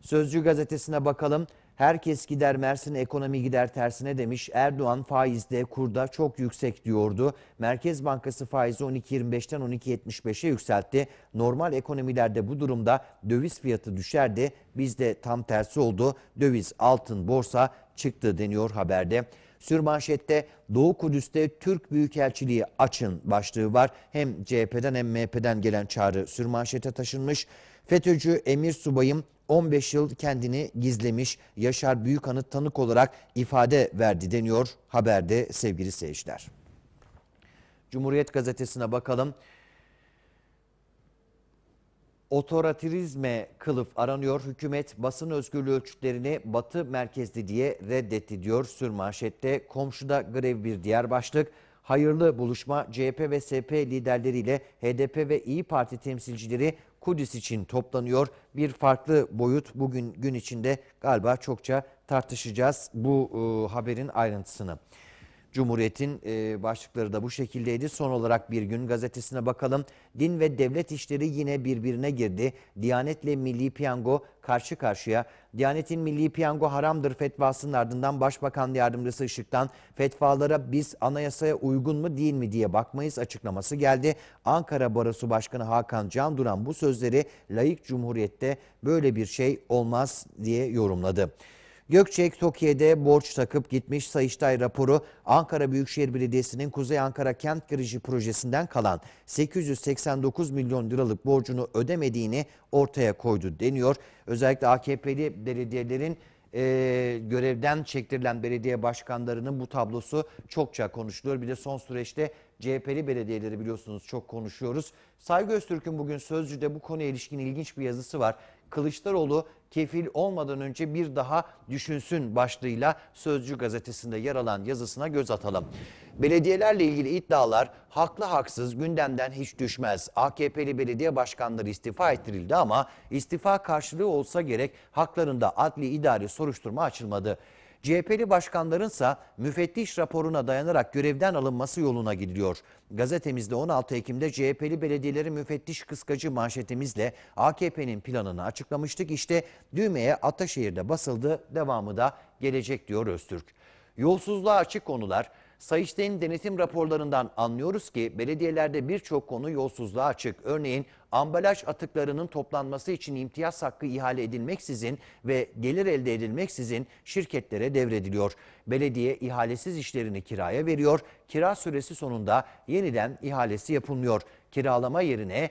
Sözcü gazetesine bakalım. Herkes gider Mersin ekonomi gider tersine demiş. Erdoğan faizde kurda çok yüksek diyordu. Merkez Bankası faizi 12.25'ten 12.75'e yükseltti. Normal ekonomilerde bu durumda döviz fiyatı düşerdi. Bizde tam tersi oldu. Döviz, altın, borsa çıktı deniyor haberde. Sürmanşette Doğu Kudüs'te Türk Büyükelçiliği açın başlığı var. Hem CHP'den hem MHP'den gelen çağrı sürmanşete taşınmış. FETÖ'cü Emir Subay'ım 15 yıl kendini gizlemiş Yaşar Büyükan'ı tanık olarak ifade verdi deniyor haberde sevgili seyirciler. Cumhuriyet gazetesine bakalım. Otoriterizme kılıf aranıyor. Hükümet basın özgürlüğü ölçütlerini batı merkezli diye reddetti diyor sürmanşette. Komşuda grev bir diğer başlık hayırlı buluşma CHP ve SP liderleriyle HDP ve İyi Parti temsilcileri Kudüs için toplanıyor. Bir farklı boyut bugün gün içinde galiba çokça tartışacağız bu e, haberin ayrıntısını. Cumhuriyet'in e, başlıkları da bu şekildeydi. Son olarak bir gün gazetesine bakalım. Din ve devlet işleri yine birbirine girdi. Diyanetle Milli Piyango karşı karşıya. Diyanet'in Milli Piyango haramdır fetvasının ardından Başbakan Yardımcısı Işık'tan fetvalara biz anayasaya uygun mu değil mi diye bakmayız açıklaması geldi. Ankara Barosu Başkanı Hakan Can Duran bu sözleri layık cumhuriyette böyle bir şey olmaz diye yorumladı. Gökçek Tokyo'da borç takıp gitmiş Sayıştay raporu Ankara Büyükşehir Belediyesi'nin Kuzey Ankara Kent Girişi projesinden kalan 889 milyon liralık borcunu ödemediğini ortaya koydu deniyor. Özellikle AKP'li belediyelerin e, görevden çektirilen belediye başkanlarının bu tablosu çokça konuşuluyor. Bir de son süreçte CHP'li belediyeleri biliyorsunuz çok konuşuyoruz. Saygı Öztürk'ün bugün Sözcü'de bu konuya ilişkin ilginç bir yazısı var. Kılıçdaroğlu kefil olmadan önce bir daha düşünsün başlığıyla Sözcü gazetesinde yer alan yazısına göz atalım. Belediyelerle ilgili iddialar haklı haksız gündemden hiç düşmez. AKP'li belediye başkanları istifa ettirildi ama istifa karşılığı olsa gerek haklarında adli idari soruşturma açılmadı. CHP'li başkanlarınsa müfettiş raporuna dayanarak görevden alınması yoluna gidiliyor. Gazetemizde 16 Ekim'de CHP'li belediyeleri müfettiş kıskacı manşetimizle AKP'nin planını açıklamıştık. İşte düğmeye Ataşehir'de basıldı, devamı da gelecek diyor Öztürk. Yolsuzluğa açık konular Sayıştay'ın denetim raporlarından anlıyoruz ki belediyelerde birçok konu yolsuzluğa açık. Örneğin ambalaj atıklarının toplanması için imtiyaz hakkı ihale edilmeksizin ve gelir elde edilmeksizin şirketlere devrediliyor. Belediye ihalesiz işlerini kiraya veriyor. Kira süresi sonunda yeniden ihalesi yapılmıyor. Kiralama yerine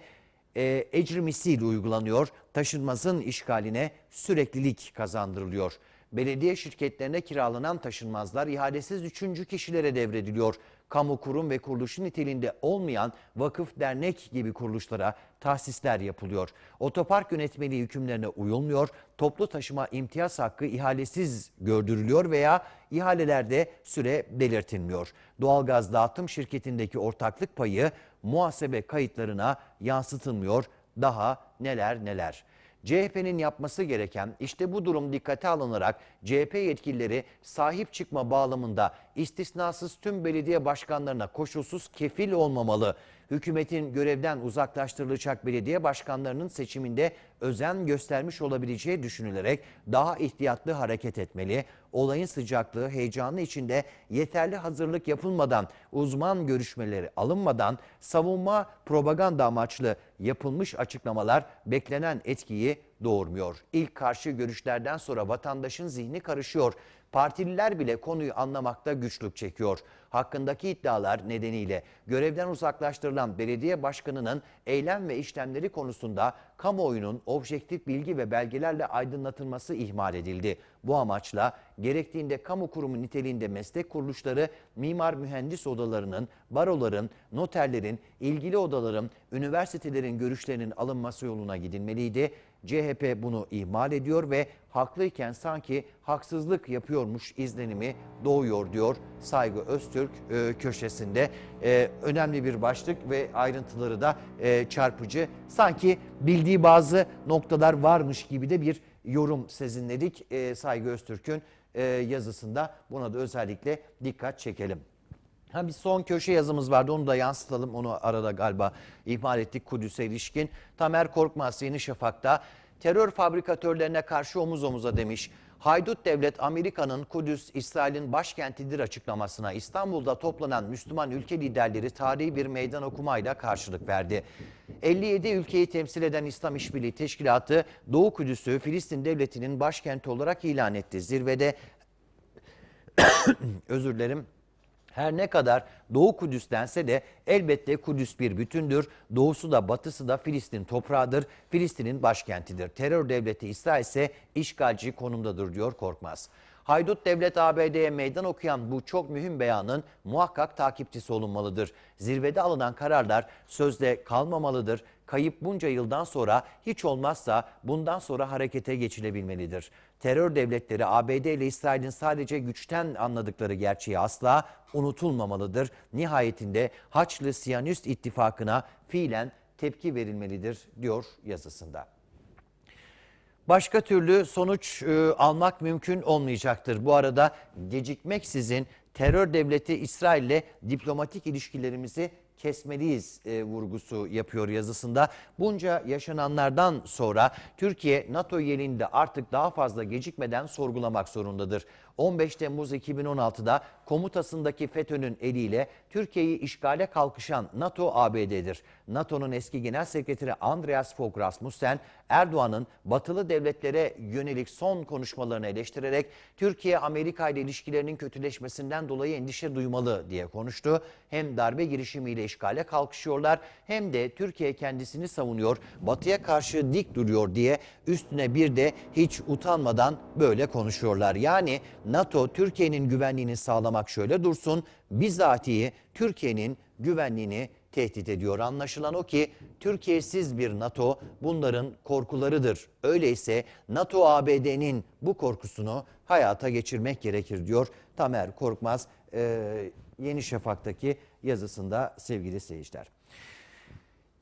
e, ecrimisil uygulanıyor. Taşınmazın işgaline süreklilik kazandırılıyor.'' belediye şirketlerine kiralanan taşınmazlar ihalesiz üçüncü kişilere devrediliyor. Kamu kurum ve kuruluşu niteliğinde olmayan vakıf dernek gibi kuruluşlara tahsisler yapılıyor. Otopark yönetmeliği hükümlerine uyulmuyor, toplu taşıma imtiyaz hakkı ihalesiz gördürülüyor veya ihalelerde süre belirtilmiyor. Doğalgaz dağıtım şirketindeki ortaklık payı muhasebe kayıtlarına yansıtılmıyor. Daha neler neler. CHP'nin yapması gereken işte bu durum dikkate alınarak CHP yetkilileri sahip çıkma bağlamında istisnasız tüm belediye başkanlarına koşulsuz kefil olmamalı. Hükümetin görevden uzaklaştırılacak belediye başkanlarının seçiminde özen göstermiş olabileceği düşünülerek daha ihtiyatlı hareket etmeli olayın sıcaklığı, heyecanı içinde yeterli hazırlık yapılmadan, uzman görüşmeleri alınmadan savunma propaganda amaçlı yapılmış açıklamalar beklenen etkiyi doğurmuyor. İlk karşı görüşlerden sonra vatandaşın zihni karışıyor partililer bile konuyu anlamakta güçlük çekiyor. Hakkındaki iddialar nedeniyle görevden uzaklaştırılan belediye başkanının eylem ve işlemleri konusunda kamuoyunun objektif bilgi ve belgelerle aydınlatılması ihmal edildi. Bu amaçla gerektiğinde kamu kurumu niteliğinde meslek kuruluşları, mimar mühendis odalarının, baroların, noterlerin, ilgili odaların, üniversitelerin görüşlerinin alınması yoluna gidilmeliydi. CHP bunu ihmal ediyor ve haklıyken sanki haksızlık yapıyormuş izlenimi doğuyor diyor Saygı Öztürk e, köşesinde. E, önemli bir başlık ve ayrıntıları da e, çarpıcı. Sanki bildiği bazı noktalar varmış gibi de bir yorum sezinledik e, Saygı Öztürk'ün e, yazısında. Buna da özellikle dikkat çekelim. Ha bir son köşe yazımız vardı onu da yansıtalım. Onu arada galiba ihmal ettik Kudüs'e ilişkin. Tamer Korkmaz Yeni Şafak'ta terör fabrikatörlerine karşı omuz omuza demiş. Haydut devlet Amerika'nın Kudüs İsrail'in başkentidir açıklamasına İstanbul'da toplanan Müslüman ülke liderleri tarihi bir meydan okumayla karşılık verdi. 57 ülkeyi temsil eden İslam İşbirliği Teşkilatı Doğu Kudüs'ü Filistin devletinin başkenti olarak ilan etti. Zirvede *coughs* özür dilerim her ne kadar Doğu Kudüs'tense de elbette Kudüs bir bütündür. Doğusu da batısı da Filistin toprağıdır. Filistin'in başkentidir. Terör devleti İsrail ise işgalci konumdadır diyor Korkmaz. Haydut Devlet ABD'ye meydan okuyan bu çok mühim beyanın muhakkak takipçisi olunmalıdır. Zirvede alınan kararlar sözde kalmamalıdır. Kayıp bunca yıldan sonra hiç olmazsa bundan sonra harekete geçilebilmelidir terör devletleri ABD ile İsrail'in sadece güçten anladıkları gerçeği asla unutulmamalıdır. Nihayetinde Haçlı Siyanist ittifakına fiilen tepki verilmelidir diyor yazısında. Başka türlü sonuç e, almak mümkün olmayacaktır. Bu arada gecikmeksizin terör devleti İsrail ile diplomatik ilişkilerimizi kesmeliyiz e, vurgusu yapıyor yazısında. Bunca yaşananlardan sonra Türkiye NATO yelinde artık daha fazla gecikmeden sorgulamak zorundadır. 15 Temmuz 2016'da komutasındaki FETÖ'nün eliyle Türkiye'yi işgale kalkışan NATO ABD'dir. NATO'nun eski genel sekreteri Andreas Fogh Rasmussen Erdoğan'ın batılı devletlere yönelik son konuşmalarını eleştirerek Türkiye Amerika ile ilişkilerinin kötüleşmesinden dolayı endişe duymalı diye konuştu. Hem darbe girişimiyle işgale kalkışıyorlar hem de Türkiye kendisini savunuyor, batıya karşı dik duruyor diye üstüne bir de hiç utanmadan böyle konuşuyorlar. Yani NATO Türkiye'nin güvenliğini sağlamak şöyle dursun, bizatihi Türkiye'nin güvenliğini tehdit ediyor. Anlaşılan o ki Türkiye'siz bir NATO bunların korkularıdır. Öyleyse NATO ABD'nin bu korkusunu hayata geçirmek gerekir diyor Tamer Korkmaz e, Yeni Şafak'taki yazısında sevgili seyirciler.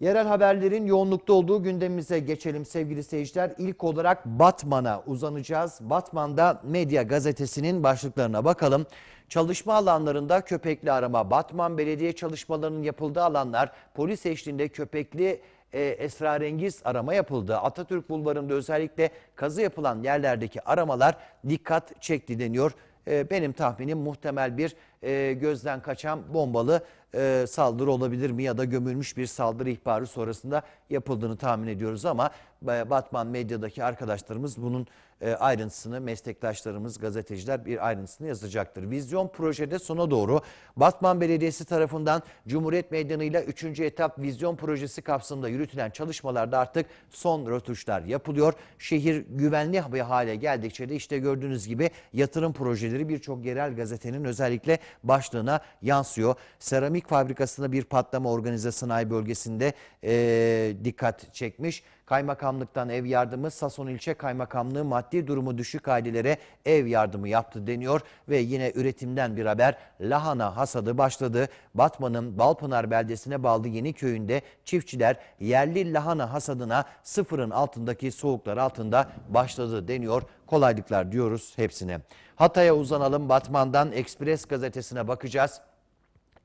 Yerel haberlerin yoğunlukta olduğu gündemimize geçelim sevgili seyirciler. İlk olarak Batman'a uzanacağız. Batman'da Medya Gazetesi'nin başlıklarına bakalım. Çalışma alanlarında köpekli arama. Batman belediye çalışmalarının yapıldığı alanlar polis eşliğinde köpekli e, esrarengiz arama yapıldı. Atatürk Bulvarı'nda özellikle kazı yapılan yerlerdeki aramalar dikkat çekti deniyor. Ee, benim tahminim muhtemel bir e, gözden kaçan bombalı e, saldırı olabilir mi ya da gömülmüş bir saldırı ihbarı sonrasında yapıldığını tahmin ediyoruz ama Batman medyadaki arkadaşlarımız bunun e, ayrıntısını meslektaşlarımız, gazeteciler bir ayrıntısını yazacaktır. Vizyon projede sona doğru Batman Belediyesi tarafından Cumhuriyet Meydanı ile 3. etap vizyon projesi kapsamında yürütülen çalışmalarda artık son rötuşlar yapılıyor. Şehir güvenli bir hale geldikçe de işte gördüğünüz gibi yatırım projeleri birçok yerel gazetenin özellikle başlığına yansıyor. Seramik fabrikasında bir patlama organize sanayi bölgesinde ee, dikkat çekmiş. Kaymakamlıktan ev yardımı Sason ilçe kaymakamlığı maddi durumu düşük ailelere ev yardımı yaptı deniyor ve yine üretimden bir haber lahana hasadı başladı. Batman'ın Balpınar beldesine bağlı Yeni köyünde çiftçiler yerli lahana hasadına sıfırın altındaki soğuklar altında başladı deniyor. Kolaylıklar diyoruz hepsine. Hatay'a uzanalım Batman'dan Ekspres gazetesine bakacağız.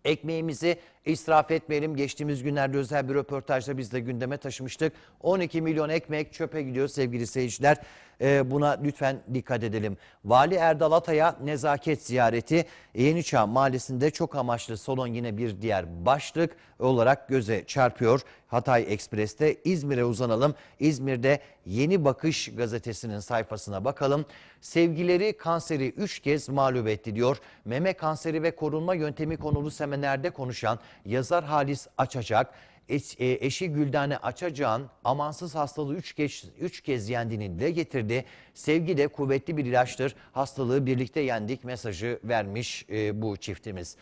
Ekmeğimizi İsraf etmeyelim. Geçtiğimiz günlerde özel bir röportajda biz de gündeme taşımıştık. 12 milyon ekmek çöpe gidiyor sevgili seyirciler. E, buna lütfen dikkat edelim. Vali Erdal Atay'a nezaket ziyareti Yeniçağ Mahallesi'nde çok amaçlı salon yine bir diğer başlık olarak göze çarpıyor. Hatay Ekspres'te İzmir'e uzanalım. İzmir'de Yeni Bakış gazetesinin sayfasına bakalım. Sevgileri kanseri 3 kez mağlup etti diyor. Meme kanseri ve korunma yöntemi konulu seminerde konuşan yazar Halis Açacak, e, eşi Güldane Açacan amansız hastalığı 3 kez, üç kez yendiğini dile getirdi. Sevgi de kuvvetli bir ilaçtır. Hastalığı birlikte yendik mesajı vermiş e, bu çiftimiz.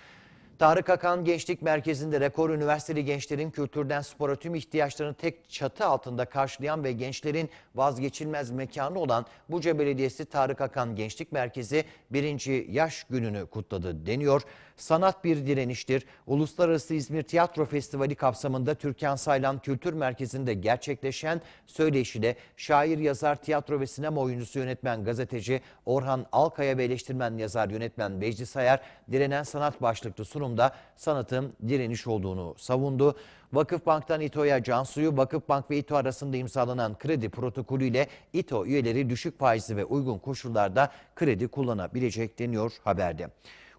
Tarık Akan Gençlik Merkezi'nde rekor üniversiteli gençlerin kültürden spora tüm ihtiyaçlarını tek çatı altında karşılayan ve gençlerin vazgeçilmez mekanı olan Buca Belediyesi Tarık Akan Gençlik Merkezi birinci yaş gününü kutladı deniyor. Sanat bir direniştir. Uluslararası İzmir Tiyatro Festivali kapsamında Türkan Saylan Kültür Merkezi'nde gerçekleşen söyleşide şair, yazar, tiyatro ve sinema oyuncusu yönetmen gazeteci Orhan Alkaya ve eleştirmen yazar yönetmen Vecdi Sayar direnen sanat başlıklı sunum sunumda sanatın direniş olduğunu savundu. Vakıfbank'tan İTO'ya Cansu'yu, Vakıfbank ve İTO arasında imzalanan kredi protokolüyle İTO üyeleri düşük faizli ve uygun koşullarda kredi kullanabilecek deniyor haberde.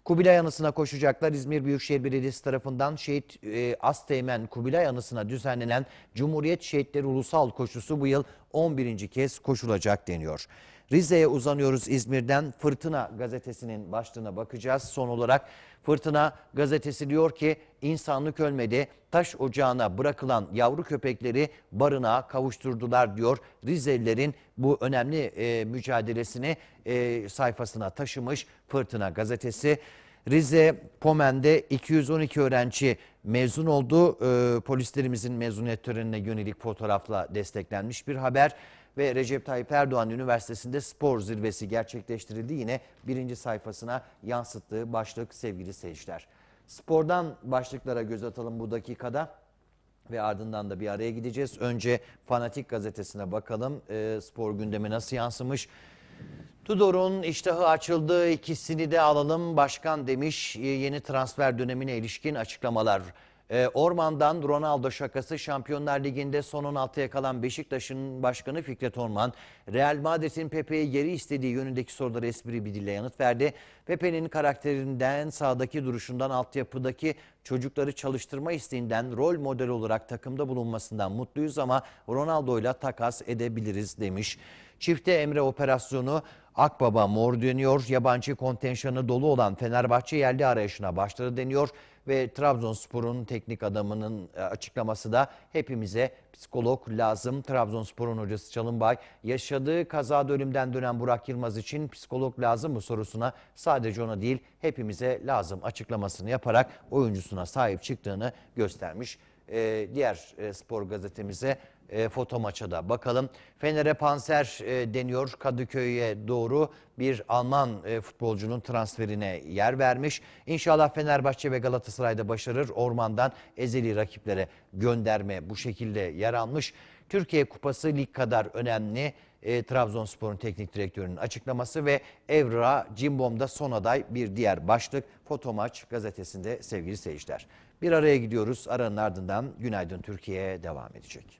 Kubilay Anısı'na koşacaklar. İzmir Büyükşehir Belediyesi tarafından şehit e, Asteğmen Kubilay Anısı'na düzenlenen Cumhuriyet Şehitleri Ulusal Koşusu bu yıl 11. kez koşulacak deniyor. Rize'ye uzanıyoruz İzmir'den. Fırtına gazetesinin başlığına bakacağız. Son olarak Fırtına gazetesi diyor ki insanlık ölmedi. Taş ocağına bırakılan yavru köpekleri barınağa kavuşturdular diyor. Rizelilerin bu önemli e, mücadelesini e, sayfasına taşımış Fırtına gazetesi. Rize Pomen'de 212 öğrenci mezun oldu. E, polislerimizin mezuniyet törenine yönelik fotoğrafla desteklenmiş bir haber ve Recep Tayyip Erdoğan Üniversitesi'nde spor zirvesi gerçekleştirildi. Yine birinci sayfasına yansıttığı başlık sevgili seyirciler. Spordan başlıklara göz atalım bu dakikada ve ardından da bir araya gideceğiz. Önce Fanatik gazetesine bakalım e, spor gündemi nasıl yansımış. Tudor'un iştahı açıldı ikisini de alalım başkan demiş yeni transfer dönemine ilişkin açıklamalar. E, Orman'dan Ronaldo şakası Şampiyonlar Ligi'nde son 16'ya kalan Beşiktaş'ın başkanı Fikret Orman, Real Madrid'in Pepe'ye geri istediği yönündeki sorulara espri bir dille yanıt verdi. Pepe'nin karakterinden, sağdaki duruşundan, altyapıdaki çocukları çalıştırma isteğinden rol model olarak takımda bulunmasından mutluyuz ama Ronaldo'yla takas edebiliriz demiş. Çifte Emre operasyonu Akbaba mor dönüyor. Yabancı kontenjanı dolu olan Fenerbahçe yerli arayışına başladı deniyor ve Trabzonspor'un teknik adamının e, açıklaması da hepimize psikolog lazım. Trabzonspor'un hocası Çalınbay yaşadığı kaza ölümden dönen Burak Yılmaz için psikolog lazım mı sorusuna sadece ona değil hepimize lazım açıklamasını yaparak oyuncusuna sahip çıktığını göstermiş. Ee, diğer e, spor gazetemize e, foto maça da bakalım. Fener'e panser e, deniyor. Kadıköy'e doğru bir Alman e, futbolcunun transferine yer vermiş. İnşallah Fenerbahçe ve Galatasaray'da başarır. Ormandan ezeli rakiplere gönderme bu şekilde yer almış. Türkiye Kupası lig kadar önemli. E, Trabzonspor'un teknik direktörünün açıklaması ve Evra Cimbom'da son aday bir diğer başlık. foto maç gazetesinde sevgili seyirciler. Bir araya gidiyoruz. Aranın ardından Günaydın Türkiye devam edecek.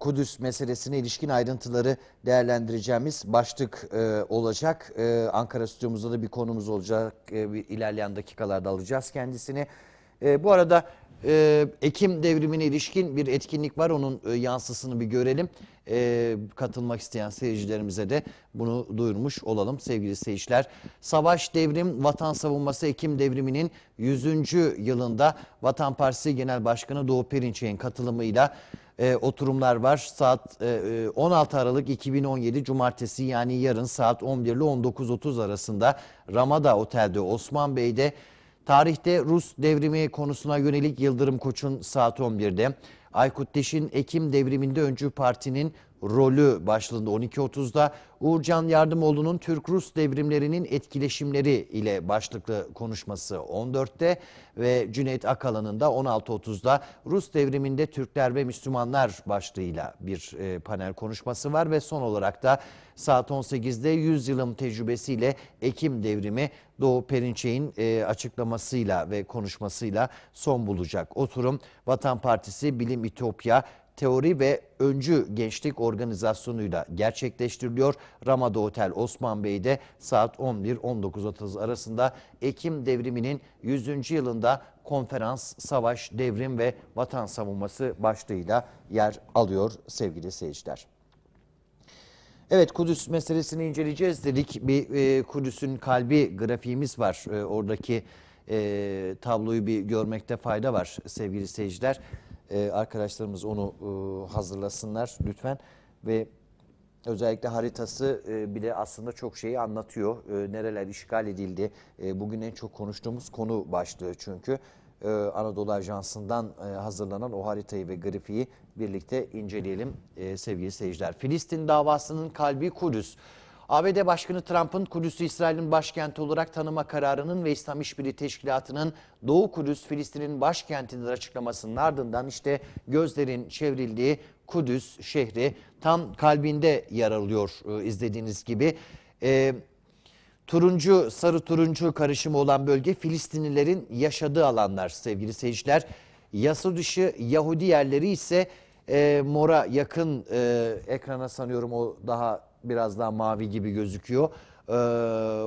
Kudüs meselesine ilişkin ayrıntıları değerlendireceğimiz başlık e, olacak. E, Ankara stüdyomuzda da bir konumuz olacak. E, bir ilerleyen dakikalarda alacağız kendisini. E, bu arada ee, Ekim devrimine ilişkin bir etkinlik var. Onun e, yansısını bir görelim. E, katılmak isteyen seyircilerimize de bunu duyurmuş olalım sevgili seyirciler. Savaş Devrim Vatan Savunması Ekim devriminin 100. yılında Vatan Partisi Genel Başkanı Doğu Perinçek'in katılımıyla e, oturumlar var. Saat e, 16 e, Aralık 2017 Cumartesi yani yarın saat 11 ile 19.30 arasında Ramada Otel'de Osman Bey'de Tarihte Rus devrimi konusuna yönelik Yıldırım Koç'un saat 11'de, Aykut Deş'in Ekim devriminde öncü partinin rolü başlığında 12.30'da Uğurcan Yardımoğlu'nun Türk-Rus devrimlerinin etkileşimleri ile başlıklı konuşması 14'te ve Cüneyt Akalan'ın da 16.30'da Rus devriminde Türkler ve Müslümanlar başlığıyla bir e, panel konuşması var ve son olarak da saat 18'de 100 yılım tecrübesiyle Ekim devrimi Doğu Perinçek'in e, açıklamasıyla ve konuşmasıyla son bulacak. Oturum Vatan Partisi Bilim İtopya teori ve öncü gençlik organizasyonuyla gerçekleştiriliyor. Ramada Otel Osman Bey'de saat 11-19.30 arasında Ekim devriminin 100. yılında konferans, savaş, devrim ve vatan savunması başlığıyla yer alıyor sevgili seyirciler. Evet Kudüs meselesini inceleyeceğiz dedik. Bir e, Kudüs'ün kalbi grafiğimiz var. E, oradaki e, tabloyu bir görmekte fayda var sevgili seyirciler. Ee, arkadaşlarımız onu e, hazırlasınlar lütfen ve özellikle haritası e, bile aslında çok şeyi anlatıyor. E, nereler işgal edildi. E, bugün en çok konuştuğumuz konu başlığı çünkü. Anadolu Ajansı'ndan hazırlanan o haritayı ve grafiği birlikte inceleyelim sevgili seyirciler. Filistin davasının kalbi Kudüs. ABD Başkanı Trump'ın Kudüs'ü İsrail'in başkenti olarak tanıma kararının ve İslam İşbirliği Teşkilatı'nın Doğu Kudüs Filistin'in başkentidir açıklamasının ardından işte gözlerin çevrildiği Kudüs şehri tam kalbinde yer alıyor e, izlediğiniz gibi. E, turuncu sarı turuncu karışımı olan bölge Filistinlilerin yaşadığı alanlar sevgili seyirciler. Yasa dışı Yahudi yerleri ise e, mora yakın e, ekrana sanıyorum o daha biraz daha mavi gibi gözüküyor. Ee,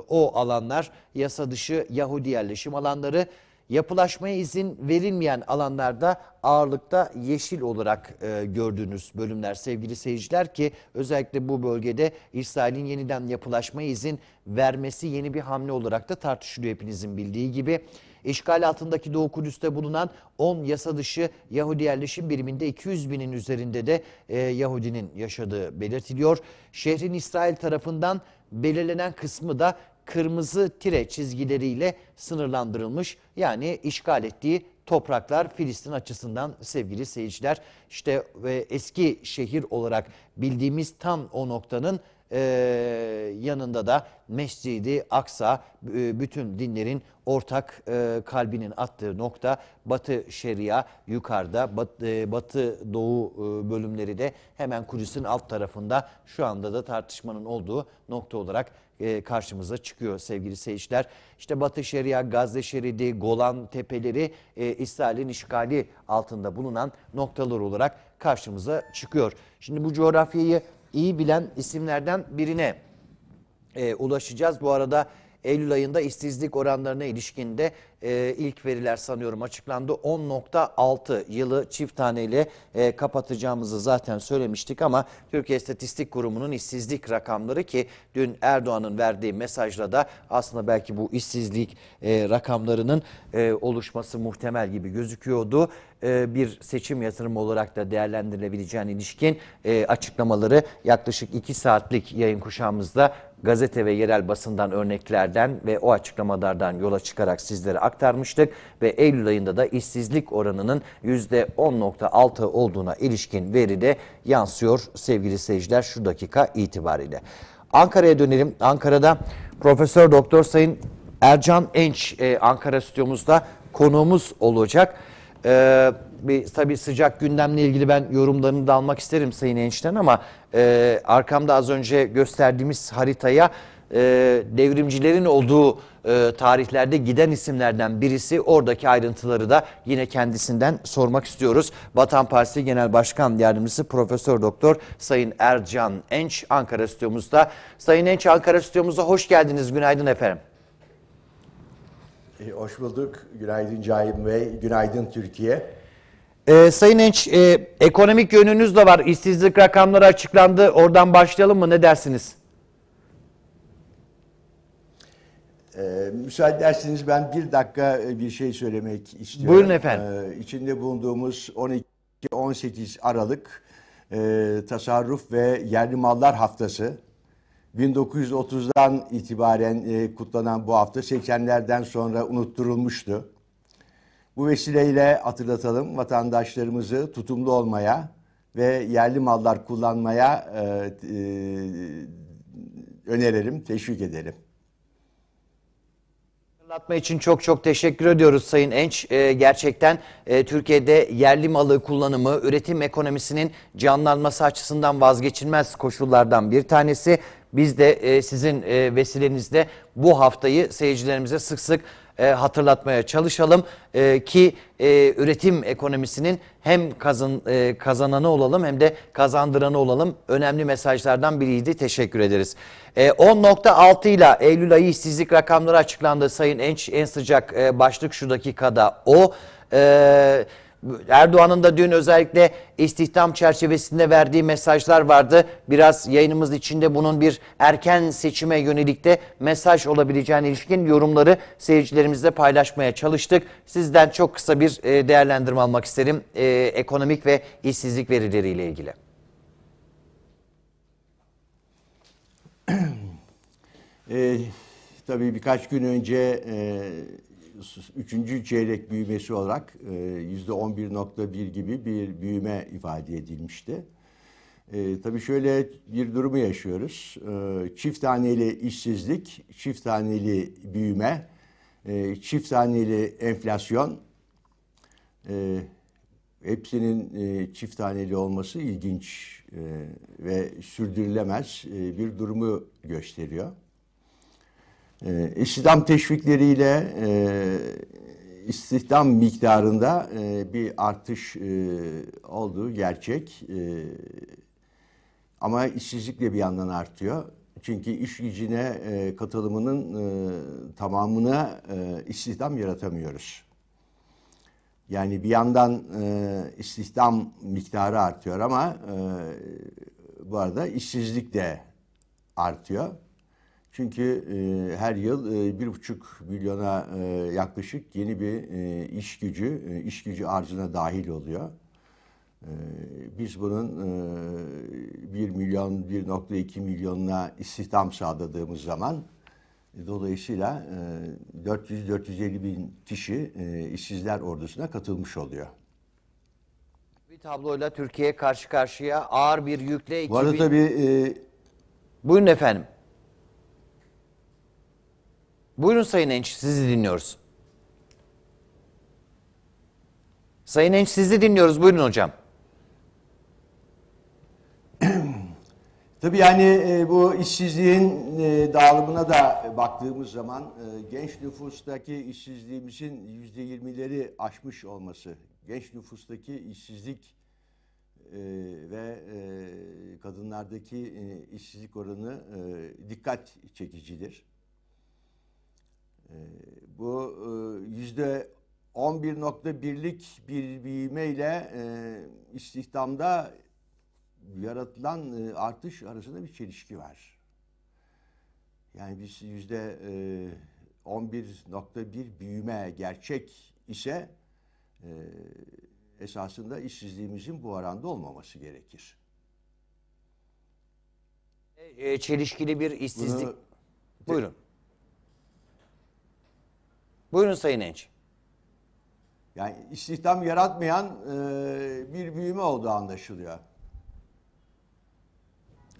o alanlar yasa dışı Yahudi yerleşim alanları. Yapılaşmaya izin verilmeyen alanlarda ağırlıkta yeşil olarak e, gördüğünüz bölümler sevgili seyirciler ki özellikle bu bölgede İsrail'in yeniden yapılaşmaya izin vermesi yeni bir hamle olarak da tartışılıyor hepinizin bildiği gibi. İşgal altındaki Doğu Kudüs'te bulunan 10 yasa dışı Yahudi yerleşim biriminde 200 binin üzerinde de e, Yahudinin yaşadığı belirtiliyor. Şehrin İsrail tarafından belirlenen kısmı da kırmızı tire çizgileriyle sınırlandırılmış. Yani işgal ettiği topraklar Filistin açısından sevgili seyirciler işte ve eski şehir olarak bildiğimiz tam o noktanın e, yanında da Mescidi Aksa e, bütün dinlerin ortak e, kalbinin attığı nokta Batı Şeria yukarıda bat, e, Batı Doğu e, bölümleri de hemen Kudüs'ün alt tarafında şu anda da tartışmanın olduğu nokta olarak e, karşımıza çıkıyor sevgili seyirciler. İşte Batı Şeria, Gazze Şeridi, Golan Tepeleri e, İsrail'in işgali altında bulunan noktalar olarak karşımıza çıkıyor. Şimdi bu coğrafyayı iyi bilen isimlerden birine e, ulaşacağız. Bu arada Eylül ayında işsizlik oranlarına ilişkinde e, ilk veriler sanıyorum açıklandı. 10.6 yılı çift taneyle e, kapatacağımızı zaten söylemiştik ama Türkiye İstatistik Kurumu'nun işsizlik rakamları ki dün Erdoğan'ın verdiği mesajla da aslında belki bu işsizlik e, rakamlarının e, oluşması muhtemel gibi gözüküyordu. E, bir seçim yatırımı olarak da değerlendirilebileceğine ilişkin e, açıklamaları yaklaşık 2 saatlik yayın kuşağımızda gazete ve yerel basından örneklerden ve o açıklamalardan yola çıkarak sizlere aktarmıştık ve Eylül ayında da işsizlik oranının %10.6 olduğuna ilişkin veri de yansıyor sevgili seyirciler şu dakika itibariyle. Ankara'ya dönelim. Ankara'da Profesör Doktor Sayın Ercan Enç e, Ankara stüdyomuzda konuğumuz olacak. Ee, bir tabii sıcak gündemle ilgili ben yorumlarını da almak isterim Sayın Enç'ten ama e, arkamda az önce gösterdiğimiz haritaya e, devrimcilerin olduğu e, tarihlerde giden isimlerden birisi. Oradaki ayrıntıları da yine kendisinden sormak istiyoruz. Vatan Partisi Genel Başkan Yardımcısı Profesör Doktor Sayın Ercan Enç Ankara stüdyomuzda. Sayın Enç Ankara stüdyomuza hoş geldiniz. Günaydın efendim. Hoş bulduk. Günaydın Cahim Bey. Günaydın Türkiye. Ee, Sayın Enç, e, ekonomik yönünüz de var. İşsizlik rakamları açıklandı. Oradan başlayalım mı? Ne dersiniz? Ee, müsaade ederseniz ben bir dakika e, bir şey söylemek istiyorum. Buyurun efendim. Ee, içinde bulunduğumuz 12-18 Aralık e, Tasarruf ve Yerli Mallar Haftası. 1930'dan itibaren e, kutlanan bu hafta 80'lerden sonra unutturulmuştu. Bu vesileyle hatırlatalım vatandaşlarımızı tutumlu olmaya ve yerli mallar kullanmaya e, e, önerelim, teşvik edelim. Hatırlatma için çok çok teşekkür ediyoruz Sayın Enç. Ee, gerçekten e, Türkiye'de yerli malı kullanımı üretim ekonomisinin canlanması açısından vazgeçilmez koşullardan bir tanesi. Biz de e, sizin e, vesilenizde bu haftayı seyircilerimize sık sık e, hatırlatmaya çalışalım e, ki e, üretim ekonomisinin hem kazan, e, kazananı olalım hem de kazandıranı olalım. Önemli mesajlardan biriydi. Teşekkür ederiz. E, 10.6 ile Eylül ayı işsizlik rakamları açıklandı. Sayın Enç en sıcak e, başlık şu dakikada o. E, Erdoğan'ın da dün özellikle istihdam çerçevesinde verdiği mesajlar vardı. Biraz yayınımız içinde bunun bir erken seçime yönelik de mesaj olabileceğine ilişkin yorumları seyircilerimizle paylaşmaya çalıştık. Sizden çok kısa bir e, değerlendirme almak isterim e, ekonomik ve işsizlik verileriyle ilgili. e, tabii birkaç gün önce e, üçüncü çeyrek büyümesi olarak e, yüzde 11.1 gibi bir büyüme ifade edilmişti. E, tabii şöyle bir durumu yaşıyoruz. E, çift taneli işsizlik, çift taneli büyüme, e, çift taneli enflasyon e, hepsinin e, çift taneli olması ilginç e, ve sürdürülemez e, bir durumu gösteriyor. E, istihdam teşvikleriyle e, istihdam miktarında e, bir artış e, olduğu gerçek. E, ama işsizlik de bir yandan artıyor. Çünkü iş gücüne e, katılımının e, tamamına e, istihdam yaratamıyoruz. Yani bir yandan e, istihdam miktarı artıyor ama e, bu arada işsizlik de artıyor. Çünkü e, her yıl e, buçuk milyona e, yaklaşık yeni bir e, iş gücü, e, iş gücü arzına dahil oluyor. E, biz bunun e, bir e, 1 milyon, 1.2 milyonuna istihdam sağladığımız zaman e, dolayısıyla 400-450 e, bin kişi işsizler ordusuna katılmış oluyor. Bir tabloyla Türkiye karşı karşıya ağır bir yükle... 2000... Bu arada tabii... E, Buyurun efendim. Buyurun Sayın Enç, sizi dinliyoruz. Sayın Enç sizi dinliyoruz. Buyurun hocam. *clears throat* Tabii yani e, bu işsizliğin e, dağılımına da baktığımız zaman e, genç nüfustaki işsizliğimizin yüzde yirmileri aşmış olması, genç nüfustaki işsizlik e, ve kadınlardaki işsizlik oranı dikkat çekicidir. Ee, bu e, yüzde 11.1'lik bir büyüme ile e, istihdamda yaratılan e, artış arasında bir çelişki var. Yani biz yüzde 11.1 büyüme gerçek ise esasında işsizliğimizin bu oranda olmaması gerekir. Çelişkili bir işsizlik. Bunu, Buyurun. Buyurun Sayın Enç. Yani istihdam yaratmayan e, bir büyüme olduğu anlaşılıyor.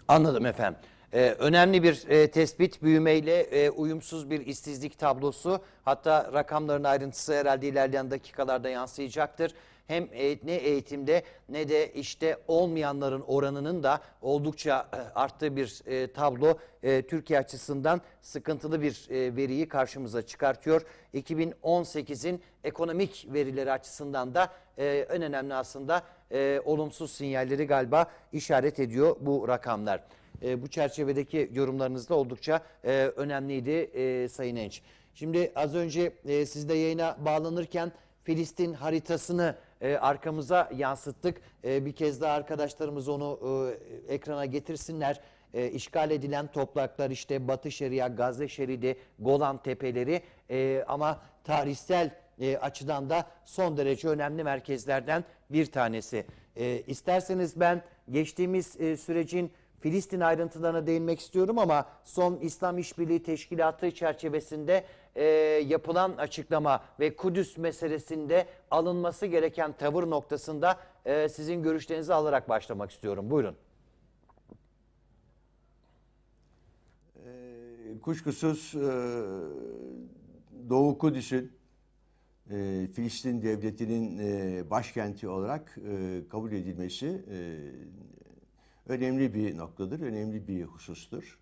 Anladım efendim. Ee, önemli bir e, tespit büyümeyle e, uyumsuz bir işsizlik tablosu hatta rakamların ayrıntısı herhalde ilerleyen dakikalarda yansıyacaktır hem ne eğitimde ne de işte olmayanların oranının da oldukça e, arttığı bir e, tablo e, Türkiye açısından sıkıntılı bir veriyi karşımıza çıkartıyor. 2018'in ekonomik verileri açısından da en önemli aslında olumsuz sinyalleri galiba işaret ediyor bu rakamlar. E, bu çerçevedeki yorumlarınız da oldukça e, önemliydi e, Sayın Enç. Şimdi az önce e, siz de yayına bağlanırken Filistin haritasını e, arkamıza yansıttık. E, bir kez daha arkadaşlarımız onu e, ekrana getirsinler. E, işgal edilen topraklar işte Batı Şeria, Gazze Şeridi, Golan Tepeleri e, ama tarihsel e, açıdan da son derece önemli merkezlerden bir tanesi. E, isterseniz ben geçtiğimiz e, sürecin Filistin ayrıntılarına değinmek istiyorum ama son İslam İşbirliği Teşkilatı çerçevesinde e, yapılan açıklama ve Kudüs meselesinde alınması gereken tavır noktasında e, sizin görüşlerinizi alarak başlamak istiyorum. Buyurun. E, kuşkusuz e, Doğu Kudüs'ün e, Filistin Devleti'nin başkenti olarak kabul edilmesi önemli bir noktadır, önemli bir husustur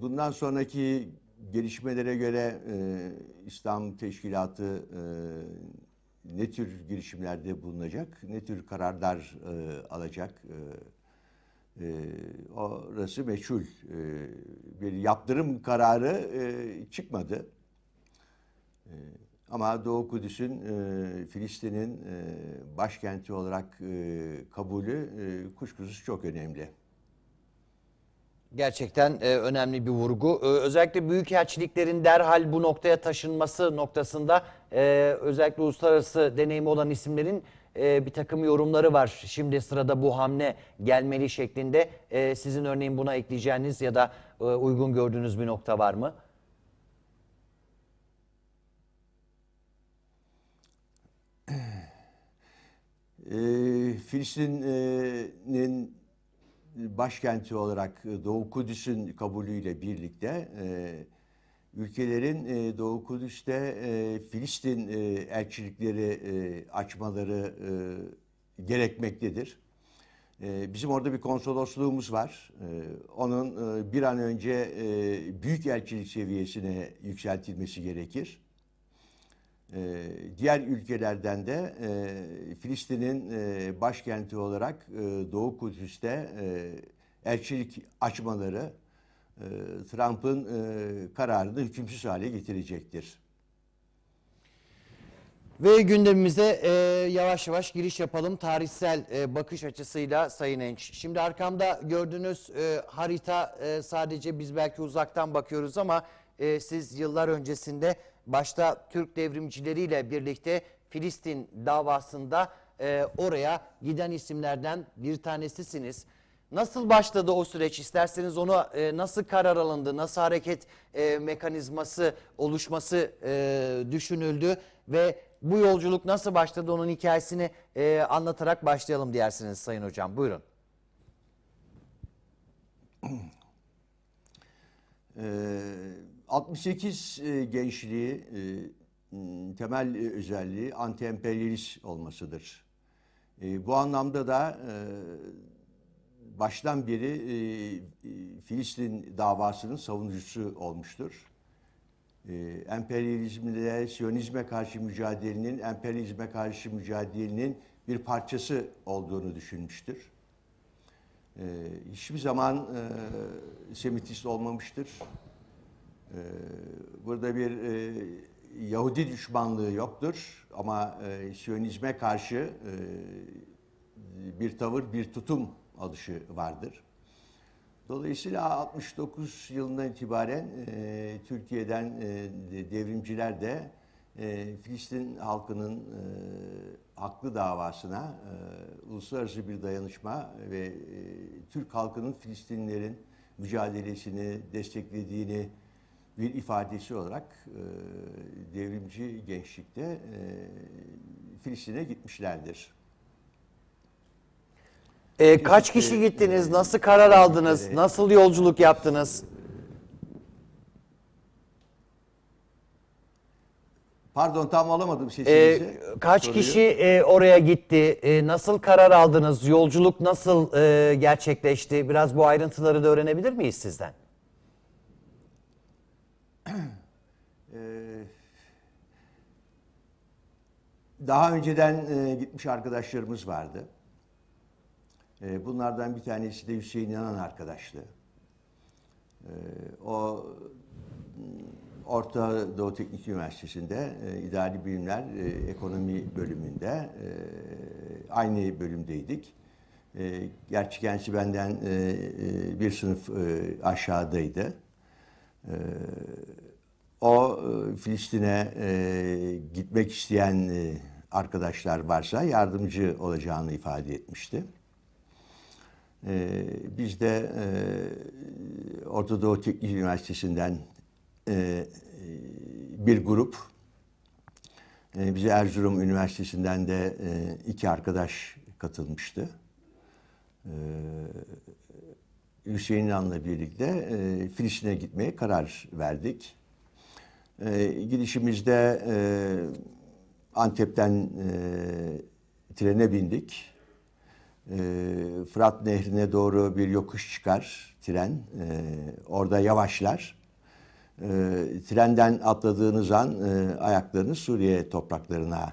bundan sonraki gelişmelere göre e, İslam Teşkilatı e, ne tür girişimlerde bulunacak, ne tür kararlar e, alacak e, e, orası meçhul. E, bir yaptırım kararı e, çıkmadı. E, ama Doğu Kudüs'ün e, Filistin'in e, başkenti olarak e, kabulü e, kuşkusuz çok önemli. Gerçekten e, önemli bir vurgu. E, özellikle büyükelçiliklerin derhal bu noktaya taşınması noktasında e, özellikle uluslararası deneyimi olan isimlerin e, bir takım yorumları var. Şimdi sırada bu hamle gelmeli şeklinde. E, sizin örneğin buna ekleyeceğiniz ya da e, uygun gördüğünüz bir nokta var mı? *clears throat* Ee, Filistin'in e, başkenti olarak e, Doğu Kudüs'ün kabulüyle birlikte e, ülkelerin e, Doğu Kudüs'te Filistin elçilikleri açmaları gerekmektedir. Bizim orada bir konsolosluğumuz var. Onun bir an önce büyük elçilik seviyesine yükseltilmesi gerekir e, diğer ülkelerden de e, Filistin'in e, başkenti olarak e, Doğu Kudüs'te e, elçilik açmaları e, Trump'ın e, kararını hükümsüz hale getirecektir. Ve gündemimize e, yavaş yavaş giriş yapalım tarihsel e, bakış açısıyla Sayın Enç. Şimdi arkamda gördüğünüz e, harita e, sadece biz belki uzaktan bakıyoruz ama e, siz yıllar öncesinde başta Türk devrimcileriyle birlikte Filistin davasında e, oraya giden isimlerden bir tanesisiniz. Nasıl başladı o süreç İsterseniz onu e, nasıl karar alındı, nasıl hareket e, mekanizması oluşması e, düşünüldü ve bu yolculuk nasıl başladı onun hikayesini e, anlatarak başlayalım diyersiniz Sayın Hocam. Buyurun. Ee, *clears throat* 68 e, gençliği e, temel e, özelliği anti-emperyalist olmasıdır. E, bu anlamda da e, baştan beri e, e, Filistin davasının savunucusu olmuştur. E, emperyalizmle, siyonizme karşı mücadelenin, emperyalizme karşı mücadelenin bir parçası olduğunu düşünmüştür. E, hiçbir zaman e, semitist olmamıştır. Ee, burada bir e, Yahudi düşmanlığı yoktur ama e, Siyonizme karşı e, bir tavır, bir tutum alışı vardır. Dolayısıyla 69 yılından itibaren Türkiye'den devrimciler de Filistin halkının haklı davasına uluslararası bir dayanışma ve Türk halkının Filistinlerin mücadelesini desteklediğini bir ifadesi olarak e, devrimci gençlikte e, Filistin'e gitmişlerdir. E, kaç kişi gittiniz? E, nasıl karar aldınız? Nasıl yolculuk yaptınız? Pardon tam alamadım e, sesinizi. E, kaç soruyu. kişi e, oraya gitti? E, nasıl karar aldınız? Yolculuk nasıl e, gerçekleşti? Biraz bu ayrıntıları da öğrenebilir miyiz sizden? *clears throat* Ee, daha önceden e, gitmiş arkadaşlarımız vardı. E, bunlardan bir tanesi de Hüseyin İnan arkadaştı. E, o Orta Doğu Teknik Üniversitesi'nde e, İdari Bilimler e, Ekonomi bölümünde e, aynı bölümdeydik. E, gerçi kendisi benden e, e, bir sınıf e, aşağıdaydı. Ee, o e, Filistin'e e, gitmek isteyen e, arkadaşlar varsa yardımcı olacağını ifade etmişti. Ee, biz de Orta Doğu Teknik Üniversitesi'nden bir grup, bize Erzurum Üniversitesi'nden de iki arkadaş katılmıştı. Ee, Hüseyin İnan'la birlikte e, Filistin'e gitmeye karar verdik. E, gidişimizde e, Antep'ten e, trene bindik. E, Fırat Nehri'ne doğru bir yokuş çıkar tren. E, orada yavaşlar. E, trenden atladığınız an e, ayaklarınız Suriye topraklarına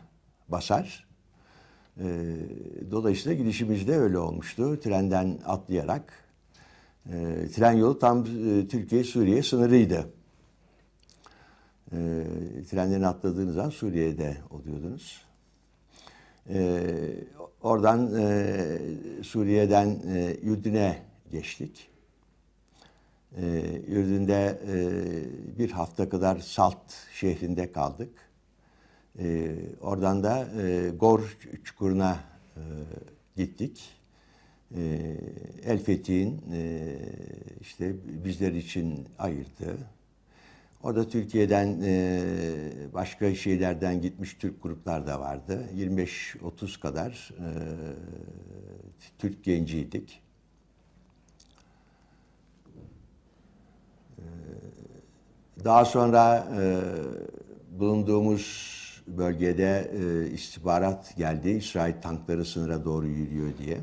basar. E, dolayısıyla gidişimizde öyle olmuştu. Trenden atlayarak e, tren yolu tam e, Türkiye-Suriye sınırıydı. E, trenlerin atladığınız an Suriye'de oluyordunuz. E, oradan e, Suriye'den e, Ürdün'e geçtik. E, Ürdün'de e, bir hafta kadar Salt şehrinde kaldık. E, oradan da e, Gor Çukuru'na e, gittik e, El Fethi'nin e, işte bizler için ayırdı. Orada Türkiye'den e, başka şeylerden gitmiş Türk gruplar da vardı. 25-30 kadar e, Türk genciydik. Ee, daha sonra e, bulunduğumuz bölgede e, istihbarat geldi. İsrail tankları sınıra doğru yürüyor diye.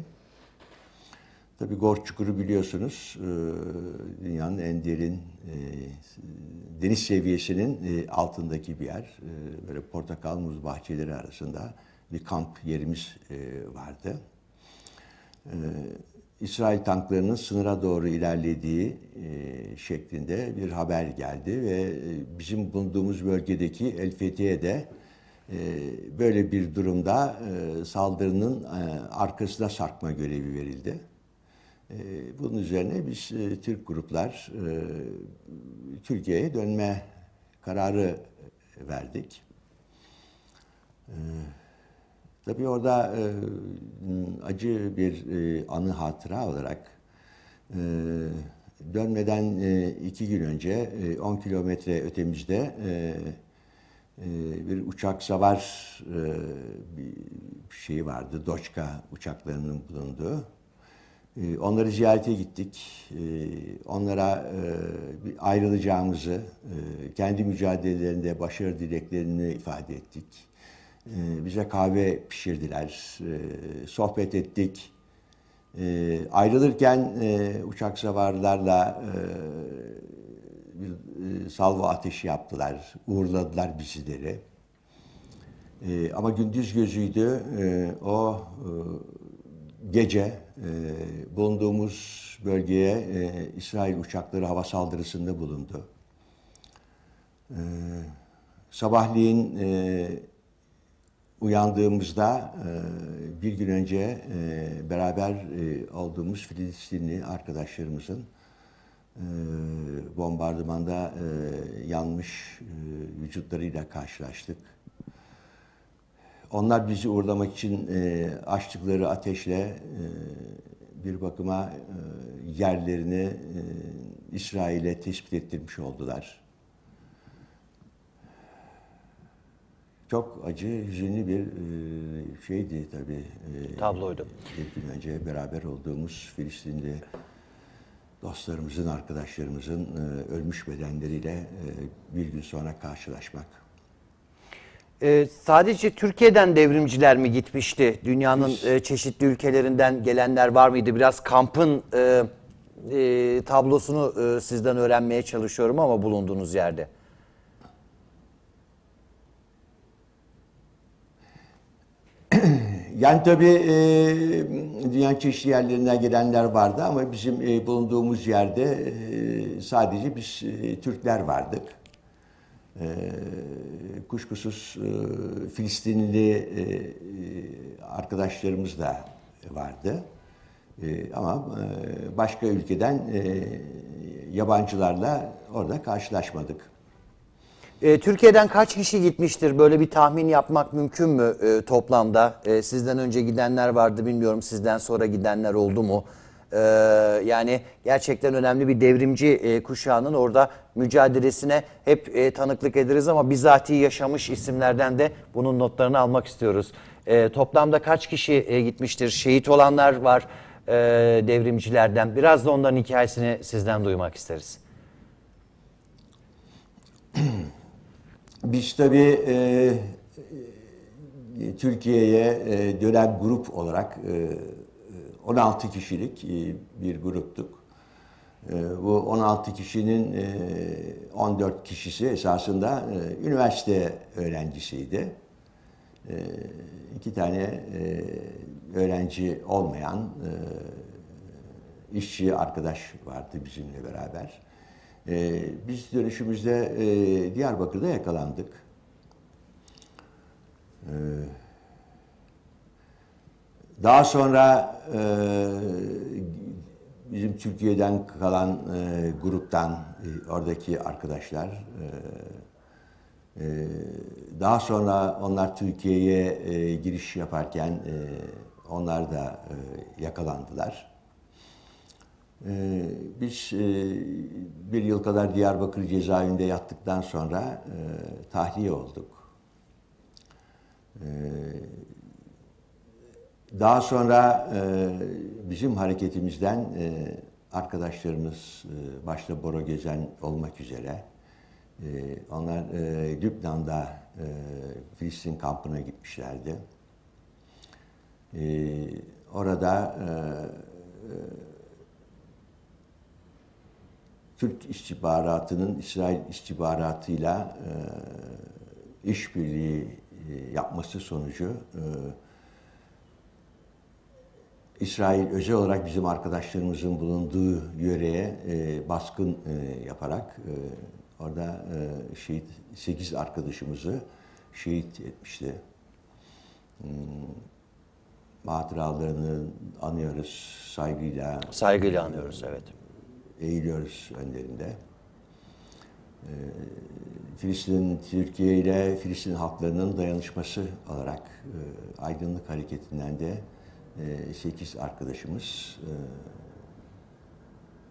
Tabii Gorç Çukuru biliyorsunuz ee, dünyanın en derin e, deniz seviyesinin e, altındaki bir yer. Ee, böyle portakal muz bahçeleri arasında bir kamp yerimiz e, vardı. Ee, İsrail tanklarının sınıra doğru ilerlediği şeklinde bir haber geldi ve bizim bulunduğumuz bölgedeki El Fethiye'de böyle bir durumda saldırının arkasına sarkma görevi verildi. Ee, bunun üzerine biz e, Türk gruplar e, Türkiye'ye dönme kararı e, verdik. Ee, tabii orada acı bir anı hatıra olarak dönmeden iki gün önce 10 kilometre ötemizde bir uçak savar bir şeyi vardı. Doçka uçaklarının bulunduğu e, onları ziyarete gittik. E, onlara e, ayrılacağımızı, e, kendi mücadelelerinde başarı dileklerini ifade ettik. E, bize kahve pişirdiler, e, sohbet ettik. E, ayrılırken e, uçak savarlarla e, e, salvo ateşi yaptılar, uğurladılar bizleri. E, ama gündüz gözüydü. E, o e, gece e, bulunduğumuz bölgeye e, İsrail uçakları hava saldırısında bulundu. E, sabahleyin e, uyandığımızda e, bir gün önce e, beraber e, olduğumuz Filistinli arkadaşlarımızın e, bombardımanda e, yanmış e, vücutlarıyla karşılaştık onlar bizi uğurlamak için e, açtıkları ateşle e, bir bakıma e, yerlerini e, İsrail'e tespit ettirmiş oldular. Çok acı, hüzünlü bir e, şeydi tabii. E, Tabloydu. Bir gün önce beraber olduğumuz Filistinli dostlarımızın, arkadaşlarımızın e, ölmüş bedenleriyle e, bir gün sonra karşılaşmak e, sadece Türkiye'den devrimciler mi gitmişti? Dünyanın e, çeşitli ülkelerinden gelenler var mıydı? Biraz kampın e, e, tablosunu e, sizden öğrenmeye çalışıyorum ama bulunduğunuz yerde. *clears throat* Yani tabii e, dünyanın çeşitli yerlerinden gelenler vardı ama bizim e, bulunduğumuz yerde e, sadece biz e, Türkler vardık e, kuşkusuz e, Filistinli e, e, arkadaşlarımız da vardı. E, ama e, başka ülkeden e, yabancılarla orada karşılaşmadık. E, Türkiye'den kaç kişi gitmiştir? Böyle bir tahmin yapmak mümkün mü e, toplamda? E, sizden önce gidenler vardı bilmiyorum. Sizden sonra gidenler oldu mu? Ee, yani gerçekten önemli bir devrimci e, kuşağının orada mücadelesine hep e, tanıklık ederiz ama bizatihi yaşamış isimlerden de bunun notlarını almak istiyoruz. E, toplamda kaç kişi e, gitmiştir? Şehit olanlar var e, devrimcilerden. Biraz da onların hikayesini sizden duymak isteriz. Biz tabii e, e Türkiye'ye e, dönen grup olarak e, 16 kişilik e, bir gruptuk. E, bu 16 kişinin 14 e, kişisi esasında üniversite öğrencisiydi. İki tane öğrenci olmayan işçi arkadaş vardı bizimle beraber. Biz dönüşümüzde Diyarbakır'da yakalandık. Evet daha sonra e, bizim Türkiye'den kalan e, gruptan e, oradaki arkadaşlar e, e, daha sonra onlar Türkiye'ye e, giriş yaparken e, onlar da e, yakalandılar. E, biz e, bir yıl kadar Diyarbakır cezaevinde yattıktan sonra e, tahliye olduk. E, daha sonra e, bizim hareketimizden e, arkadaşlarımız e, başta Bora Gezen olmak üzere e, onlar e, Lübnan'da e, Filistin kampına gitmişlerdi. E, orada e, e, Türk istihbaratının İsrail istihbaratıyla e, işbirliği e, yapması sonucu e, İsrail özel olarak bizim arkadaşlarımızın bulunduğu yöreye e, baskın e, yaparak e, orada e, şehit 8 arkadaşımızı şehit etmişti. Hmm, hatıralarını anıyoruz saygıyla. Saygıyla anıyoruz evet. Eğiliyoruz önlerinde. E, Filistin, Türkiye ile Filistin halklarının dayanışması olarak e, aydınlık hareketinden de 8 ee, şey arkadaşımız e,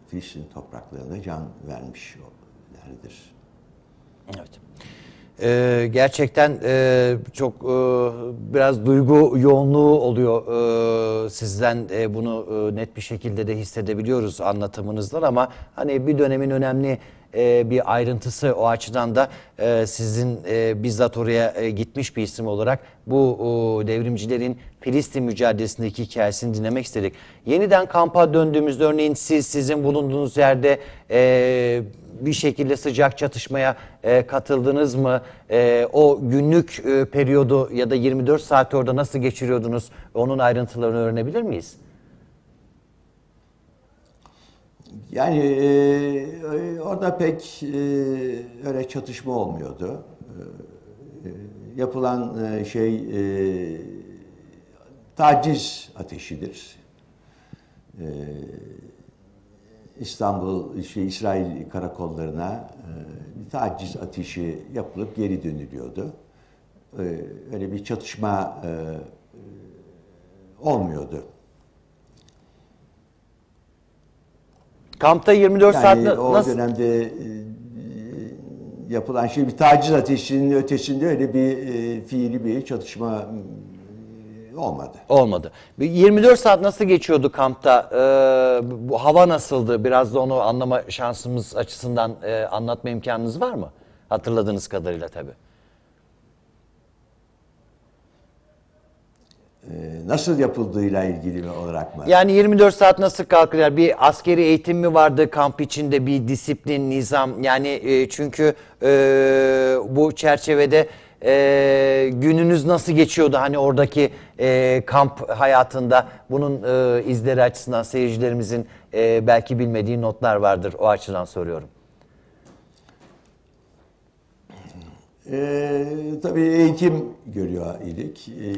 Filistin topraklarında can vermişlerdir. Evet. Ee, gerçekten e, çok e, biraz duygu yoğunluğu oluyor e, sizden e, bunu e, net bir şekilde de hissedebiliyoruz anlatımınızdan ama hani bir dönemin önemli e, bir ayrıntısı o açıdan da e, sizin e, bizzat oraya e, gitmiş bir isim olarak bu devrimcilerin Filistin mücadelesindeki hikayesini dinlemek istedik. Yeniden kampa döndüğümüzde örneğin siz sizin bulunduğunuz yerde bir şekilde sıcak çatışmaya katıldınız mı? o günlük periyodu ya da 24 saati orada nasıl geçiriyordunuz? Onun ayrıntılarını öğrenebilir miyiz? Yani e, e, orada pek e, öyle çatışma olmuyordu. E, e, yapılan e, şey e, taciz ateşidir. E, İstanbul, işte İsrail karakollarına e, taciz ateşi yapılıp geri dönülüyordu. E, öyle bir çatışma e, e olmuyordu. Kampta 24 yani saat o nasıl? dönemde e, e, yapılan şey bir taciz ateşinin ötesinde öyle bir e, fiili bir çatışma olmadı. Olmadı. 24 saat nasıl geçiyordu kampta? Ee, bu hava nasıldı? Biraz da onu anlama şansımız açısından anlatma imkanınız var mı? Hatırladığınız kadarıyla tabii. Ee, nasıl yapıldığıyla ilgili mi olarak mı? Yani 24 saat nasıl kalkıyorlar? Bir askeri eğitim mi vardı kamp içinde bir disiplin, nizam? Yani e, çünkü e, bu çerçevede e, gününüz nasıl geçiyordu? Hani oradaki kamp hayatında bunun izleri açısından seyircilerimizin belki bilmediği notlar vardır. O açıdan soruyorum. E, tabii eğitim görüyor idik. E,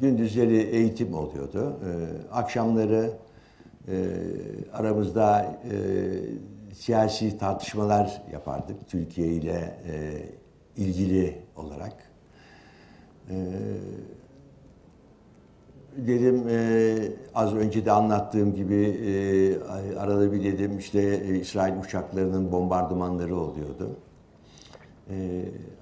gündüzleri eğitim oluyordu. E, akşamları e, aramızda e, siyasi tartışmalar yapardık Türkiye ile e, ilgili olarak. E, dedim e, az önce de anlattığım gibi e, arada bir dedim işte e, İsrail uçaklarının bombardımanları oluyordu. E,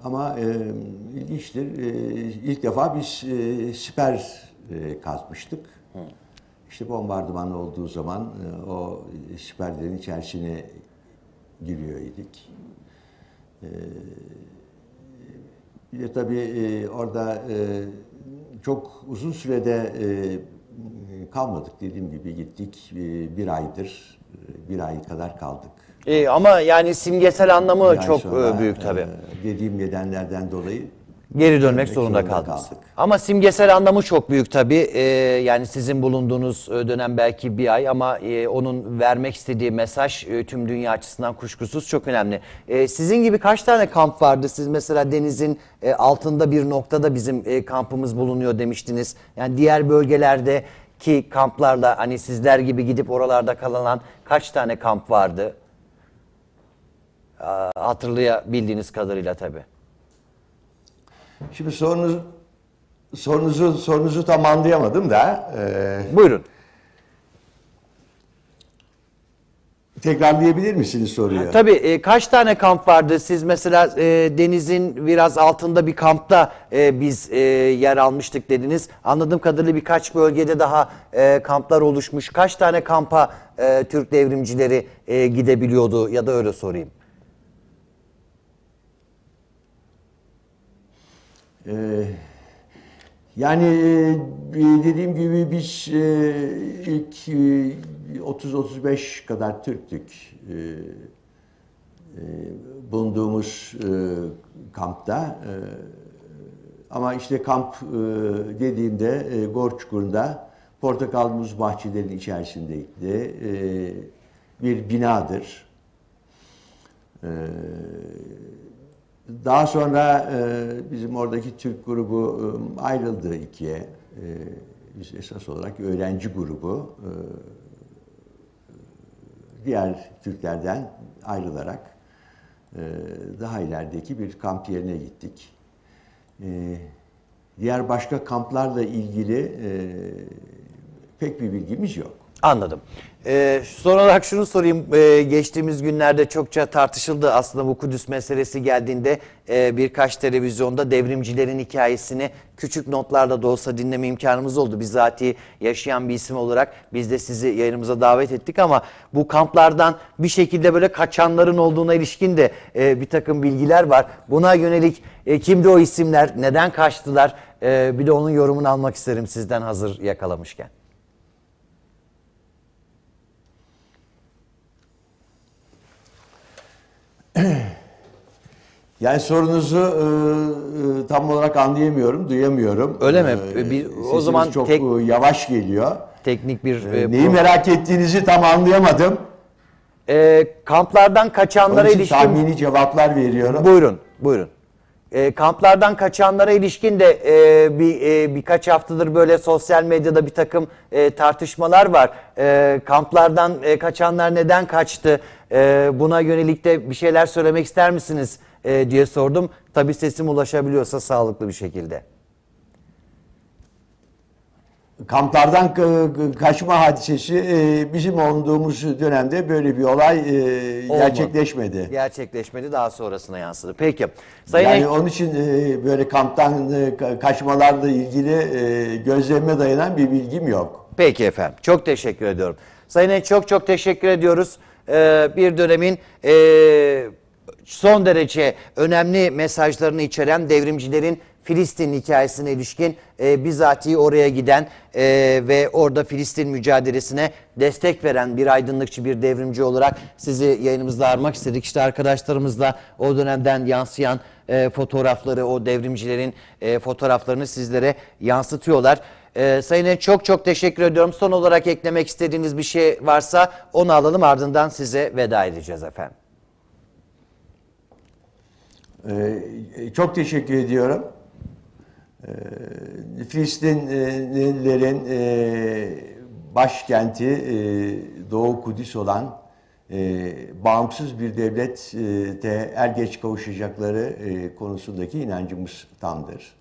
ama e, ilginçtir. E, ilk defa biz e, siper e, kazmıştık. Hı. İşte bombardıman olduğu zaman e, o siperlerin içerisine giriyor idik. E, de tabii e, orada e, çok uzun sürede e, kalmadık. Dediğim gibi gittik e, bir aydır, e, bir ay kadar kaldık. E, ama yani simgesel anlamı Yani çok sonra, e, büyük tabii. e, dediğim nedenlerden dolayı Geri dönmek zorunda zorunda kaldık. Ama simgesel anlamı çok büyük tabii. Ee, yani sizin bulunduğunuz e, dönem belki bir ay ama e, onun vermek istediği mesaj e, tüm dünya açısından kuşkusuz çok önemli. E, sizin gibi kaç tane kamp vardı? Siz mesela denizin e, altında bir noktada bizim e, kampımız bulunuyor demiştiniz. Yani diğer bölgelerdeki ki kamplarla hani sizler gibi gidip oralarda kalan kaç tane kamp vardı? Ee, hatırlayabildiğiniz kadarıyla tabi. Şimdi sorunuz sorunuzu sorunuzu tam anlayamadım da. E, Buyurun. Tekrarlayabilir misiniz soruyu? Tabii e, kaç tane kamp vardı? Siz mesela e, denizin biraz altında bir kampta e, biz e, yer almıştık dediniz. Anladığım kadarıyla birkaç bölgede daha e, kamplar oluşmuş. Kaç tane kampa e, Türk devrimcileri e, gidebiliyordu ya da öyle sorayım. Ee, yani e, dediğim gibi biz e, ilk 30-35 e, kadar Türktük. Ee, bulunduğumuz kampta. Ee, ama işte kamp dediğimde Gorçkur'da portakal muz bahçelerinin içerisindeydi. Bir binadır. Daha sonra e, bizim oradaki Türk grubu e, ayrıldı ikiye. E, biz esas olarak öğrenci grubu diğer Türklerden ayrılarak daha ilerideki bir kamp yerine gittik. diğer başka kamplarla ilgili pek bir bilgimiz yok. Anladım. Ee, son olarak şunu sorayım. Ee, geçtiğimiz günlerde çokça tartışıldı aslında bu Kudüs meselesi geldiğinde e, birkaç televizyonda devrimcilerin hikayesini küçük notlarda da olsa dinleme imkanımız oldu. Bizatihi yaşayan bir isim olarak biz de sizi yayınımıza davet ettik ama bu kamplardan bir şekilde böyle kaçanların olduğuna ilişkin de e, bir takım bilgiler var. Buna yönelik e, kimdi o isimler, neden kaçtılar e, bir de onun yorumunu almak isterim sizden hazır yakalamışken. *clears throat* Yani sorunuzu e, e, tam olarak anlayamıyorum, duyamıyorum. Öyle mi? Ee, bir, o zaman çok tek, e, yavaş geliyor. Teknik bir... E, e Neyi merak ettiğinizi tam anlayamadım. E, kamplardan kaçanlara ilişkin... tahmini cevaplar veriyorum. Buyurun, buyurun. E, kamplardan kaçanlara ilişkin de e, bir e, birkaç haftadır böyle sosyal medyada bir takım e, tartışmalar var. E, kamplardan e, kaçanlar neden kaçtı? E, buna yönelik de bir şeyler söylemek ister misiniz e, diye sordum. Tabii sesim ulaşabiliyorsa sağlıklı bir şekilde kamplardan kaçma hadisesi e, bizim olduğumuz dönemde böyle bir olay e, gerçekleşmedi. Gerçekleşmedi daha sonrasına yansıdı. Peki. Sayın yani onun için e, böyle kamptan e, kaçmalarla ilgili e, dayanan bir bilgim yok. Peki efendim. Çok teşekkür ediyorum. Sayın Ek çok çok teşekkür ediyoruz. bir dönemin son derece önemli mesajlarını içeren devrimcilerin Filistin hikayesine ilişkin e, bizatihi oraya giden e, ve orada Filistin mücadelesine destek veren bir aydınlıkçı, bir devrimci olarak sizi yayınımızda armak istedik. İşte arkadaşlarımızla o dönemden yansıyan e, fotoğrafları, o devrimcilerin e, fotoğraflarını sizlere yansıtıyorlar. E, Sayın çok çok teşekkür ediyorum. Son olarak eklemek istediğiniz bir şey varsa onu alalım ardından size veda edeceğiz efendim. Ee, çok teşekkür ediyorum. Ee, Filistinlilerin e, başkenti e, Doğu Kudüs olan e, bağımsız bir devlete er geç kavuşacakları konusundaki inancımız tamdır.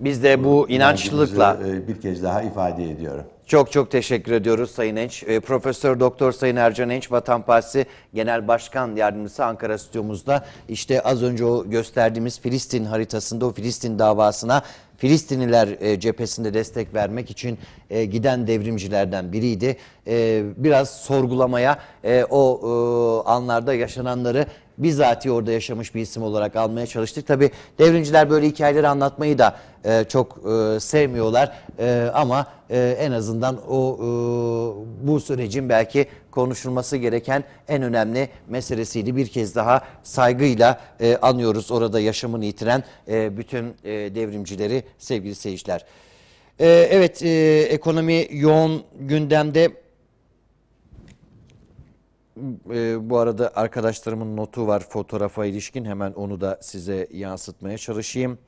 Biz de bu inançlılıkla bir kez daha ifade ediyorum. Çok çok teşekkür ediyoruz Sayın Enç. E, Profesör Doktor Sayın Ercan Enç Vatan Partisi Genel Başkan Yardımcısı Ankara stüdyomuzda işte az önce o gösterdiğimiz Filistin haritasında o Filistin davasına Filistinliler e, cephesinde destek vermek için e, giden devrimcilerden biriydi. E, biraz sorgulamaya e, o e, anlarda yaşananları Bizzat orada yaşamış bir isim olarak almaya çalıştık. Tabi devrimciler böyle hikayeleri anlatmayı da e, çok e, sevmiyorlar e, ama e, en azından o e, bu sürecin belki konuşulması gereken en önemli meselesiydi. Bir kez daha saygıyla e, anıyoruz orada yaşamını yitiren e, bütün e, devrimcileri sevgili seyirciler. E, evet e, ekonomi yoğun gündemde e, bu arada arkadaşlarımın notu var fotoğrafa ilişkin. Hemen onu da size yansıtmaya çalışayım.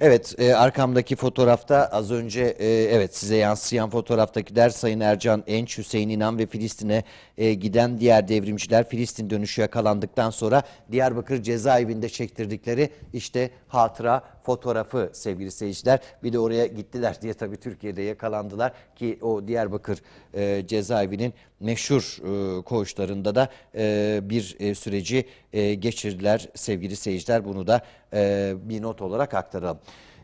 Evet e, arkamdaki fotoğrafta az önce e, evet size yansıyan fotoğraftaki der Sayın Ercan Enç, Hüseyin İnan ve Filistin'e e, giden diğer devrimciler Filistin dönüşü yakalandıktan sonra Diyarbakır cezaevinde çektirdikleri işte hatıra fotoğrafı sevgili seyirciler. Bir de oraya gittiler diye tabii Türkiye'de yakalandılar ki o Diyarbakır e, cezaevinin meşhur e, koğuşlarında da e, bir e, süreci e, geçirdiler sevgili seyirciler. Bunu da e, bir not olarak aktaralım.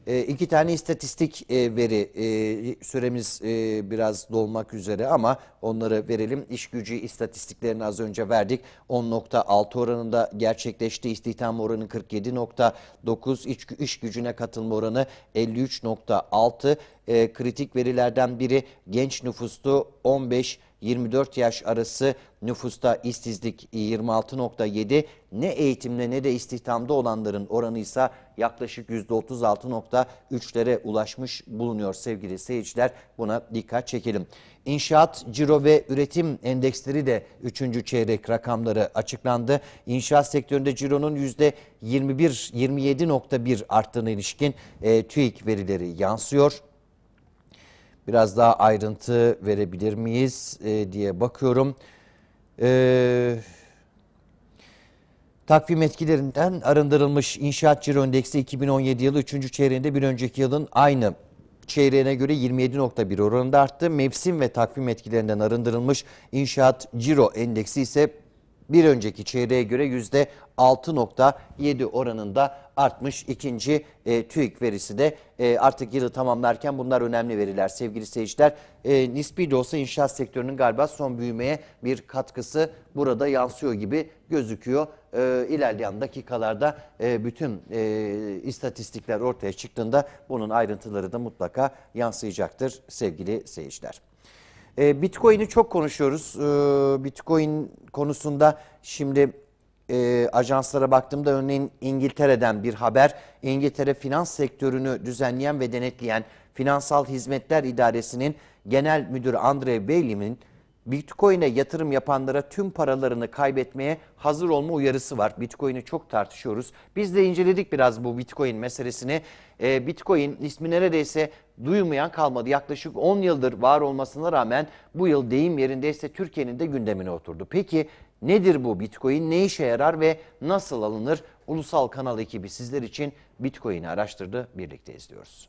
E, iki tane istatistik e, veri e, süremiz e, biraz dolmak üzere ama onları verelim. İş gücü istatistiklerini az önce verdik. 10.6 oranında gerçekleşti. istihdam oranı 47.9. İş, iş gücüne katılma oranı 53.6. E, ee, kritik verilerden biri genç nüfustu 15 24 yaş arası nüfusta işsizlik 26.7, e, ne eğitimle ne de istihdamda olanların oranı ise yaklaşık %36.3'lere ulaşmış bulunuyor sevgili seyirciler. Buna dikkat çekelim. İnşaat, ciro ve üretim endeksleri de 3. çeyrek rakamları açıklandı. İnşaat sektöründe cironun %21-27.1 arttığına ilişkin e, TÜİK verileri yansıyor biraz daha ayrıntı verebilir miyiz e, diye bakıyorum. E, takvim etkilerinden arındırılmış inşaat ciro endeksi 2017 yılı 3. çeyreğinde bir önceki yılın aynı çeyreğine göre 27.1 oranında arttı. Mevsim ve takvim etkilerinden arındırılmış inşaat ciro endeksi ise bir önceki çeyreğe göre yüzde 6.7 oranında artmış. İkinci e, TÜİK verisi de e, artık yılı tamamlarken bunlar önemli veriler sevgili seyirciler. E, nispi de olsa inşaat sektörünün galiba son büyümeye bir katkısı burada yansıyor gibi gözüküyor. E, ilerleyen dakikalarda e, bütün e, istatistikler ortaya çıktığında bunun ayrıntıları da mutlaka yansıyacaktır sevgili seyirciler. E, Bitcoin'i çok konuşuyoruz. E, Bitcoin konusunda şimdi e, ajanslara baktığımda örneğin İngiltere'den bir haber. İngiltere finans sektörünü düzenleyen ve denetleyen Finansal Hizmetler İdaresi'nin genel müdürü Andre Bailey'nin Bitcoin'e yatırım yapanlara tüm paralarını kaybetmeye hazır olma uyarısı var. Bitcoin'i çok tartışıyoruz. Biz de inceledik biraz bu Bitcoin meselesini. Ee, Bitcoin ismi neredeyse duymayan kalmadı. Yaklaşık 10 yıldır var olmasına rağmen bu yıl deyim yerindeyse Türkiye'nin de gündemine oturdu. Peki nedir bu Bitcoin? Ne işe yarar ve nasıl alınır? Ulusal Kanal ekibi sizler için Bitcoin'i araştırdı. Birlikte izliyoruz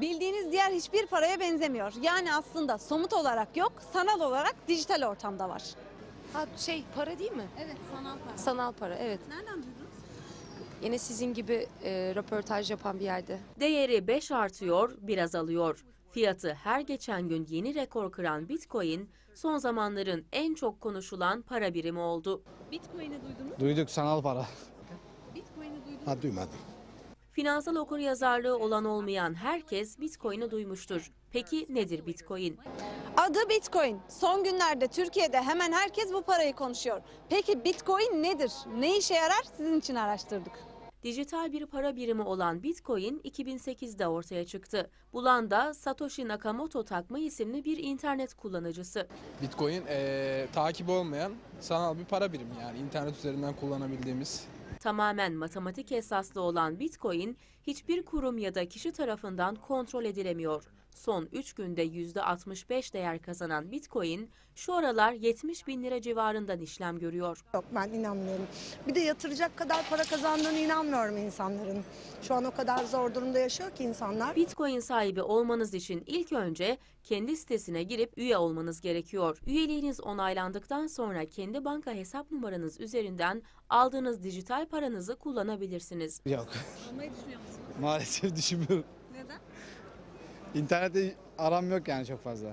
bildiğiniz diğer hiçbir paraya benzemiyor. Yani aslında somut olarak yok, sanal olarak dijital ortamda var. Ha şey para değil mi? Evet sanal para. Sanal para evet. Nereden duydun? Yine sizin gibi e, röportaj yapan bir yerde. Değeri 5 artıyor, bir alıyor Fiyatı her geçen gün yeni rekor kıran Bitcoin son zamanların en çok konuşulan para birimi oldu. Bitcoin'i duydunuz mu? Duyduk sanal para. Bitcoin'i duydunuz mu? Ha duymadım. Finansal okuryazarlığı olan olmayan herkes Bitcoin'i duymuştur. Peki nedir Bitcoin? Adı Bitcoin. Son günlerde Türkiye'de hemen herkes bu parayı konuşuyor. Peki Bitcoin nedir? Ne işe yarar? Sizin için araştırdık dijital bir para birimi olan Bitcoin 2008'de ortaya çıktı. Bulan da Satoshi Nakamoto takma isimli bir internet kullanıcısı. Bitcoin ee, takibi olmayan sanal bir para birimi yani internet üzerinden kullanabildiğimiz tamamen matematik esaslı olan Bitcoin hiçbir kurum ya da kişi tarafından kontrol edilemiyor. Son 3 günde %65 değer kazanan Bitcoin şu aralar 70 bin lira civarından işlem görüyor. Yok ben inanmıyorum. Bir de yatıracak kadar para kazandığını inanmıyorum insanların. Şu an o kadar zor durumda yaşıyor ki insanlar. Bitcoin sahibi olmanız için ilk önce kendi sitesine girip üye olmanız gerekiyor. Üyeliğiniz onaylandıktan sonra kendi banka hesap numaranız üzerinden aldığınız dijital paranızı kullanabilirsiniz. Yok. Almayı düşünüyor musunuz? Maalesef düşünmüyorum. İnternette aram yok yani çok fazla.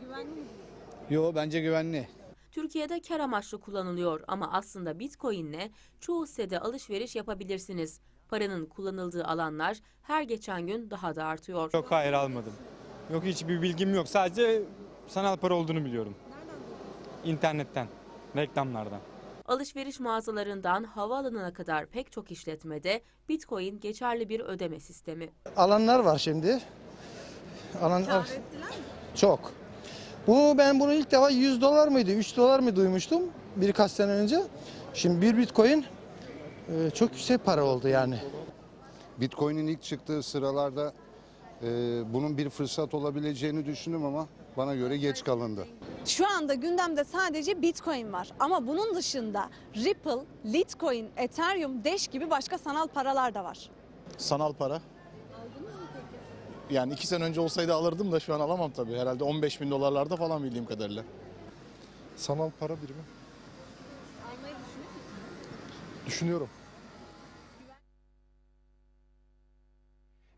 Güvenli mi? Yo bence güvenli. Türkiye'de kar amaçlı kullanılıyor ama aslında Bitcoin'le çoğu sitede alışveriş yapabilirsiniz. Paranın kullanıldığı alanlar her geçen gün daha da artıyor. Yok hayır almadım. Yok hiçbir bilgim yok. Sadece sanal para olduğunu biliyorum. Nereden? İnternetten, reklamlardan. Alışveriş mağazalarından havaalanına kadar pek çok işletmede Bitcoin geçerli bir ödeme sistemi. Alanlar var şimdi alanlar çok. Bu ben bunu ilk defa 100 dolar mıydı 3 dolar mı duymuştum birkaç sene önce. Şimdi bir bitcoin e, çok yüksek para oldu yani. Bitcoin'in ilk çıktığı sıralarda e, bunun bir fırsat olabileceğini düşündüm ama bana göre geç kalındı. Şu anda gündemde sadece Bitcoin var ama bunun dışında Ripple, Litecoin, Ethereum, Dash gibi başka sanal paralar da var. Sanal para yani iki sene önce olsaydı alırdım da şu an alamam tabii. Herhalde 15 bin dolarlarda falan bildiğim kadarıyla. Sanal para birimi. Almayı düşünür müsünüz? Düşünüyorum.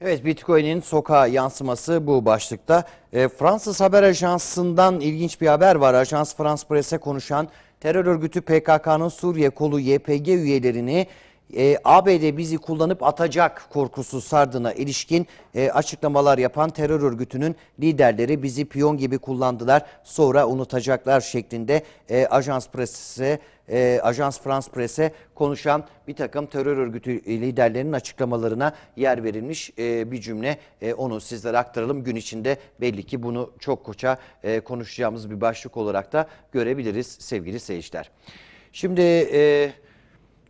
Evet Bitcoin'in sokağa yansıması bu başlıkta. E, Fransız haber ajansından ilginç bir haber var. Ajans France Presse konuşan terör örgütü PKK'nın Suriye kolu YPG üyelerini e, ABD bizi kullanıp atacak korkusu sardığına ilişkin e, açıklamalar yapan terör örgütünün liderleri bizi piyon gibi kullandılar sonra unutacaklar şeklinde e, Ajans Presse e, Ajans France Presse konuşan bir takım terör örgütü e, liderlerinin açıklamalarına yer verilmiş e, bir cümle. E, onu sizlere aktaralım. Gün içinde belli ki bunu çok koça e, konuşacağımız bir başlık olarak da görebiliriz sevgili seyirciler. Şimdi... E,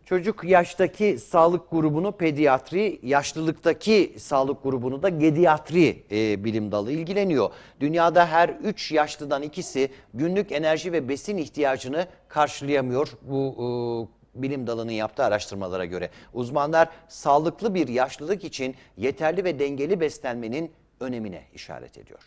Çocuk yaştaki sağlık grubunu pediatri, yaşlılıktaki sağlık grubunu da gediatri e, bilim dalı ilgileniyor. Dünyada her 3 yaşlıdan ikisi günlük enerji ve besin ihtiyacını karşılayamıyor bu e, bilim dalının yaptığı araştırmalara göre. Uzmanlar sağlıklı bir yaşlılık için yeterli ve dengeli beslenmenin önemine işaret ediyor.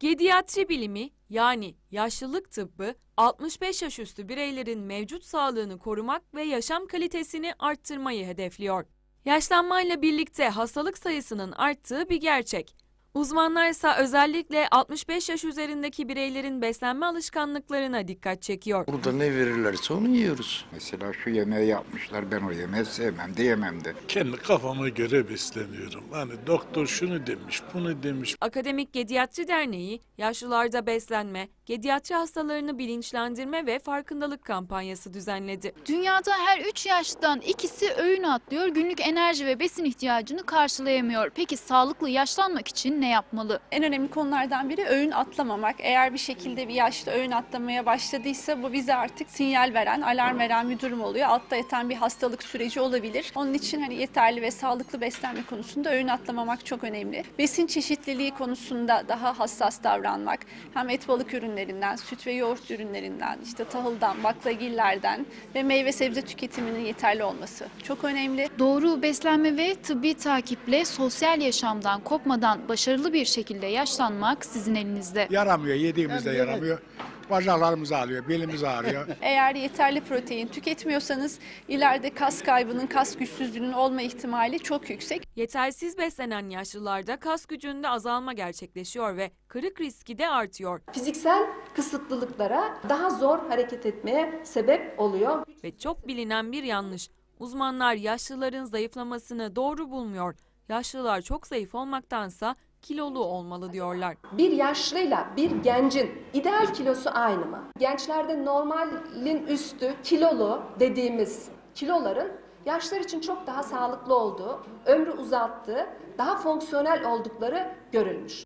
Gediatri bilimi yani yaşlılık tıbbı 65 yaş üstü bireylerin mevcut sağlığını korumak ve yaşam kalitesini arttırmayı hedefliyor. Yaşlanmayla birlikte hastalık sayısının arttığı bir gerçek. Uzmanlar ise özellikle 65 yaş üzerindeki bireylerin beslenme alışkanlıklarına dikkat çekiyor. Burada ne verirlerse onu yiyoruz. Mesela şu yemeği yapmışlar ben o yemeği sevmem de yemem de. Kendi kafama göre besleniyorum. Hani doktor şunu demiş bunu demiş. Akademik Gediatri Derneği yaşlılarda beslenme, gediatri hastalarını bilinçlendirme ve farkındalık kampanyası düzenledi. Dünyada her 3 yaştan ikisi öğün atlıyor. Günlük enerji ve besin ihtiyacını karşılayamıyor. Peki sağlıklı yaşlanmak için ne yapmalı? En önemli konulardan biri öğün atlamamak. Eğer bir şekilde bir yaşta öğün atlamaya başladıysa bu bize artık sinyal veren, alarm veren bir durum oluyor. Altta yatan bir hastalık süreci olabilir. Onun için hani yeterli ve sağlıklı beslenme konusunda öğün atlamamak çok önemli. Besin çeşitliliği konusunda daha hassas davranmak. Hem et balık ürünlerinden, süt ve yoğurt ürünlerinden, işte tahıldan, baklagillerden ve meyve sebze tüketiminin yeterli olması çok önemli. Doğru beslenme ve tıbbi takiple sosyal yaşamdan kopmadan başarılı başarılı bir şekilde yaşlanmak sizin elinizde. Yaramıyor, yediğimizde yaramıyor. Bacaklarımız ağrıyor, belimiz ağrıyor. *laughs* Eğer yeterli protein tüketmiyorsanız ileride kas kaybının, kas güçsüzlüğünün olma ihtimali çok yüksek. Yetersiz beslenen yaşlılarda kas gücünde azalma gerçekleşiyor ve kırık riski de artıyor. Fiziksel kısıtlılıklara daha zor hareket etmeye sebep oluyor. Ve çok bilinen bir yanlış. Uzmanlar yaşlıların zayıflamasını doğru bulmuyor. Yaşlılar çok zayıf olmaktansa kilolu olmalı diyorlar. Bir yaşlıyla bir gencin ideal kilosu aynı mı? Gençlerde normalin üstü kilolu dediğimiz kiloların yaşlar için çok daha sağlıklı olduğu, ömrü uzattığı, daha fonksiyonel oldukları görülmüş.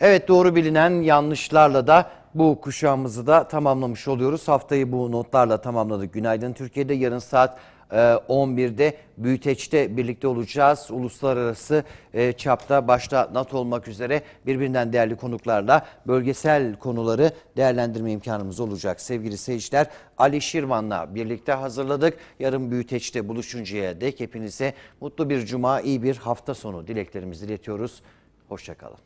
Evet doğru bilinen yanlışlarla da bu kuşağımızı da tamamlamış oluyoruz. Haftayı bu notlarla tamamladık. Günaydın Türkiye'de yarın saat 11'de e, Büyüteç'te birlikte olacağız. Uluslararası e, çapta başta NATO olmak üzere birbirinden değerli konuklarla bölgesel konuları değerlendirme imkanımız olacak. Sevgili seyirciler Ali Şirvan'la birlikte hazırladık. Yarın Büyüteç'te buluşuncaya dek hepinize mutlu bir cuma, iyi bir hafta sonu dileklerimizi iletiyoruz. Hoşçakalın.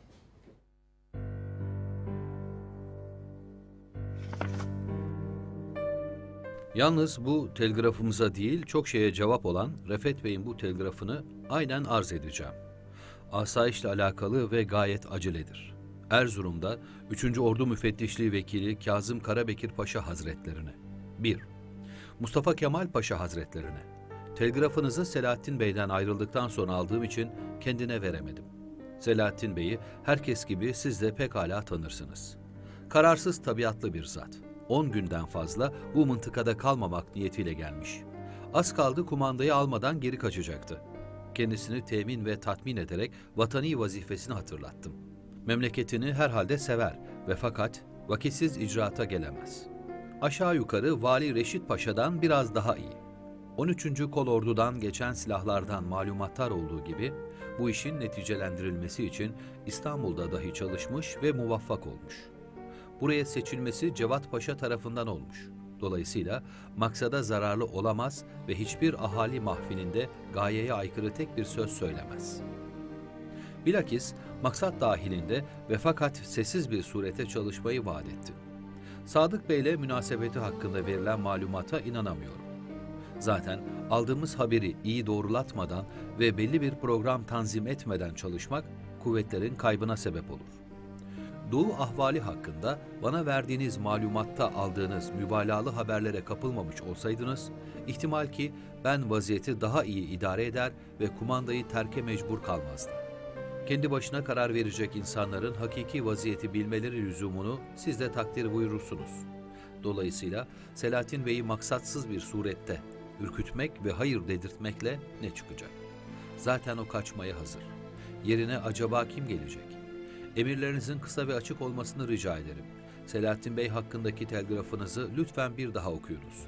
Yalnız bu telgrafımıza değil çok şeye cevap olan Refet Bey'in bu telgrafını aynen arz edeceğim. Asayişle alakalı ve gayet aceledir. Erzurum'da 3. Ordu Müfettişliği Vekili Kazım Karabekir Paşa Hazretlerine 1. Mustafa Kemal Paşa Hazretlerine Telgrafınızı Selahattin Bey'den ayrıldıktan sonra aldığım için kendine veremedim. Selahattin Bey'i herkes gibi siz de pekala tanırsınız. Kararsız tabiatlı bir zat. 10 günden fazla bu mıntıkada kalmamak niyetiyle gelmiş. Az kaldı kumandayı almadan geri kaçacaktı. Kendisini temin ve tatmin ederek vatani vazifesini hatırlattım. Memleketini herhalde sever ve fakat vakitsiz icraata gelemez. Aşağı yukarı Vali Reşit Paşa'dan biraz daha iyi. 13. Kolordu'dan geçen silahlardan malumatlar olduğu gibi bu işin neticelendirilmesi için İstanbul'da dahi çalışmış ve muvaffak olmuş.'' buraya seçilmesi Cevat Paşa tarafından olmuş. Dolayısıyla maksada zararlı olamaz ve hiçbir ahali mahfininde gayeye aykırı tek bir söz söylemez. Bilakis maksat dahilinde ve fakat sessiz bir surete çalışmayı vaat etti. Sadık Bey'le münasebeti hakkında verilen malumata inanamıyorum. Zaten aldığımız haberi iyi doğrulatmadan ve belli bir program tanzim etmeden çalışmak kuvvetlerin kaybına sebep olur. Doğu ahvali hakkında bana verdiğiniz malumatta aldığınız mübalağalı haberlere kapılmamış olsaydınız, ihtimal ki ben vaziyeti daha iyi idare eder ve kumandayı terke mecbur kalmazdım. Kendi başına karar verecek insanların hakiki vaziyeti bilmeleri lüzumunu siz de takdir buyurursunuz. Dolayısıyla Selahattin Bey'i maksatsız bir surette ürkütmek ve hayır dedirtmekle ne çıkacak? Zaten o kaçmaya hazır. Yerine acaba kim gelecek? Emirlerinizin kısa ve açık olmasını rica ederim. Selahattin Bey hakkındaki telgrafınızı lütfen bir daha okuyunuz.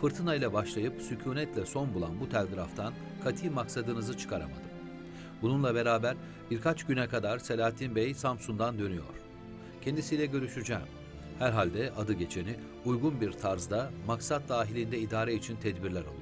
Fırtına ile başlayıp sükunetle son bulan bu telgraftan kati maksadınızı çıkaramadım. Bununla beraber birkaç güne kadar Selahattin Bey Samsun'dan dönüyor. Kendisiyle görüşeceğim. Herhalde adı geçeni uygun bir tarzda maksat dahilinde idare için tedbirler alır.